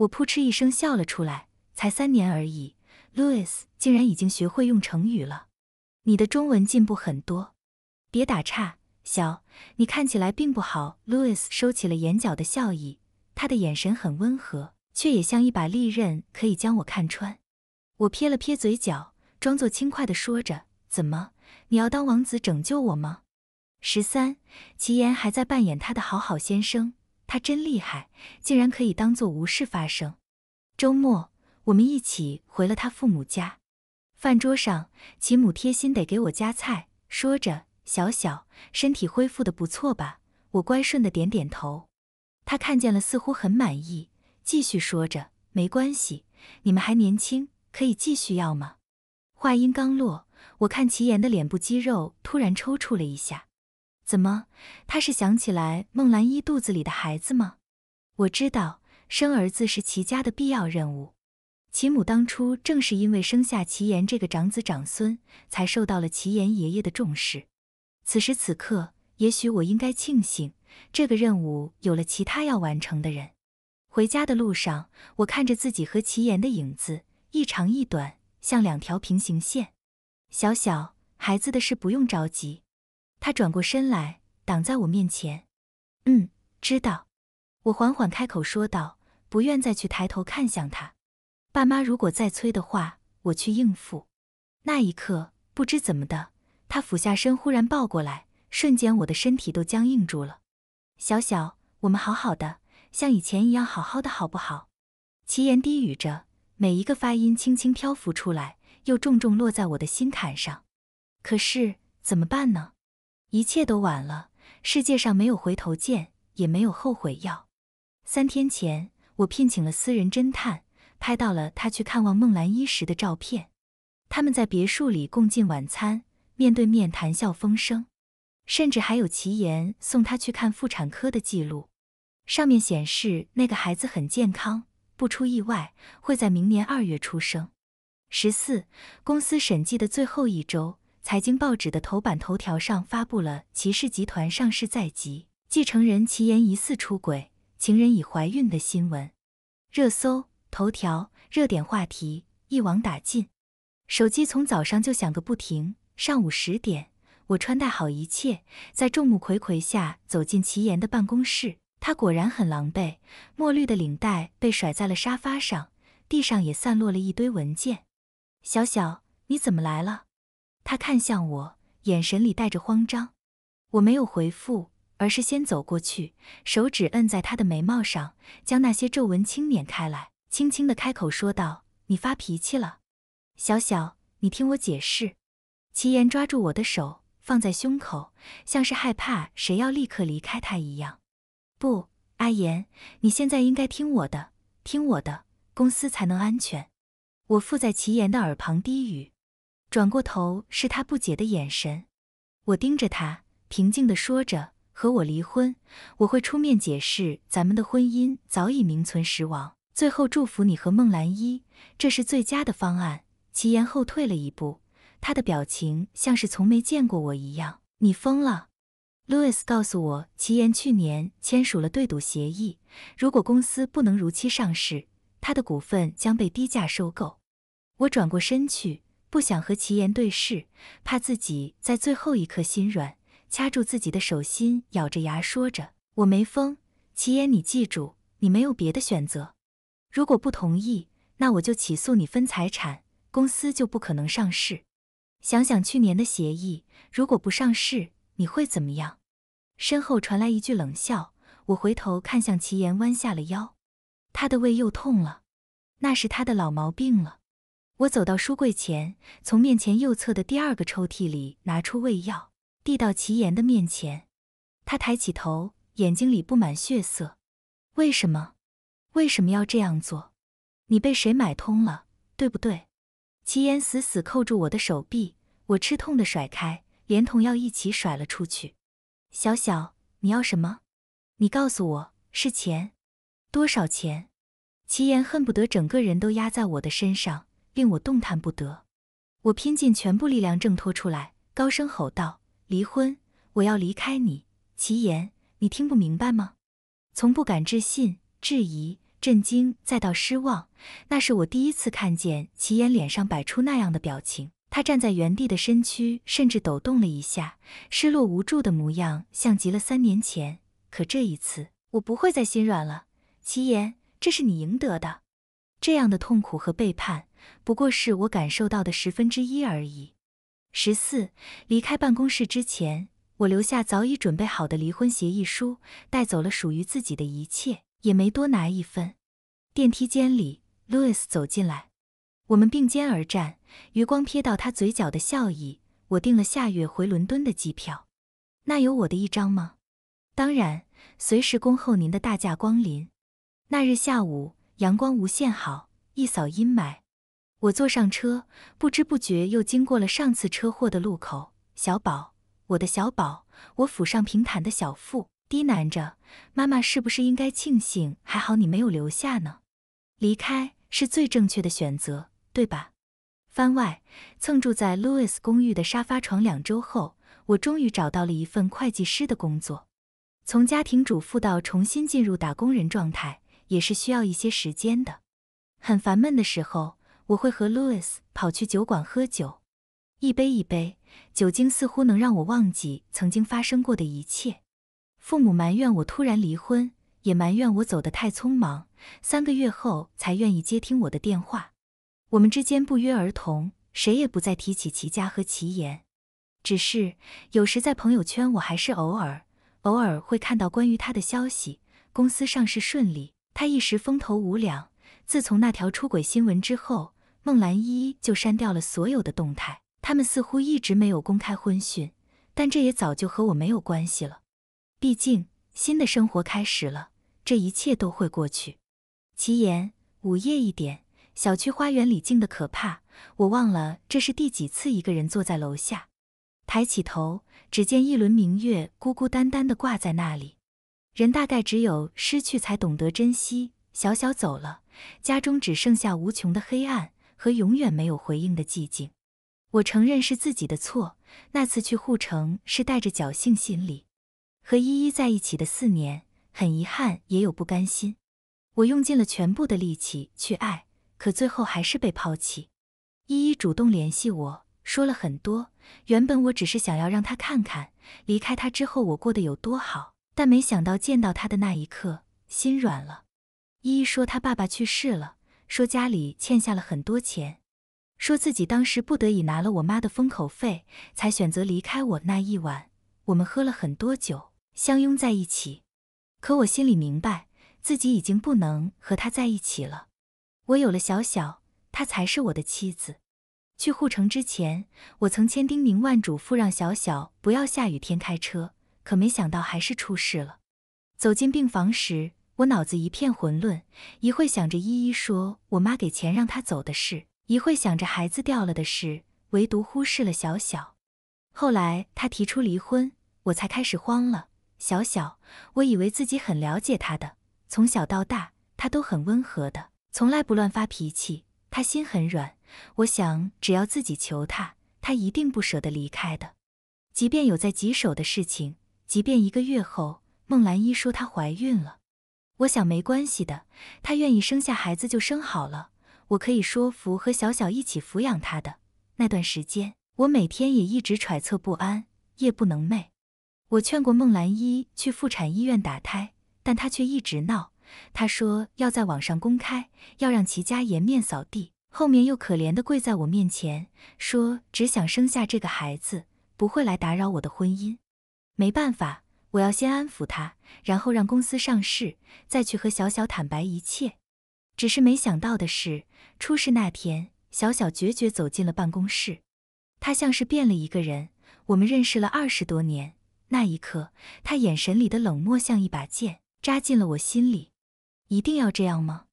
[SPEAKER 1] 我扑哧一声笑了出来。才三年而已，Louis 竟然已经学会用成语了。你的中文进步很多，别打岔。小，你看起来并不好。Louis 收起了眼角的笑意，他的眼神很温和，却也像一把利刃，可以将我看穿。我撇了撇嘴角，装作轻快地说着：“怎么，你要当王子拯救我吗？”十三，齐岩还在扮演他的好好先生，他真厉害，竟然可以当做无事发生。周末，我们一起回了他父母家。饭桌上，齐母贴心的给我夹菜，说着：“小小，身体恢复的不错吧？”我乖顺的点点头。他看见了，似乎很满意，继续说着：“没关系，你们还年轻，可以继续要吗？”话音刚落，我看齐岩的脸部肌肉突然抽搐了一下。怎么？他是想起来孟兰依肚子里的孩子吗？我知道生儿子是齐家的必要任务，齐母当初正是因为生下齐岩这个长子长孙，才受到了齐岩爷爷的重视。此时此刻，也许我应该庆幸这个任务有了其他要完成的人。回家的路上，我看着自己和齐岩的影子，一长一短，像两条平行线。小小孩子的事不用着急。他转过身来，挡在我面前。嗯，知道。我缓缓开口说道，不愿再去抬头看向他。爸妈如果再催的话，我去应付。那一刻，不知怎么的，他俯下身，忽然抱过来，瞬间我的身体都僵硬住了。小小，我们好好的，像以前一样好好的，好不好？齐言低语着，每一个发音轻轻漂浮出来，又重重落在我的心坎上。可是怎么办呢？一切都晚了，世界上没有回头箭，也没有后悔药。三天前，我聘请了私人侦探，拍到了他去看望孟兰依时的照片。他们在别墅里共进晚餐，面对面谈笑风生，甚至还有齐言送他去看妇产科的记录，上面显示那个孩子很健康，不出意外会在明年二月出生。十四，公司审计的最后一周。财经报纸的头版头条上发布了齐氏集团上市在即，继承人齐岩疑似出轨，情人已怀孕的新闻。热搜、头条、热点话题一网打尽。手机从早上就响个不停。上午十点，我穿戴好一切，在众目睽睽下走进齐岩的办公室。他果然很狼狈，墨绿的领带被甩在了沙发上，地上也散落了一堆文件。小小，你怎么来了？他看向我，眼神里带着慌张。我没有回复，而是先走过去，手指摁在他的眉毛上，将那些皱纹轻碾开来，轻轻的开口说道：“你发脾气了，小小，你听我解释。”齐言抓住我的手，放在胸口，像是害怕谁要立刻离开他一样。不，阿言，你现在应该听我的，听我的，公司才能安全。我附在齐言的耳旁低语。转过头，是他不解的眼神。我盯着他，平静的说着：“和我离婚，我会出面解释，咱们的婚姻早已名存实亡。”最后祝福你和孟兰一，这是最佳的方案。齐言后退了一步，他的表情像是从没见过我一样。你疯了，Louis 告诉我，齐言去年签署了对赌协议，如果公司不能如期上市，他的股份将被低价收购。我转过身去。不想和齐言对视，怕自己在最后一刻心软，掐住自己的手心，咬着牙说着：“我没疯，齐言，你记住，你没有别的选择。如果不同意，那我就起诉你分财产，公司就不可能上市。想想去年的协议，如果不上市，你会怎么样？”身后传来一句冷笑，我回头看向齐言，弯下了腰，他的胃又痛了，那是他的老毛病了。我走到书柜前，从面前右侧的第二个抽屉里拿出胃药，递到齐岩的面前。他抬起头，眼睛里布满血色。为什么？为什么要这样做？你被谁买通了？对不对？齐岩死死扣住我的手臂，我吃痛的甩开，连同药一起甩了出去。小小，你要什么？你告诉我是钱，多少钱？齐岩恨不得整个人都压在我的身上。令我动弹不得，我拼尽全部力量挣脱出来，高声吼道：“离婚！我要离开你！”齐言，你听不明白吗？从不敢置信、质疑、震惊，再到失望，那是我第一次看见齐言脸上摆出那样的表情。他站在原地的身躯甚至抖动了一下，失落无助的模样像极了三年前。可这一次，我不会再心软了。齐言，这是你赢得的，这样的痛苦和背叛。不过是我感受到的十分之一而已。十四离开办公室之前，我留下早已准备好的离婚协议书，带走了属于自己的一切，也没多拿一分。电梯间里，Louis 走进来，我们并肩而站，余光瞥到他嘴角的笑意。我订了下月回伦敦的机票，那有我的一张吗？当然，随时恭候您的大驾光临。那日下午，阳光无限好，一扫阴霾。我坐上车，不知不觉又经过了上次车祸的路口。小宝，我的小宝，我抚上平坦的小腹，低喃着：“妈妈是不是应该庆幸，还好你没有留下呢？离开是最正确的选择，对吧？”番外，蹭住在 Louis 公寓的沙发床两周后，我终于找到了一份会计师的工作。从家庭主妇到重新进入打工人状态，也是需要一些时间的。很烦闷的时候。我会和 Louis 跑去酒馆喝酒，一杯一杯，酒精似乎能让我忘记曾经发生过的一切。父母埋怨我突然离婚，也埋怨我走得太匆忙。三个月后才愿意接听我的电话。我们之间不约而同，谁也不再提起齐家和齐言。只是有时在朋友圈，我还是偶尔、偶尔会看到关于他的消息。公司上市顺利，他一时风头无两。自从那条出轨新闻之后。孟兰依就删掉了所有的动态。他们似乎一直没有公开婚讯，但这也早就和我没有关系了。毕竟新的生活开始了，这一切都会过去。齐言，午夜一点，小区花园里静得可怕。我忘了这是第几次一个人坐在楼下，抬起头，只见一轮明月孤孤单单的挂在那里。人大概只有失去才懂得珍惜。小小走了，家中只剩下无穷的黑暗。和永远没有回应的寂静，我承认是自己的错。那次去护城是带着侥幸心理。和依依在一起的四年，很遗憾，也有不甘心。我用尽了全部的力气去爱，可最后还是被抛弃。依依主动联系我说了很多。原本我只是想要让他看看离开他之后我过得有多好，但没想到见到他的那一刻，心软了。依依说他爸爸去世了。说家里欠下了很多钱，说自己当时不得已拿了我妈的封口费，才选择离开我。那一晚，我们喝了很多酒，相拥在一起。可我心里明白，自己已经不能和他在一起了。我有了小小，她才是我的妻子。去护城之前，我曾千叮咛万嘱咐，让小小不要下雨天开车，可没想到还是出事了。走进病房时。我脑子一片混乱，一会想着依依说我妈给钱让她走的事，一会想着孩子掉了的事，唯独忽视了小小。后来她提出离婚，我才开始慌了。小小，我以为自己很了解他的，从小到大他都很温和的，从来不乱发脾气，他心很软。我想只要自己求他，他一定不舍得离开的。即便有再棘手的事情，即便一个月后孟兰一说她怀孕了。我想没关系的，她愿意生下孩子就生好了。我可以说服和小小一起抚养她的。那段时间，我每天也一直揣测不安，夜不能寐。我劝过孟兰一去妇产医院打胎，但她却一直闹。她说要在网上公开，要让齐家颜面扫地。后面又可怜的跪在我面前，说只想生下这个孩子，不会来打扰我的婚姻。没办法。我要先安抚他，然后让公司上市，再去和小小坦白一切。只是没想到的是，出事那天，小小决绝走进了办公室，他像是变了一个人。我们认识了二十多年，那一刻，他眼神里的冷漠像一把剑，扎进了我心里。一定要这样吗？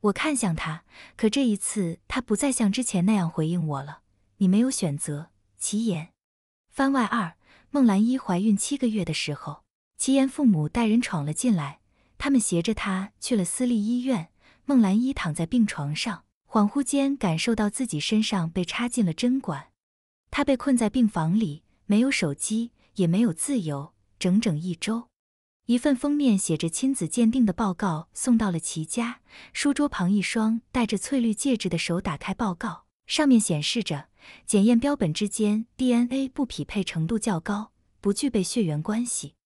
[SPEAKER 1] 我看向他，可这一次，他不再像之前那样回应我了。你没有选择，齐言。番外二。孟兰依怀孕七个月的时候，齐岩父母带人闯了进来，他们携着她去了私立医院。孟兰依躺在病床上，恍惚间感受到自己身上被插进了针管，她被困在病房里，没有手机，也没有自由，整整一周。一份封面写着“亲子鉴定”的报告送到了齐家书桌旁，一双戴着翠绿戒指的手打开报告。上面显示着，检验标本之间 DNA 不匹配程度较高，不具备血缘关系。